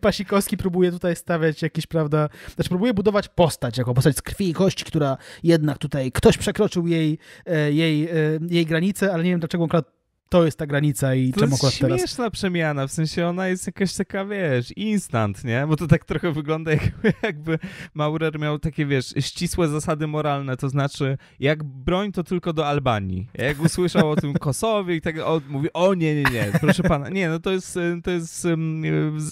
Pasikowski próbuje tutaj stawiać jakieś prawa prawda? Znaczy próbuje budować postać, jako postać z krwi i kości, która jednak tutaj ktoś przekroczył jej, e, jej, e, jej granice, ale nie wiem dlaczego akurat to jest ta granica i to czemu akurat teraz. To jest śmieszna przemiana, w sensie ona jest jakaś taka, wiesz, instant, nie? Bo to tak trochę wygląda jakby, jakby Maurer miał takie, wiesz, ścisłe zasady moralne, to znaczy jak broń to tylko do Albanii. Jak usłyszał o tym Kosowie i tak o, mówi, o nie, nie, nie, proszę pana, nie, no to jest, to jest um,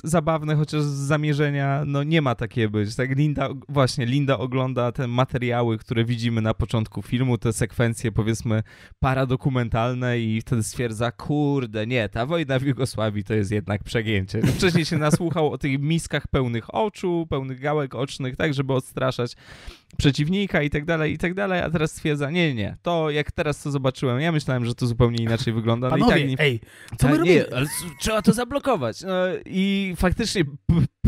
zabawne, chociaż z zamierzenia, no nie ma takie być. Tak Linda, właśnie, Linda ogląda te materiały, które widzimy na początku filmu, te sekwencje, powiedzmy, paradokumentalne i wtedy stwierdza, stwierdza, kurde, nie, ta wojna w Jugosławii to jest jednak przegięcie. No, wcześniej się nasłuchał o tych miskach pełnych oczu, pełnych gałek ocznych, tak, żeby odstraszać przeciwnika i tak dalej, i tak dalej, a teraz stwierdza, nie, nie, to jak teraz to zobaczyłem, ja myślałem, że to zupełnie inaczej wygląda. No Panowie, i tak nie, ej, co my tak, robimy? ale trzeba to zablokować. No, I faktycznie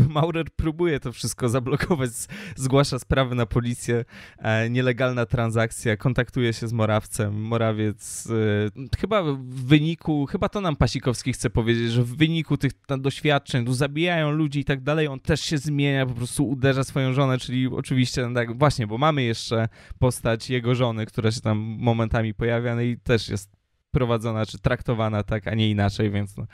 Maurer próbuje to wszystko zablokować, zgłasza sprawy na policję, e, nielegalna transakcja, kontaktuje się z Morawcem, Morawiec e, chyba w wyniku, chyba to nam Pasikowski chce powiedzieć, że w wyniku tych doświadczeń, tu zabijają ludzi i tak dalej, on też się zmienia, po prostu uderza swoją żonę, czyli oczywiście no tak właśnie, bo mamy jeszcze postać jego żony, która się tam momentami pojawia, no i też jest prowadzona czy traktowana tak, a nie inaczej, więc no.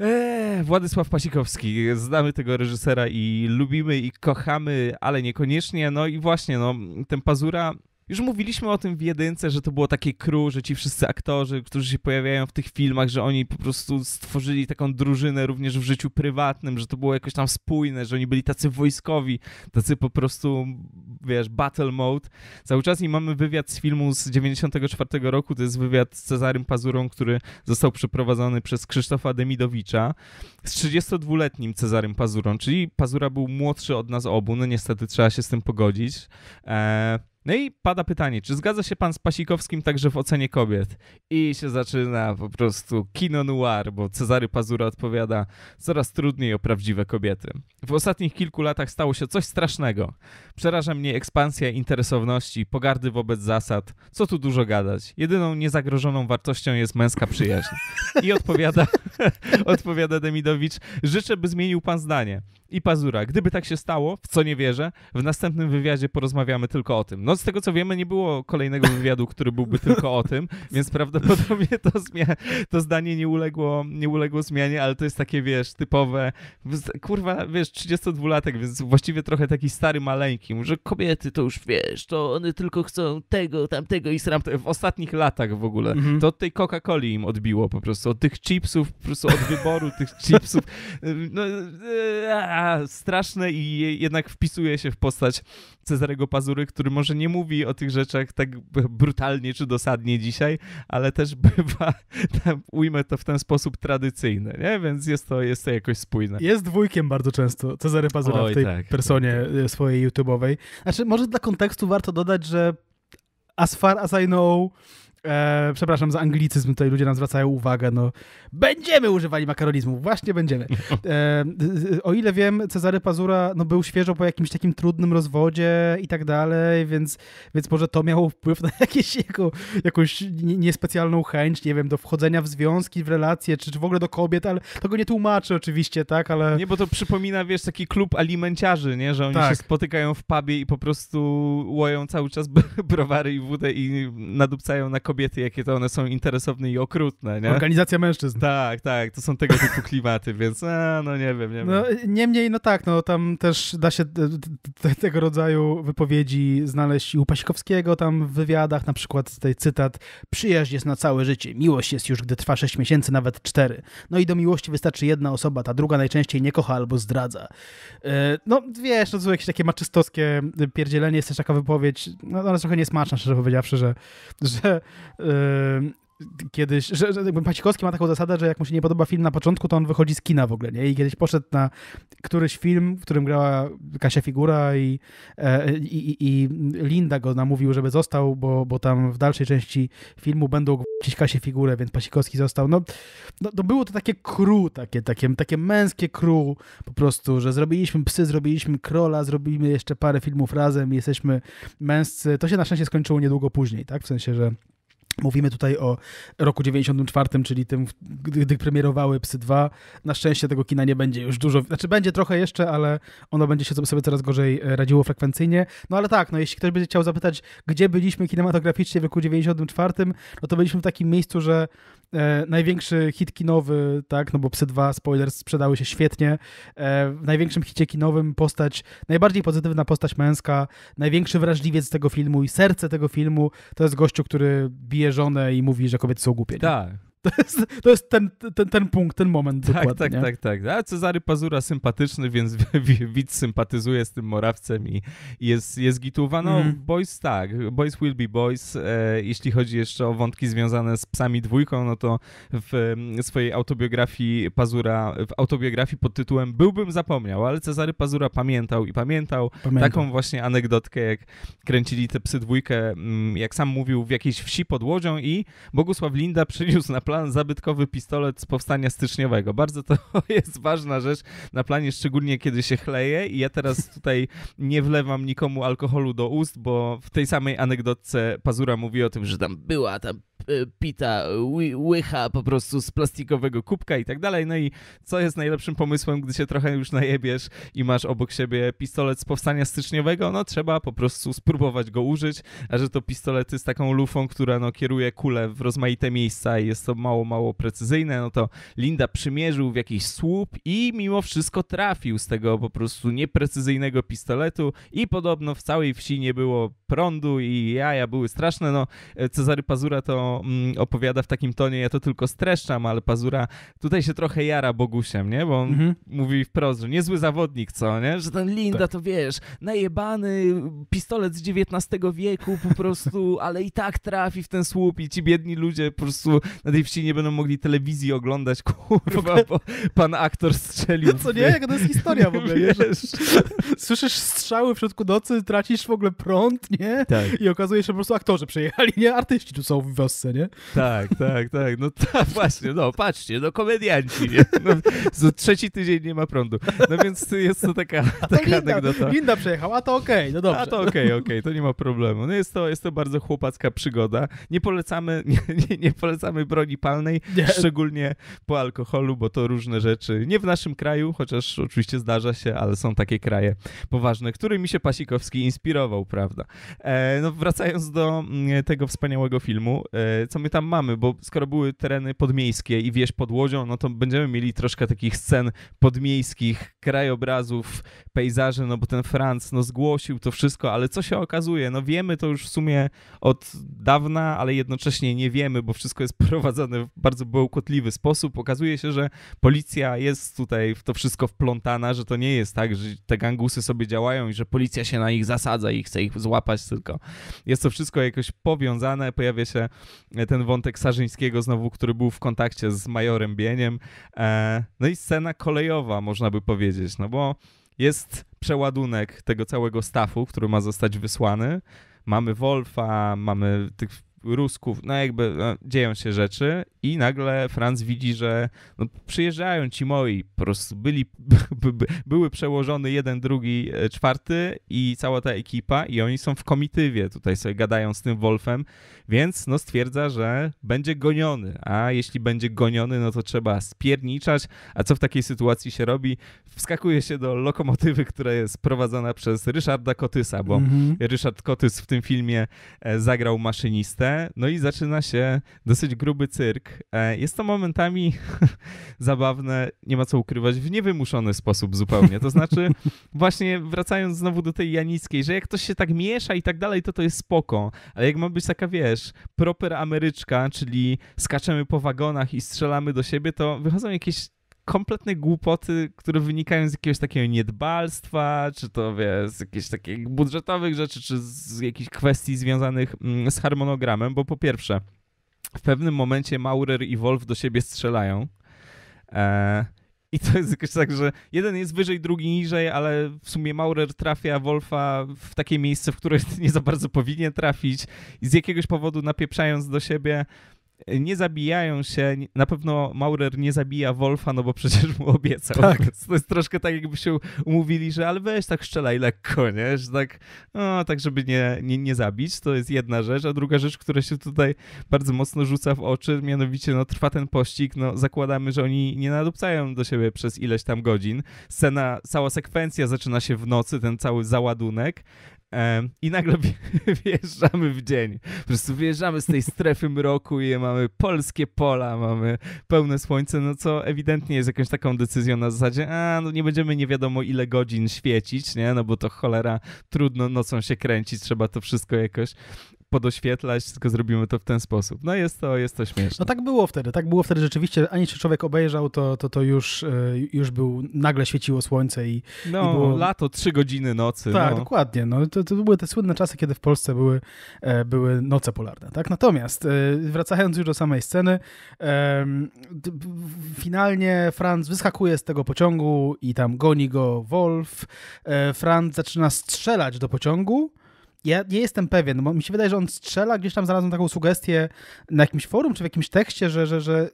Eee, Władysław Pasikowski, znamy tego reżysera i lubimy i kochamy, ale niekoniecznie. No i właśnie, no, ten Pazura już mówiliśmy o tym w jedynce, że to było takie crew, że ci wszyscy aktorzy, którzy się pojawiają w tych filmach, że oni po prostu stworzyli taką drużynę również w życiu prywatnym, że to było jakoś tam spójne, że oni byli tacy wojskowi, tacy po prostu, wiesz, battle mode. Cały czas i mamy wywiad z filmu z 94 roku, to jest wywiad z Cezarym Pazurą, który został przeprowadzony przez Krzysztofa Demidowicza z 32-letnim Cezarym Pazurą, czyli Pazura był młodszy od nas obu, no niestety trzeba się z tym pogodzić. Eee, no i pada pytanie, czy zgadza się pan z Pasikowskim także w ocenie kobiet? I się zaczyna po prostu kino noir, bo Cezary Pazura odpowiada coraz trudniej o prawdziwe kobiety. W ostatnich kilku latach stało się coś strasznego. Przeraża mnie ekspansja interesowności, pogardy wobec zasad. Co tu dużo gadać? Jedyną niezagrożoną wartością jest męska przyjaźń. I odpowiada, odpowiada Demidowicz, życzę, by zmienił pan zdanie i Pazura. Gdyby tak się stało, w co nie wierzę, w następnym wywiadzie porozmawiamy tylko o tym. No z tego co wiemy, nie było kolejnego wywiadu, który byłby tylko o tym, więc prawdopodobnie to, to zdanie nie uległo, nie uległo zmianie, ale to jest takie, wiesz, typowe, kurwa, wiesz, 32-latek, więc właściwie trochę taki stary, maleńki, że kobiety to już, wiesz, to one tylko chcą tego, tamtego i sram. W ostatnich latach w ogóle. Mhm. To od tej Coca-Coli im odbiło po prostu, od tych chipsów, po prostu od wyboru tych chipsów. No, e, a, straszne i jednak wpisuje się w postać Cezarego Pazury, który może nie mówi o tych rzeczach tak brutalnie czy dosadnie dzisiaj, ale też bywa, tam, ujmę to w ten sposób tradycyjny, nie? więc jest to, jest to jakoś spójne. Jest dwójkiem bardzo często Cezary Pazura Oj, w tej tak, tak, personie tak. E, swojej YouTube'owej. Znaczy, może dla kontekstu warto dodać, że as far as I know, E, przepraszam za anglicyzm, tutaj ludzie nam zwracają uwagę, no będziemy używali makaronizmu, właśnie będziemy. E, o ile wiem, Cezary Pazura no, był świeżo po jakimś takim trudnym rozwodzie i tak dalej, więc, więc może to miało wpływ na jakieś jego, jakąś niespecjalną chęć, nie wiem, do wchodzenia w związki, w relacje, czy, czy w ogóle do kobiet, ale tego nie tłumaczy oczywiście, tak, ale... Nie, bo to przypomina, wiesz, taki klub alimenciarzy, nie, że oni tak. się spotykają w pubie i po prostu łoją cały czas browary i wódę i nadupcają na kobiety kobiety, jakie to one są interesowne i okrutne, nie? Organizacja mężczyzn. Tak, tak, to są tego typu klimaty, więc a, no nie wiem, nie no, wiem. No, niemniej, no tak, no tam też da się tego rodzaju wypowiedzi znaleźć i u Pasikowskiego tam w wywiadach, na przykład tutaj cytat przyjaźń jest na całe życie, miłość jest już, gdy trwa 6 miesięcy, nawet 4. No i do miłości wystarczy jedna osoba, ta druga najczęściej nie kocha albo zdradza. E, no wiesz, no to są jakieś takie maczystowskie pierdzielenie, jest też taka wypowiedź, no ale trochę niesmaczna, szczerze powiedziawszy, że, że kiedyś, że, że jakby Pacikowski ma taką zasadę, że jak mu się nie podoba film na początku, to on wychodzi z kina w ogóle, nie? I kiedyś poszedł na któryś film, w którym grała Kasia Figura i, e, i, i Linda go namówił, żeby został, bo, bo tam w dalszej części filmu będą gdzieś Kasię Figurę, więc Pacikowski został. No, no to no było to takie kru, takie, takie, takie męskie kru po prostu, że zrobiliśmy psy, zrobiliśmy krola, zrobimy jeszcze parę filmów razem, jesteśmy męscy. To się na szczęście skończyło niedługo później, tak? W sensie, że Mówimy tutaj o roku 94, czyli tym, gdy, premierowały Psy 2. Na szczęście tego kina nie będzie już dużo, znaczy będzie trochę jeszcze, ale ono będzie się sobie coraz gorzej e, radziło frekwencyjnie. No ale tak, no jeśli ktoś będzie chciał zapytać, gdzie byliśmy kinematograficznie w roku 94, no to byliśmy w takim miejscu, że e, największy hit kinowy, tak, no bo Psy 2, spoilers, sprzedały się świetnie. E, w największym hicie kinowym postać, najbardziej pozytywna postać męska, największy wrażliwiec tego filmu i serce tego filmu to jest gościu, który bije żonę i mówi, że kobiety są głupie. Tak, to jest, to jest ten, ten, ten punkt, ten moment tak, dokładnie. Tak, tak, tak. A Cezary Pazura sympatyczny, więc widz sympatyzuje z tym Morawcem i jest, jest gituwa. No, mm. boys tak, boys will be boys. E, jeśli chodzi jeszcze o wątki związane z psami dwójką, no to w swojej autobiografii Pazura, w autobiografii pod tytułem Byłbym zapomniał, ale Cezary Pazura pamiętał i pamiętał, pamiętał. taką właśnie anegdotkę, jak kręcili te psy dwójkę, jak sam mówił, w jakiejś wsi pod Łodzią i Bogusław Linda przyniósł na plac zabytkowy pistolet z powstania styczniowego. Bardzo to jest ważna rzecz na planie, szczególnie kiedy się chleje i ja teraz tutaj nie wlewam nikomu alkoholu do ust, bo w tej samej anegdotce Pazura mówi o tym, że tam była tam E, pita, łycha po prostu z plastikowego kubka i tak dalej. No i co jest najlepszym pomysłem, gdy się trochę już najebiesz i masz obok siebie pistolet z powstania styczniowego? No trzeba po prostu spróbować go użyć, a że to pistolety z taką lufą, która no, kieruje kulę w rozmaite miejsca i jest to mało, mało precyzyjne, no to Linda przymierzył w jakiś słup i mimo wszystko trafił z tego po prostu nieprecyzyjnego pistoletu i podobno w całej wsi nie było prądu i jaja były straszne. No e, Cezary Pazura to Mm, opowiada w takim tonie, ja to tylko streszczam, ale Pazura tutaj się trochę jara Bogusiem, nie? Bo on mhm. mówi wprost, że niezły zawodnik, co, nie? Że ten Linda tak. to wiesz, najebany pistolet z XIX wieku po prostu, ale i tak trafi w ten słup i ci biedni ludzie po prostu na tej wsi nie będą mogli telewizji oglądać, kurwa, bo pan aktor strzelił. Co nie? jak to jest historia w ogóle, wiesz? Słyszysz strzały w środku nocy, tracisz w ogóle prąd, nie? Tak. I okazuje się, że po prostu aktorzy przejechali, nie? Artyści tu są w wiosce nie? Tak, tak, tak. No ta, właśnie, no patrzcie, no komedianci, nie? No, trzeci tydzień nie ma prądu. No więc jest to taka, taka to winda, anegdota. Winda przejechała, a to okej, okay, no dobrze. A to okej, okay, okej, okay, to nie ma problemu. No jest to, jest to bardzo chłopacka przygoda. Nie polecamy, nie, nie, nie polecamy broni palnej, nie. szczególnie po alkoholu, bo to różne rzeczy. Nie w naszym kraju, chociaż oczywiście zdarza się, ale są takie kraje poważne, którymi się Pasikowski inspirował, prawda? E, no wracając do mm, tego wspaniałego filmu, e, co my tam mamy, bo skoro były tereny podmiejskie i wiesz pod Łodzią, no to będziemy mieli troszkę takich scen podmiejskich, krajobrazów, pejzaży, no bo ten Franc no zgłosił to wszystko, ale co się okazuje? No wiemy to już w sumie od dawna, ale jednocześnie nie wiemy, bo wszystko jest prowadzone w bardzo bełkotliwy sposób. Okazuje się, że policja jest tutaj w to wszystko wplątana, że to nie jest tak, że te gangusy sobie działają i że policja się na nich zasadza i chce ich złapać, tylko jest to wszystko jakoś powiązane. Pojawia się ten wątek Sarzyńskiego znowu, który był w kontakcie z Majorem Bieniem. E, no i scena kolejowa, można by powiedzieć, no bo jest przeładunek tego całego stafu, który ma zostać wysłany. Mamy Wolfa, mamy tych Rusków, no jakby no, dzieją się rzeczy i nagle Franz widzi, że no, przyjeżdżają ci moi, po prostu byli, by, by, były przełożony jeden, drugi, e, czwarty i cała ta ekipa i oni są w komitywie, tutaj sobie gadają z tym Wolfem, więc no stwierdza, że będzie goniony, a jeśli będzie goniony, no to trzeba spierniczać, a co w takiej sytuacji się robi? Wskakuje się do lokomotywy, która jest prowadzona przez Ryszarda Kotysa, bo mm -hmm. Ryszard Kotys w tym filmie e, zagrał maszynistę, no i zaczyna się dosyć gruby cyrk. E, jest to momentami zabawne, nie ma co ukrywać, w niewymuszony sposób zupełnie. To znaczy, właśnie wracając znowu do tej janickiej, że jak ktoś się tak miesza i tak dalej, to to jest spoko, ale jak ma być taka, wiesz, proper ameryczka, czyli skaczemy po wagonach i strzelamy do siebie, to wychodzą jakieś kompletne głupoty, które wynikają z jakiegoś takiego niedbalstwa, czy to wie, z jakichś takich budżetowych rzeczy, czy z jakichś kwestii związanych mm, z harmonogramem, bo po pierwsze, w pewnym momencie Maurer i Wolf do siebie strzelają. E, i to jest jakoś tak, że jeden jest wyżej, drugi niżej, ale w sumie Maurer trafia Wolfa w takie miejsce, w które nie za bardzo powinien trafić i z jakiegoś powodu napieprzając do siebie nie zabijają się, na pewno Maurer nie zabija Wolfa, no bo przecież mu obiecał. Tak. To jest troszkę tak, jakby się umówili, że ale weź tak strzelaj lekko, nie? Że tak, no, tak żeby nie, nie, nie zabić, to jest jedna rzecz, a druga rzecz, która się tutaj bardzo mocno rzuca w oczy, mianowicie no trwa ten pościg, no zakładamy, że oni nie nadupcają do siebie przez ileś tam godzin. Scena, cała sekwencja zaczyna się w nocy, ten cały załadunek i nagle wjeżdżamy w dzień. Po prostu wyjeżdżamy z tej strefy mroku i mamy polskie pola, mamy pełne słońce, no co ewidentnie jest jakąś taką decyzją na zasadzie, a no nie będziemy nie wiadomo ile godzin świecić, nie? No bo to cholera, trudno nocą się kręcić, trzeba to wszystko jakoś podoświetlać, tylko zrobimy to w ten sposób. No jest to, jest to śmieszne. No tak było wtedy, tak było wtedy rzeczywiście, ani czy człowiek obejrzał, to, to, to już, e, już był, nagle świeciło słońce i, no, i było... lato, trzy godziny nocy. Tak, no. dokładnie. No, to, to były te słynne czasy, kiedy w Polsce były, e, były noce polarne. Tak? Natomiast e, wracając już do samej sceny, finalnie Franz wyskakuje z tego pociągu i tam goni go Wolf. Franz zaczyna strzelać do pociągu, ja nie jestem pewien, bo mi się wydaje, że on strzela, gdzieś tam znalazłem taką sugestię na jakimś forum czy w jakimś tekście, że, że, że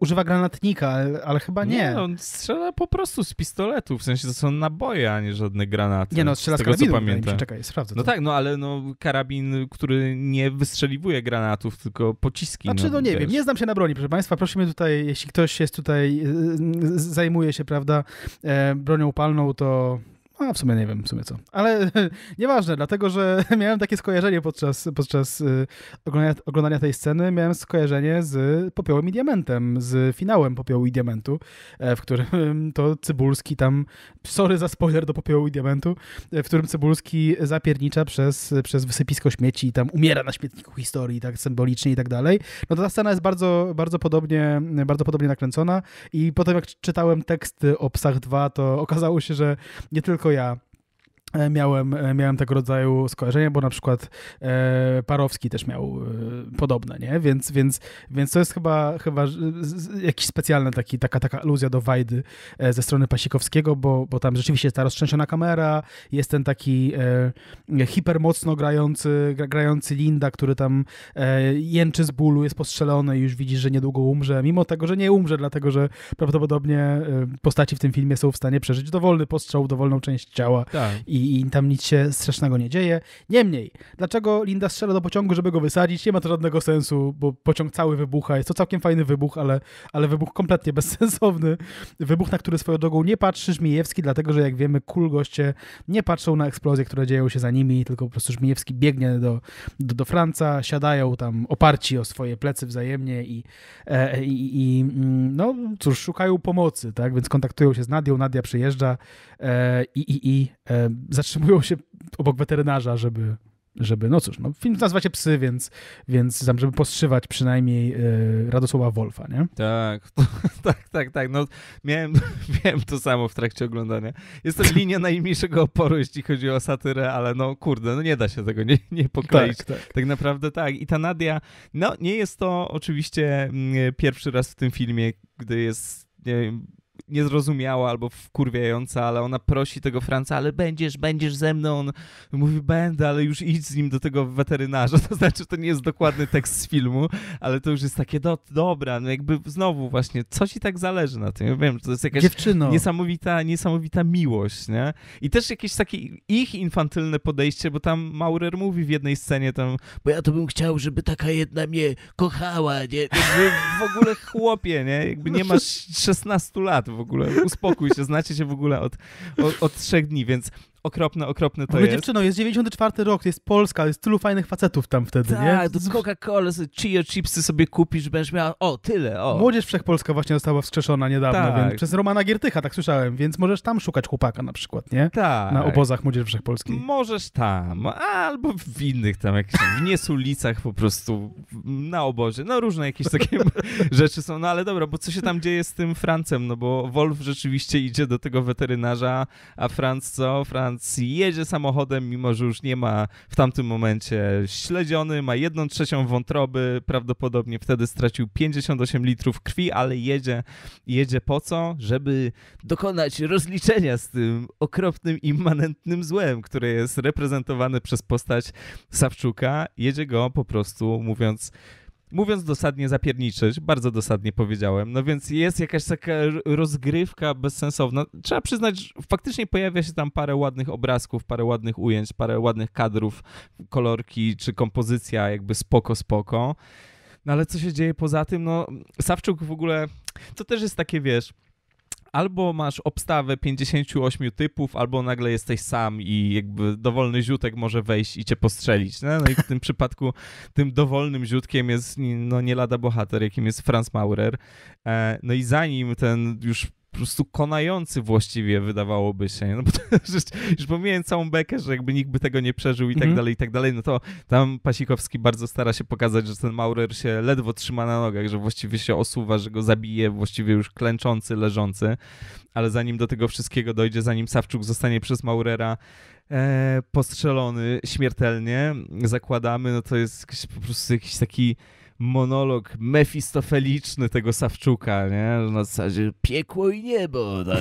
używa granatnika, ale, ale chyba nie. Nie, no, on strzela po prostu z pistoletu, w sensie to są naboje, a nie żadne granaty. Nie, no strzela z, z tego, karabinu, co pamiętam. Czekaj, sprawdzę. No to. tak, no ale no, karabin, który nie wystrzeliwuje granatów, tylko pociski. Znaczy, no, no nie wiesz. wiem, nie znam się na broni, proszę Państwa, prosimy tutaj, jeśli ktoś jest tutaj, y, y, zajmuje się, prawda, e, bronią palną, to a w sumie nie wiem, w sumie co. Ale nieważne, dlatego że miałem takie skojarzenie podczas, podczas y, oglądania, oglądania, tej sceny. Miałem skojarzenie z Popiołem i Diamentem, z finałem Popiołu i Diamentu, e, w którym to Cybulski tam, sorry za spoiler do Popiołu i Diamentu, e, w którym Cybulski zapiernicza przez, przez wysypisko śmieci i tam umiera na śmietniku historii, tak symbolicznie i tak dalej. No to ta scena jest bardzo, bardzo podobnie, bardzo podobnie nakręcona i potem jak czytałem teksty o Psach 2, to okazało się, że nie tylko koja E, miałem, e, miałem tego rodzaju skojarzenia, bo na przykład e, Parowski też miał e, podobne, nie? Więc, więc, więc to jest chyba, chyba jakiś specjalny taki, taka, taka aluzja do Wajdy e, ze strony Pasikowskiego, bo, bo tam rzeczywiście jest ta roztrzęsiona kamera, jest ten taki e, hipermocno grający, gra, grający Linda, który tam e, jęczy z bólu, jest postrzelony i już widzisz, że niedługo umrze, mimo tego, że nie umrze, dlatego, że prawdopodobnie e, postaci w tym filmie są w stanie przeżyć dowolny postrzał, dowolną część ciała tak i, i tam nic się strasznego nie dzieje. Niemniej, dlaczego Linda strzela do pociągu, żeby go wysadzić? Nie ma to żadnego sensu, bo pociąg cały wybucha. Jest to całkiem fajny wybuch, ale, ale wybuch kompletnie bezsensowny. Wybuch, na który swoją drogą nie patrzy Żmijewski, dlatego że jak wiemy, kul goście nie patrzą na eksplozje, które dzieją się za nimi, tylko po prostu Żmijewski biegnie do, do, do Franca, siadają tam oparci o swoje plecy wzajemnie i, e, i, i mm, no cóż, szukają pomocy, tak? Więc kontaktują się z Nadią, Nadia przyjeżdża e, i, i, i e, zatrzymują się obok weterynarza, żeby żeby, no cóż, no, film nazywa się Psy, więc, więc żeby postrzywać przynajmniej yy, Radosława Wolfa, nie? Tak, to, tak, tak, tak. No, miałem, miałem to samo w trakcie oglądania. Jest to linia najmniejszego oporu, jeśli chodzi o satyrę, ale no kurde, no nie da się tego nie, nie pokleić. Tak, tak. tak naprawdę tak. I ta Nadia, no nie jest to oczywiście mm, pierwszy raz w tym filmie, gdy jest, nie wiem, niezrozumiała albo wkurwiająca, ale ona prosi tego Franca, ale będziesz, będziesz ze mną. On mówi, będę, ale już idź z nim do tego weterynarza. To znaczy, to nie jest dokładny tekst z filmu, ale to już jest takie, do, dobra, no jakby znowu właśnie, co ci tak zależy na tym? Ja wiem, to jest jakaś Dziewczyno. niesamowita, niesamowita miłość, nie? I też jakieś takie ich infantylne podejście, bo tam Maurer mówi w jednej scenie tam, bo ja to bym chciał, żeby taka jedna mnie kochała, nie? Jakby w ogóle chłopie, nie? Jakby nie masz 16 lat, w ogóle. Uspokój się, znacie się w ogóle od, od, od trzech dni, więc okropne, okropne to Mówię, jest. dziewczyno, jest 94 rok, jest Polska, jest tylu fajnych facetów tam wtedy, Ta, nie? Tak, do Coca-Cola, Chia Chipsy sobie kupisz, będziesz miała, o, tyle, o. Młodzież Wszechpolska właśnie została wskrzeszona niedawno, tak. więc przez Romana Giertycha, tak słyszałem, więc możesz tam szukać chłopaka na przykład, nie? Tak. Na obozach Młodzieży Wszechpolskiej. Możesz tam, albo w innych tam jakichś, w niesulicach po prostu, na obozie, no różne jakieś takie rzeczy są, no ale dobra, bo co się tam dzieje z tym Francem, no bo Wolf rzeczywiście idzie do tego weterynarza, a Franc co? Franc Evans jedzie samochodem, mimo że już nie ma w tamtym momencie śledziony, ma jedną trzecią wątroby, prawdopodobnie wtedy stracił 58 litrów krwi, ale jedzie, jedzie po co? Żeby dokonać rozliczenia z tym okropnym, immanentnym złem, które jest reprezentowane przez postać Sawczuka. Jedzie go po prostu mówiąc mówiąc dosadnie, zapierniczyć. Bardzo dosadnie powiedziałem. No więc jest jakaś taka rozgrywka bezsensowna. Trzeba przyznać, że faktycznie pojawia się tam parę ładnych obrazków, parę ładnych ujęć, parę ładnych kadrów, kolorki czy kompozycja jakby spoko, spoko. No ale co się dzieje poza tym? No Sawczuk w ogóle, to też jest takie, wiesz albo masz obstawę 58 typów, albo nagle jesteś sam i jakby dowolny ziutek może wejść i cię postrzelić. No, no i w tym przypadku tym dowolnym ziutkiem jest no nie lada bohater, jakim jest Franz Maurer. E, no i zanim ten już po prostu konający właściwie wydawałoby się, no bo już, już całą bekę, że jakby nikt by tego nie przeżył i tak mhm. dalej, i tak dalej, no to tam Pasikowski bardzo stara się pokazać, że ten Maurer się ledwo trzyma na nogach, że właściwie się osuwa, że go zabije właściwie już klęczący, leżący, ale zanim do tego wszystkiego dojdzie, zanim Sawczuk zostanie przez Maurera e, postrzelony śmiertelnie, zakładamy, no to jest po prostu jakiś taki monolog mefistofeliczny tego Sawczuka, nie? Na zasadzie piekło i niebo, no,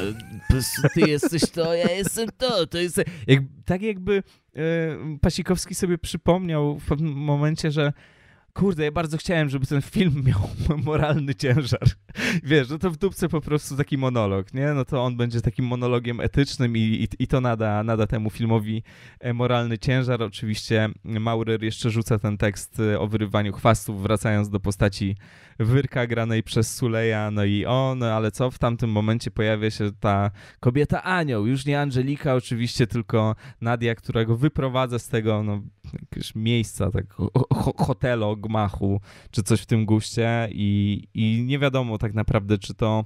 ty jesteś to, ja jestem to, to jest... Jak, tak jakby e, Pasikowski sobie przypomniał w pewnym momencie, że kurde, ja bardzo chciałem, żeby ten film miał moralny ciężar. Wiesz, no to w dupce po prostu taki monolog, nie? No to on będzie takim monologiem etycznym i, i, i to nada, nada temu filmowi e, moralny ciężar. Oczywiście Maurer jeszcze rzuca ten tekst e, o wyrywaniu chwastów, wracając do postaci Wyrka granej przez Suleja, no i on, ale co? W tamtym momencie pojawia się ta kobieta anioł, już nie Angelika oczywiście, tylko Nadia, która go wyprowadza z tego no, jakiegoś miejsca, tak ho hotelu gmachu, czy coś w tym guście i, i nie wiadomo tak naprawdę, czy to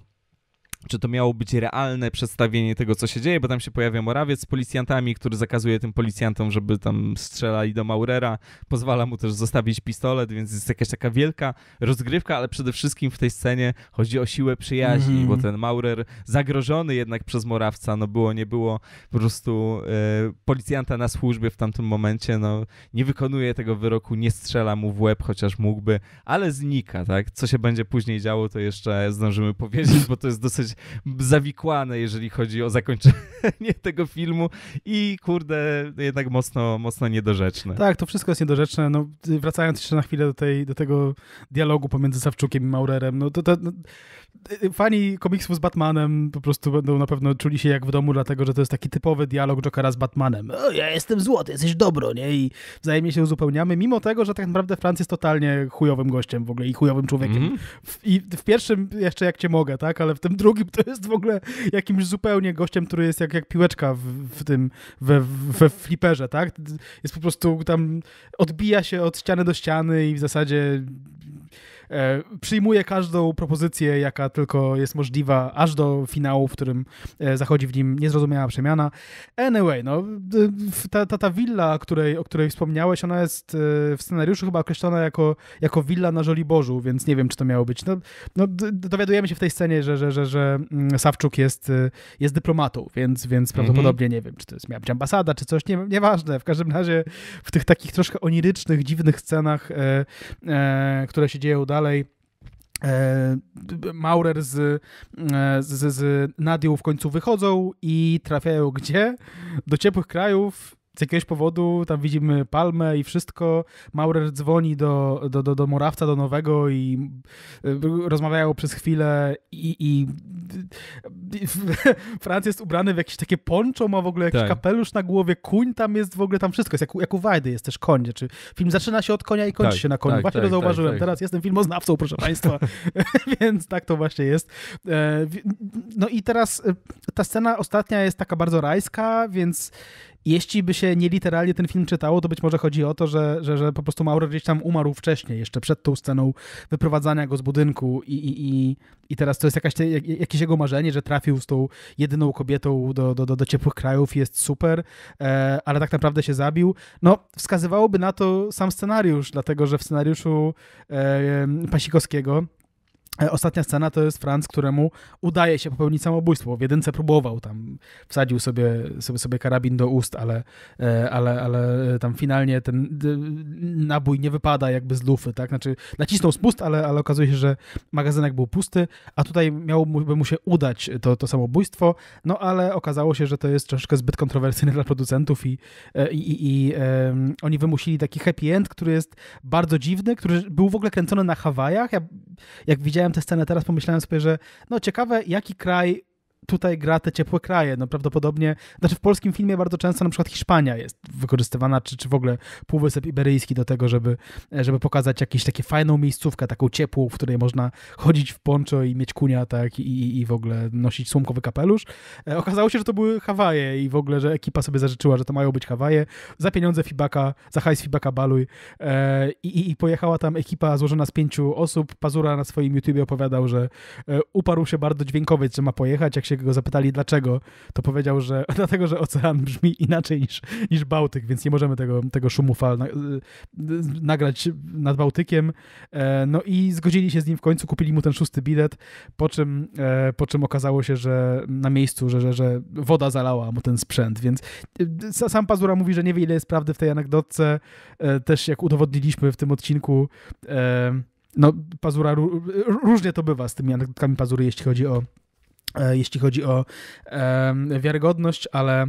czy to miało być realne przedstawienie tego, co się dzieje, bo tam się pojawia Morawiec z policjantami, który zakazuje tym policjantom, żeby tam strzelali do Maurera, pozwala mu też zostawić pistolet, więc jest jakaś taka wielka rozgrywka, ale przede wszystkim w tej scenie chodzi o siłę przyjaźni, mm. bo mhm. ten Maurer zagrożony jednak przez Morawca, no było, nie było, po prostu e, policjanta na służbie w tamtym momencie, no nie wykonuje tego wyroku, nie strzela mu w łeb, chociaż mógłby, ale znika, tak? Co się będzie później działo, to jeszcze zdążymy powiedzieć, bo to jest dosyć dosyć zawikłane, jeżeli chodzi o zakończenie tego filmu i kurde, jednak mocno, mocno niedorzeczne. Tak, to wszystko jest niedorzeczne. No, wracając jeszcze na chwilę do, tej, do tego dialogu pomiędzy Sawczukiem i Maurerem, no to, to no, fani komiksów z Batmanem po prostu będą na pewno czuli się jak w domu, dlatego, że to jest taki typowy dialog Jokera z Batmanem. O, ja jestem złoty, jesteś dobro, nie? I wzajemnie się uzupełniamy, mimo tego, że tak naprawdę Franc jest totalnie chujowym gościem w ogóle i chujowym człowiekiem. Mm. W, I w pierwszym jeszcze jak cię mogę, tak? Ale w tym drugim drugim to jest w ogóle jakimś zupełnie gościem, który jest jak, jak piłeczka w, w tym, we, we fliperze, tak? Jest po prostu tam, odbija się od ściany do ściany i w zasadzie E, przyjmuje każdą propozycję, jaka tylko jest możliwa, aż do finału, w którym e, zachodzi w nim niezrozumiała przemiana. Anyway, no, ta, ta, ta willa, której, o której wspomniałeś, ona jest e, w scenariuszu chyba określona jako, jako willa na Żoliborzu, więc nie wiem, czy to miało być. No, no dowiadujemy się w tej scenie, że, że, że, że mm, Sawczuk jest, jest dyplomatą, więc, więc mhm. prawdopodobnie nie wiem, czy to jest miała być ambasada, czy coś, nie, nieważne. W każdym razie w tych takich troszkę onirycznych, dziwnych scenach, e, e, które się dzieją dalej, dalej. E, Maurer z, e, z, z Nadią w końcu wychodzą i trafiają gdzie? Do ciepłych krajów z jakiegoś powodu tam widzimy palmę i wszystko. Maurer dzwoni do, do, do, do Morawca, do Nowego i y, rozmawiają przez chwilę i, i, i Franc jest ubrany w jakieś takie poncho, ma w ogóle jakiś tak. kapelusz na głowie, kuń tam jest w ogóle, tam wszystko jest, jak, jak u Wajdy jest też konie. Czy film zaczyna się od konia i kończy tak, się na koniu. Tak, właśnie tak, to tak, zauważyłem. Tak. Teraz jestem filmoznawcą, proszę państwa. Więc tak to właśnie jest. E, no i teraz e, ta scena ostatnia jest taka bardzo rajska, więc jeśli by się nie literalnie ten film czytało, to być może chodzi o to, że, że, że po prostu Maurer gdzieś tam umarł wcześniej, jeszcze przed tą sceną wyprowadzania go z budynku i, i, i, i teraz to jest jakaś, jakieś jego marzenie, że trafił z tą jedyną kobietą do, do, do, do ciepłych krajów i jest super, e, ale tak naprawdę się zabił. No, wskazywałoby na to sam scenariusz, dlatego że w scenariuszu e, Pasikowskiego E, ostatnia scena to jest Franz, któremu udaje się popełnić samobójstwo. W jedynce próbował, tam wsadził sobie, sobie, sobie karabin do ust, ale, e, ale, ale e, tam finalnie ten nabój nie wypada jakby z lufy, tak? Znaczy nacisnął spust, ale, ale okazuje się, że magazynek był pusty, a tutaj miałoby mu się udać to, to samobójstwo, no ale okazało się, że to jest troszeczkę zbyt kontrowersyjne dla producentów i, i, i, i um, oni wymusili taki happy end, który jest bardzo dziwny, który był w ogóle kręcony na Hawajach. Ja, jak widziałem oglądałem tę scenę teraz, pomyślałem sobie, że no ciekawe, jaki kraj tutaj gra te ciepłe kraje. No prawdopodobnie, znaczy w polskim filmie bardzo często na przykład Hiszpania jest wykorzystywana, czy, czy w ogóle Półwysep Iberyjski do tego, żeby, e, żeby pokazać jakąś taką fajną miejscówkę, taką ciepłą, w której można chodzić w poncho i mieć kunia tak i, i w ogóle nosić słomkowy kapelusz. E, okazało się, że to były Hawaje i w ogóle, że ekipa sobie zażyczyła, że to mają być Hawaje. Za pieniądze Fibaka, za hajs Fibaka baluj. E, I, i, I pojechała tam ekipa złożona z pięciu osób. Pazura na swoim YouTubie opowiadał, że uparł się bardzo dźwiękowiec, że ma pojechać. Jak się jak go zapytali dlaczego, to powiedział, że dlatego, że ocean brzmi inaczej niż, niż Bałtyk, więc nie możemy tego, tego szumu fal na, y, nagrać nad Bałtykiem. E, no i zgodzili się z nim w końcu, kupili mu ten szósty bilet, po czym, e, po czym okazało się, że na miejscu, że, że, że woda zalała mu ten sprzęt, więc y, sam Pazura mówi, że nie wie ile jest prawdy w tej anegdotce, e, też jak udowodniliśmy w tym odcinku, no, pazura, różnie to bywa z tymi anegdotkami pazury, jeśli chodzi o E, jeśli chodzi o wiarygodność, ale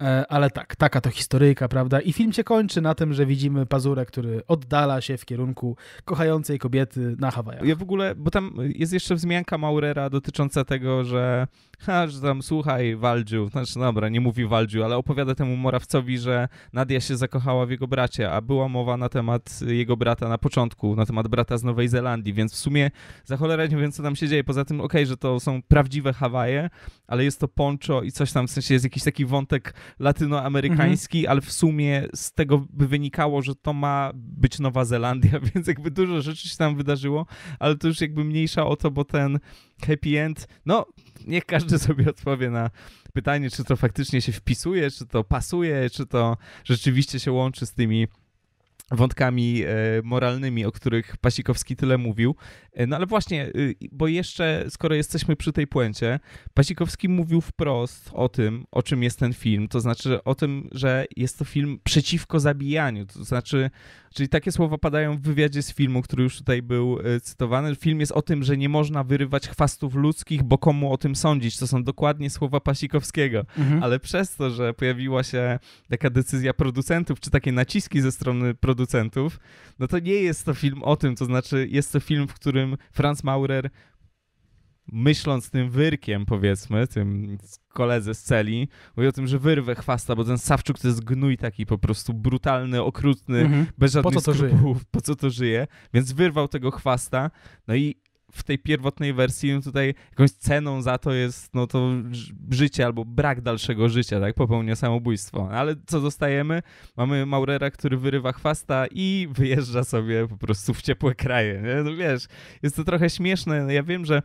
e, ale tak, taka to historyjka, prawda? I film się kończy na tym, że widzimy pazurę, który oddala się w kierunku kochającej kobiety na Hawajach. Ja w ogóle, bo tam jest jeszcze wzmianka Maurera dotycząca tego, że aż że tam słuchaj, Waldziu, znaczy dobra, nie mówi Waldziu, ale opowiada temu Morawcowi, że Nadia się zakochała w jego bracie, a była mowa na temat jego brata na początku, na temat brata z Nowej Zelandii, więc w sumie za cholerę nie wiem, co tam się dzieje, poza tym okej, okay, że to są prawdziwe Hawaje, ale jest to poncho i coś tam, w sensie jest jakiś taki wątek latynoamerykański, mhm. ale w sumie z tego by wynikało, że to ma być Nowa Zelandia, więc jakby dużo rzeczy się tam wydarzyło, ale to już jakby mniejsza o to, bo ten happy end? No, niech każdy sobie odpowie na pytanie, czy to faktycznie się wpisuje, czy to pasuje, czy to rzeczywiście się łączy z tymi wątkami e, moralnymi, o których Pasikowski tyle mówił. E, no ale właśnie, y, bo jeszcze skoro jesteśmy przy tej puencie, Pasikowski mówił wprost o tym, o czym jest ten film, to znaczy o tym, że jest to film przeciwko zabijaniu, to znaczy Czyli takie słowa padają w wywiadzie z filmu, który już tutaj był e, cytowany. Film jest o tym, że nie można wyrywać chwastów ludzkich, bo komu o tym sądzić? To są dokładnie słowa Pasikowskiego. Mhm. Ale przez to, że pojawiła się taka decyzja producentów, czy takie naciski ze strony producentów, no to nie jest to film o tym, to znaczy jest to film, w którym Franz Maurer myśląc tym wyrkiem, powiedzmy, tym koledze z celi, mówi o tym, że wyrwę chwasta, bo ten Sawczuk to jest gnój taki po prostu brutalny, okrutny, mhm. bez żadnych po co skrupułów, po co to żyje, więc wyrwał tego chwasta, no i w tej pierwotnej wersji no tutaj jakąś ceną za to jest no to życie albo brak dalszego życia, tak? Popełnia samobójstwo. Ale co dostajemy? Mamy Maurera, który wyrywa chwasta i wyjeżdża sobie po prostu w ciepłe kraje, nie? No wiesz, jest to trochę śmieszne. Ja wiem, że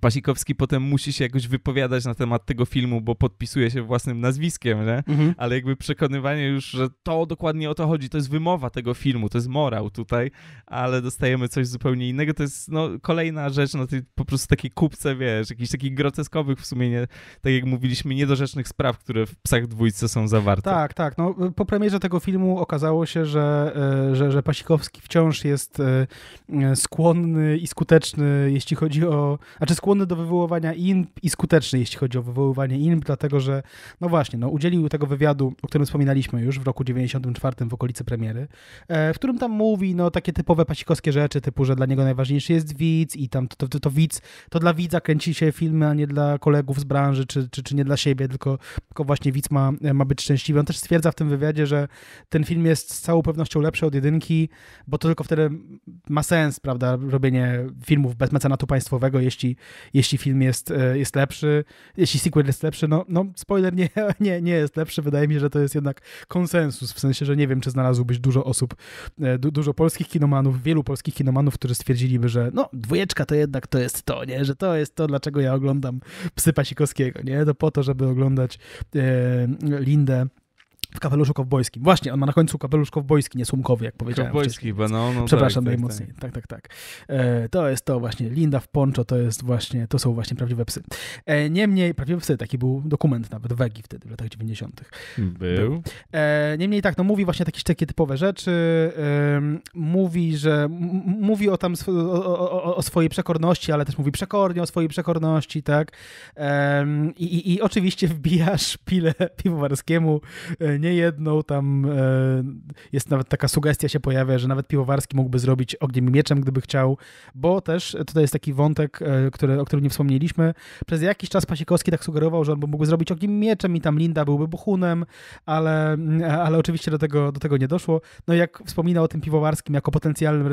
Pasikowski potem musi się jakoś wypowiadać na temat tego filmu, bo podpisuje się własnym nazwiskiem, nie? Mhm. ale jakby przekonywanie już, że to dokładnie o to chodzi, to jest wymowa tego filmu, to jest morał tutaj, ale dostajemy coś zupełnie innego. To jest no, kolejna rzecz na tej po prostu takiej kupce, wiesz, jakichś takich groteskowych w sumie, nie, tak jak mówiliśmy, niedorzecznych spraw, które w Psach Dwójce są zawarte. Tak, tak. No, po premierze tego filmu okazało się, że, e, że, że Pasikowski wciąż jest e, e, skłonny i skuteczny, jeśli chodzi o... Znaczy, skłonny do wywoływania imp i skuteczny, jeśli chodzi o wywoływanie imp, dlatego że, no właśnie, no, udzielił tego wywiadu, o którym wspominaliśmy już w roku 94 w okolicy premiery, e, w którym tam mówi, no takie typowe pasikowskie rzeczy, typu, że dla niego najważniejszy jest widz i tam to, to, to, to widz, to dla widza kręci się filmy, a nie dla kolegów z branży, czy, czy, czy nie dla siebie, tylko, tylko właśnie widz ma, ma być szczęśliwy. On też stwierdza w tym wywiadzie, że ten film jest z całą pewnością lepszy od jedynki, bo to tylko wtedy ma sens, prawda, robienie filmów bez mecenatu państwowego, jeśli jeśli film jest, e, jest lepszy, jeśli sequel jest lepszy, no, no spoiler nie, nie, nie jest lepszy. Wydaje mi się, że to jest jednak konsensus, w sensie, że nie wiem, czy znalazłbyś dużo osób, e, du, dużo polskich kinomanów, wielu polskich kinomanów, którzy stwierdziliby, że no dwójeczka to jednak to jest to, nie? Że to jest to, dlaczego ja oglądam Psy Pasikowskiego, nie? To po to, żeby oglądać e, Lindę w kapeluszu kowbojskim. Właśnie, on ma na końcu kapelusz kowbojski, nie sumkowy, jak powiedziałem Kowbojski bo no, no tak, Przepraszam tak, najmocniej. Tak. tak, tak, tak. E, to jest to właśnie, Linda w poncho, to jest właśnie, to są właśnie prawdziwe psy. E, Niemniej, prawdziwe psy, taki był dokument nawet Wegi wtedy, w latach 90. Był. E, Niemniej tak, no mówi właśnie takie typowe rzeczy, mówi, że mówi o tam o, o, o, swojej przekorności, ale też mówi przekornie o swojej przekorności, tak? I, i, I oczywiście wbija szpilę piwowarskiemu, nie niejedną tam e, jest nawet taka sugestia się pojawia, że nawet Piwowarski mógłby zrobić ogniem i mieczem, gdyby chciał, bo też tutaj jest taki wątek, e, który, o którym nie wspomnieliśmy. Przez jakiś czas Pasikowski tak sugerował, że on by mógł zrobić ogniem i mieczem i tam Linda byłby buchunem, ale, e, ale oczywiście do tego, do tego nie doszło. No i jak wspomina o tym Piwowarskim jako potencjalnym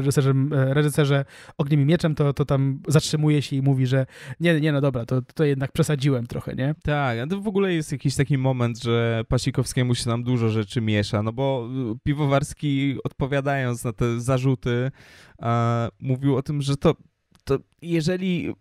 reżyserze ogniem i mieczem, to, to tam zatrzymuje się i mówi, że nie, nie, no dobra, to, to jednak przesadziłem trochę, nie? Tak, to w ogóle jest jakiś taki moment, że Pasikowskiemu się nam dużo rzeczy miesza, no bo y, Piwowarski odpowiadając na te zarzuty, mówił o tym, że to to jeżeli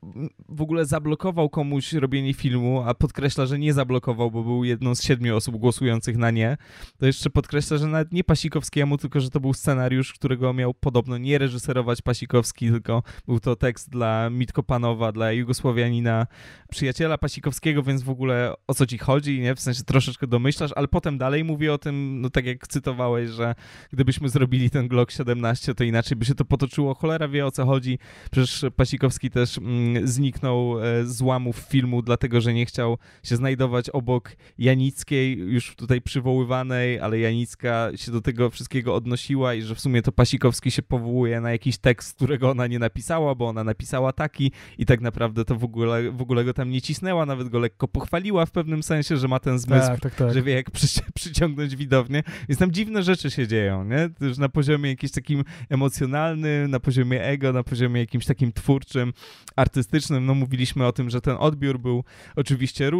w ogóle zablokował komuś robienie filmu, a podkreśla, że nie zablokował, bo był jedną z siedmiu osób głosujących na nie, to jeszcze podkreśla, że nawet nie Pasikowskiemu, tylko że to był scenariusz, którego miał podobno nie reżyserować Pasikowski, tylko był to tekst dla Mitko Panowa, dla Jugosłowianina, przyjaciela Pasikowskiego, więc w ogóle o co ci chodzi, nie? W sensie troszeczkę domyślasz, ale potem dalej mówię o tym, no tak jak cytowałeś, że gdybyśmy zrobili ten Glock 17, to inaczej by się to potoczyło. Cholera wie o co chodzi. Przecież Pasikowski też mm, zniknął e, z łamów filmu, dlatego że nie chciał się znajdować obok Janickiej, już tutaj przywoływanej, ale Janicka się do tego wszystkiego odnosiła i że w sumie to Pasikowski się powołuje na jakiś tekst, którego ona nie napisała, bo ona napisała taki i tak naprawdę to w ogóle, w ogóle go tam nie cisnęła, nawet go lekko pochwaliła w pewnym sensie, że ma ten zmysł, tak, tak, tak. że wie jak przy, przyciągnąć widownię. Więc tam dziwne rzeczy się dzieją, nie? Już na poziomie jakimś takim emocjonalnym, na poziomie ego, na poziomie jakimś takim twórczym, artystycznym. No mówiliśmy o tym, że ten odbiór był oczywiście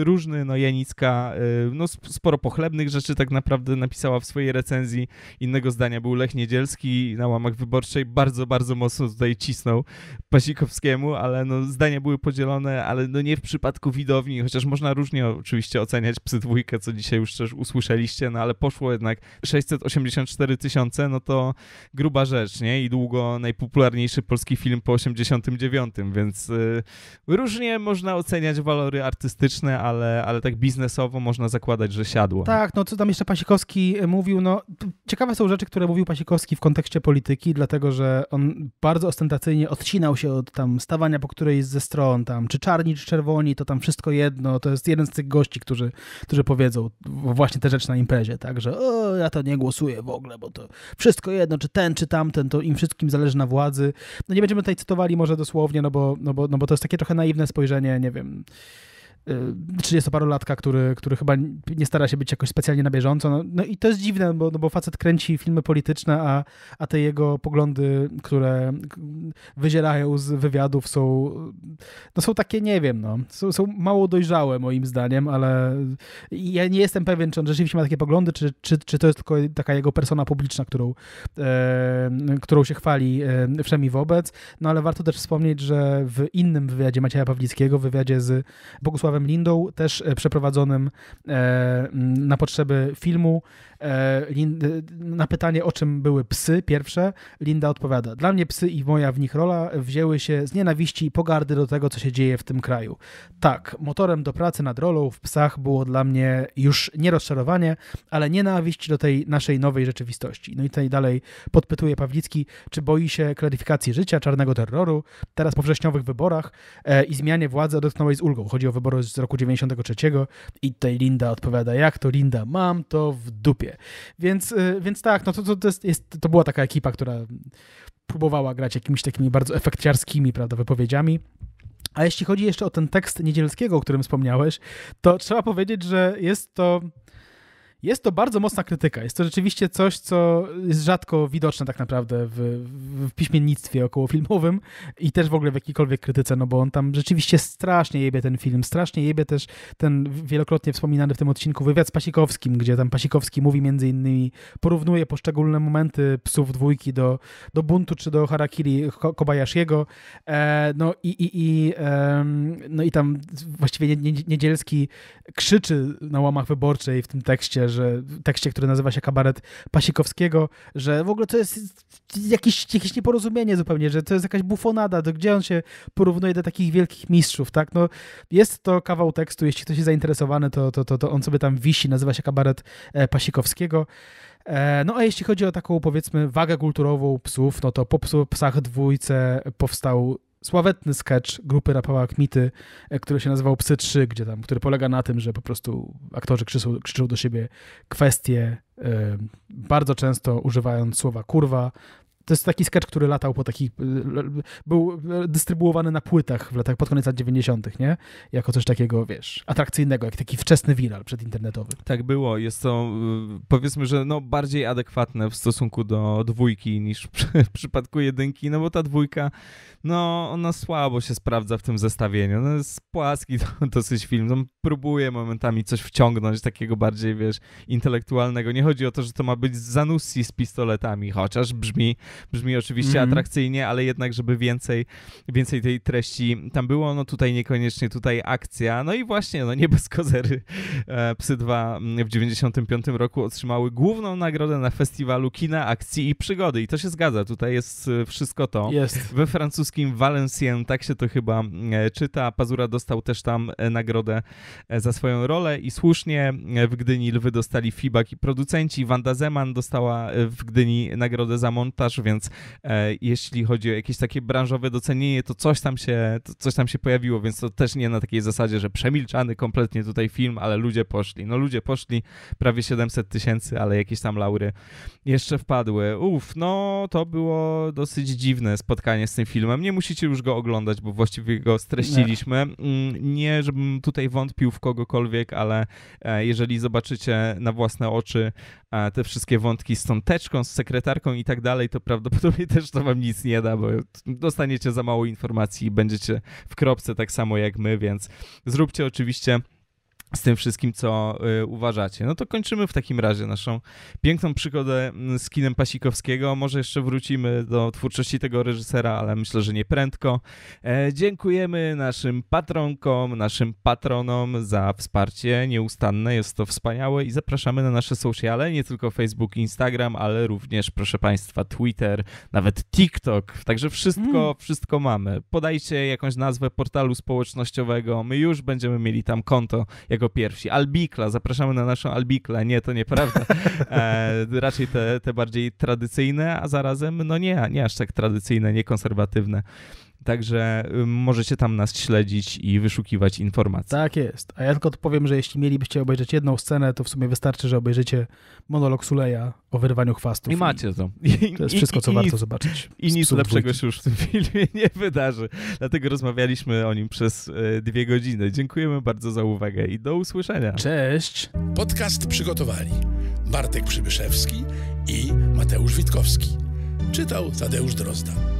różny. No Janicka y, no, sporo pochlebnych rzeczy tak naprawdę napisała w swojej recenzji. Innego zdania był Lech Niedzielski na łamach wyborczej. Bardzo, bardzo mocno tutaj cisnął Pasikowskiemu, ale no, zdania były podzielone, ale no nie w przypadku widowni, chociaż można różnie oczywiście oceniać Psy Dwójkę, co dzisiaj już też usłyszeliście, no ale poszło jednak 684 tysiące, no to gruba rzecz, nie? I długo najpopularniejszy polski film po 80 89, więc y, różnie można oceniać walory artystyczne, ale, ale tak biznesowo można zakładać, że siadło. Tak, no co tam jeszcze Pasikowski e, mówił, no ciekawe są rzeczy, które mówił Pasikowski w kontekście polityki, dlatego że on bardzo ostentacyjnie odcinał się od tam stawania po którejś ze stron, tam czy czarni, czy czerwoni, to tam wszystko jedno, to jest jeden z tych gości, którzy, którzy powiedzą właśnie te rzeczy na imprezie, tak, że o, ja to nie głosuję w ogóle, bo to wszystko jedno, czy ten, czy tamten, to im wszystkim zależy na władzy. No nie będziemy tutaj cytować traktowali może dosłownie, no bo, no bo, no bo to jest takie trochę naiwne spojrzenie, nie wiem, Y, trzydziestoparolatka, parolatka który, który chyba nie stara się być jakoś specjalnie na bieżąco. No, no i to jest dziwne, bo, no bo facet kręci filmy polityczne, a, a te jego poglądy, które wyzierają z wywiadów są, no są takie, nie wiem, no, są, są mało dojrzałe moim zdaniem, ale ja nie jestem pewien, czy on rzeczywiście ma takie poglądy, czy, czy, czy to jest tylko taka jego persona publiczna, którą, e, którą się chwali e, wszemi wobec. No ale warto też wspomnieć, że w innym wywiadzie Macieja Pawlickiego, w wywiadzie z Bogusławem Jarosławem Lindą, też e, przeprowadzonym e, na potrzeby filmu. E, na pytanie, o czym były psy pierwsze, Linda odpowiada: Dla mnie psy i moja w nich rola wzięły się z nienawiści i pogardy do tego, co się dzieje w tym kraju. Tak, motorem do pracy nad rolą w psach było dla mnie już nie rozczarowanie, ale nienawiść do tej naszej nowej rzeczywistości. No i tutaj dalej podpytuje Pawlicki, czy boi się klaryfikacji życia, czarnego terroru, teraz po wrześniowych wyborach i zmianie władzy odetchnąłej z ulgą. Chodzi o wybory z roku 93 i tutaj Linda odpowiada, jak to Linda, mam to w dupie. Więc, y, więc tak, no to, to, to, jest, to była taka ekipa, która próbowała grać jakimiś takimi bardzo efekciarskimi prawda, wypowiedziami. A jeśli chodzi jeszcze o ten tekst Niedzielskiego, o którym wspomniałeś, to trzeba powiedzieć, że jest to jest to bardzo mocna krytyka. Jest to rzeczywiście coś, co jest rzadko widoczne tak naprawdę w, w piśmiennictwie okołofilmowym i też w ogóle w jakiejkolwiek krytyce, no bo on tam rzeczywiście strasznie jebie ten film, strasznie jebie też ten wielokrotnie wspominany w tym odcinku wywiad z Pasikowskim, gdzie tam Pasikowski mówi między innymi, porównuje poszczególne momenty psów dwójki do, do buntu czy do Harakiri Kobayashiego. E, no i, i, i, e, no i tam właściwie Niedzielski krzyczy na łamach wyborczej w tym tekście, że tekście, który nazywa się Kabaret Pasikowskiego, że w ogóle to jest jakieś, jakieś nieporozumienie zupełnie, że to jest jakaś bufonada, to gdzie on się porównuje do takich wielkich mistrzów, tak? No, jest to kawał tekstu, jeśli ktoś jest zainteresowany, to, to, to, to on sobie tam wisi, nazywa się Kabaret e, Pasikowskiego. E, no a jeśli chodzi o taką, powiedzmy, wagę kulturową psów, no to po psach dwójce powstał sławetny sketch grupy rapowa Kmity, e, który się nazywał Psy 3, gdzie tam, który polega na tym, że po prostu aktorzy krzyczą, krzyczą do siebie kwestie, e, bardzo często używając słowa kurwa, to jest taki sketch, który latał po takich, y, był y, dystrybuowany na płytach w latach, pod koniec lat 90., nie? Jako coś takiego, wiesz, atrakcyjnego, jak taki wczesny viral przedinternetowy. Tak było, jest to y, powiedzmy, że no bardziej adekwatne w stosunku do dwójki niż w przypadku jedynki, no bo ta dwójka, no ona słabo się sprawdza w tym zestawieniu, no jest płaski dosyć film, no, próbuje momentami coś wciągnąć takiego bardziej, wiesz, intelektualnego. Nie chodzi o to, że to ma być Zanussi z pistoletami, chociaż brzmi Brzmi oczywiście mm atrakcyjnie, ale jednak, żeby więcej, więcej tej treści tam było, no tutaj niekoniecznie, tutaj akcja. No i właśnie, no nie bez kozery e, Psy 2 mm, w 95 roku otrzymały główną nagrodę na festiwalu kina, akcji i przygody. I to się zgadza, tutaj jest e, wszystko to. Jest. We francuskim Valenciennes, tak się to chyba e, czyta, Pazura dostał też tam nagrodę za swoją rolę i słusznie w Gdyni Lwy dostali Fibak i producenci. Wanda Zeman dostała w Gdyni nagrodę za montaż więc e, jeśli chodzi o jakieś takie branżowe docenienie, to coś tam się, coś tam się pojawiło, więc to też nie na takiej zasadzie, że przemilczany kompletnie tutaj film, ale ludzie poszli. No ludzie poszli, prawie 700 tysięcy, ale jakieś tam laury jeszcze wpadły. Uff, no to było dosyć dziwne spotkanie z tym filmem. Nie musicie już go oglądać, bo właściwie go streściliśmy. Nie, mm, nie żebym tutaj wątpił w kogokolwiek, ale e, jeżeli zobaczycie na własne oczy a te wszystkie wątki z tą teczką, z sekretarką i tak dalej, to prawdopodobnie też to wam nic nie da, bo dostaniecie za mało informacji i będziecie w kropce tak samo jak my, więc zróbcie oczywiście z tym wszystkim, co y, uważacie. No to kończymy w takim razie naszą piękną przygodę mm, z kinem Pasikowskiego. Może jeszcze wrócimy do twórczości tego reżysera, ale myślę, że nie prędko. E, dziękujemy naszym patronkom, naszym patronom za wsparcie nieustanne. Jest to wspaniałe i zapraszamy na nasze sociale, nie tylko Facebook Instagram, ale również, proszę Państwa, Twitter, nawet TikTok. Także wszystko, mm. wszystko mamy. Podajcie jakąś nazwę portalu społecznościowego. My już będziemy mieli tam konto, jak jako pierwsi. Albikla, zapraszamy na naszą Albiklę. Nie, to nieprawda. E, raczej te, te bardziej tradycyjne, a zarazem, no nie, nie aż tak tradycyjne, nie konserwatywne Także y, możecie tam nas śledzić i wyszukiwać informacji. Tak jest. A ja tylko powiem, że jeśli mielibyście obejrzeć jedną scenę, to w sumie wystarczy, że obejrzycie monolog Suleja o wyrwaniu chwastów. I macie to. I, to jest wszystko, co i, warto i, zobaczyć. I nic lepszego się już w tym filmie nie wydarzy. Dlatego rozmawialiśmy o nim przez e, dwie godziny. Dziękujemy bardzo za uwagę i do usłyszenia. Cześć. Podcast przygotowali Bartek Przybyszewski i Mateusz Witkowski. Czytał Tadeusz Drozda.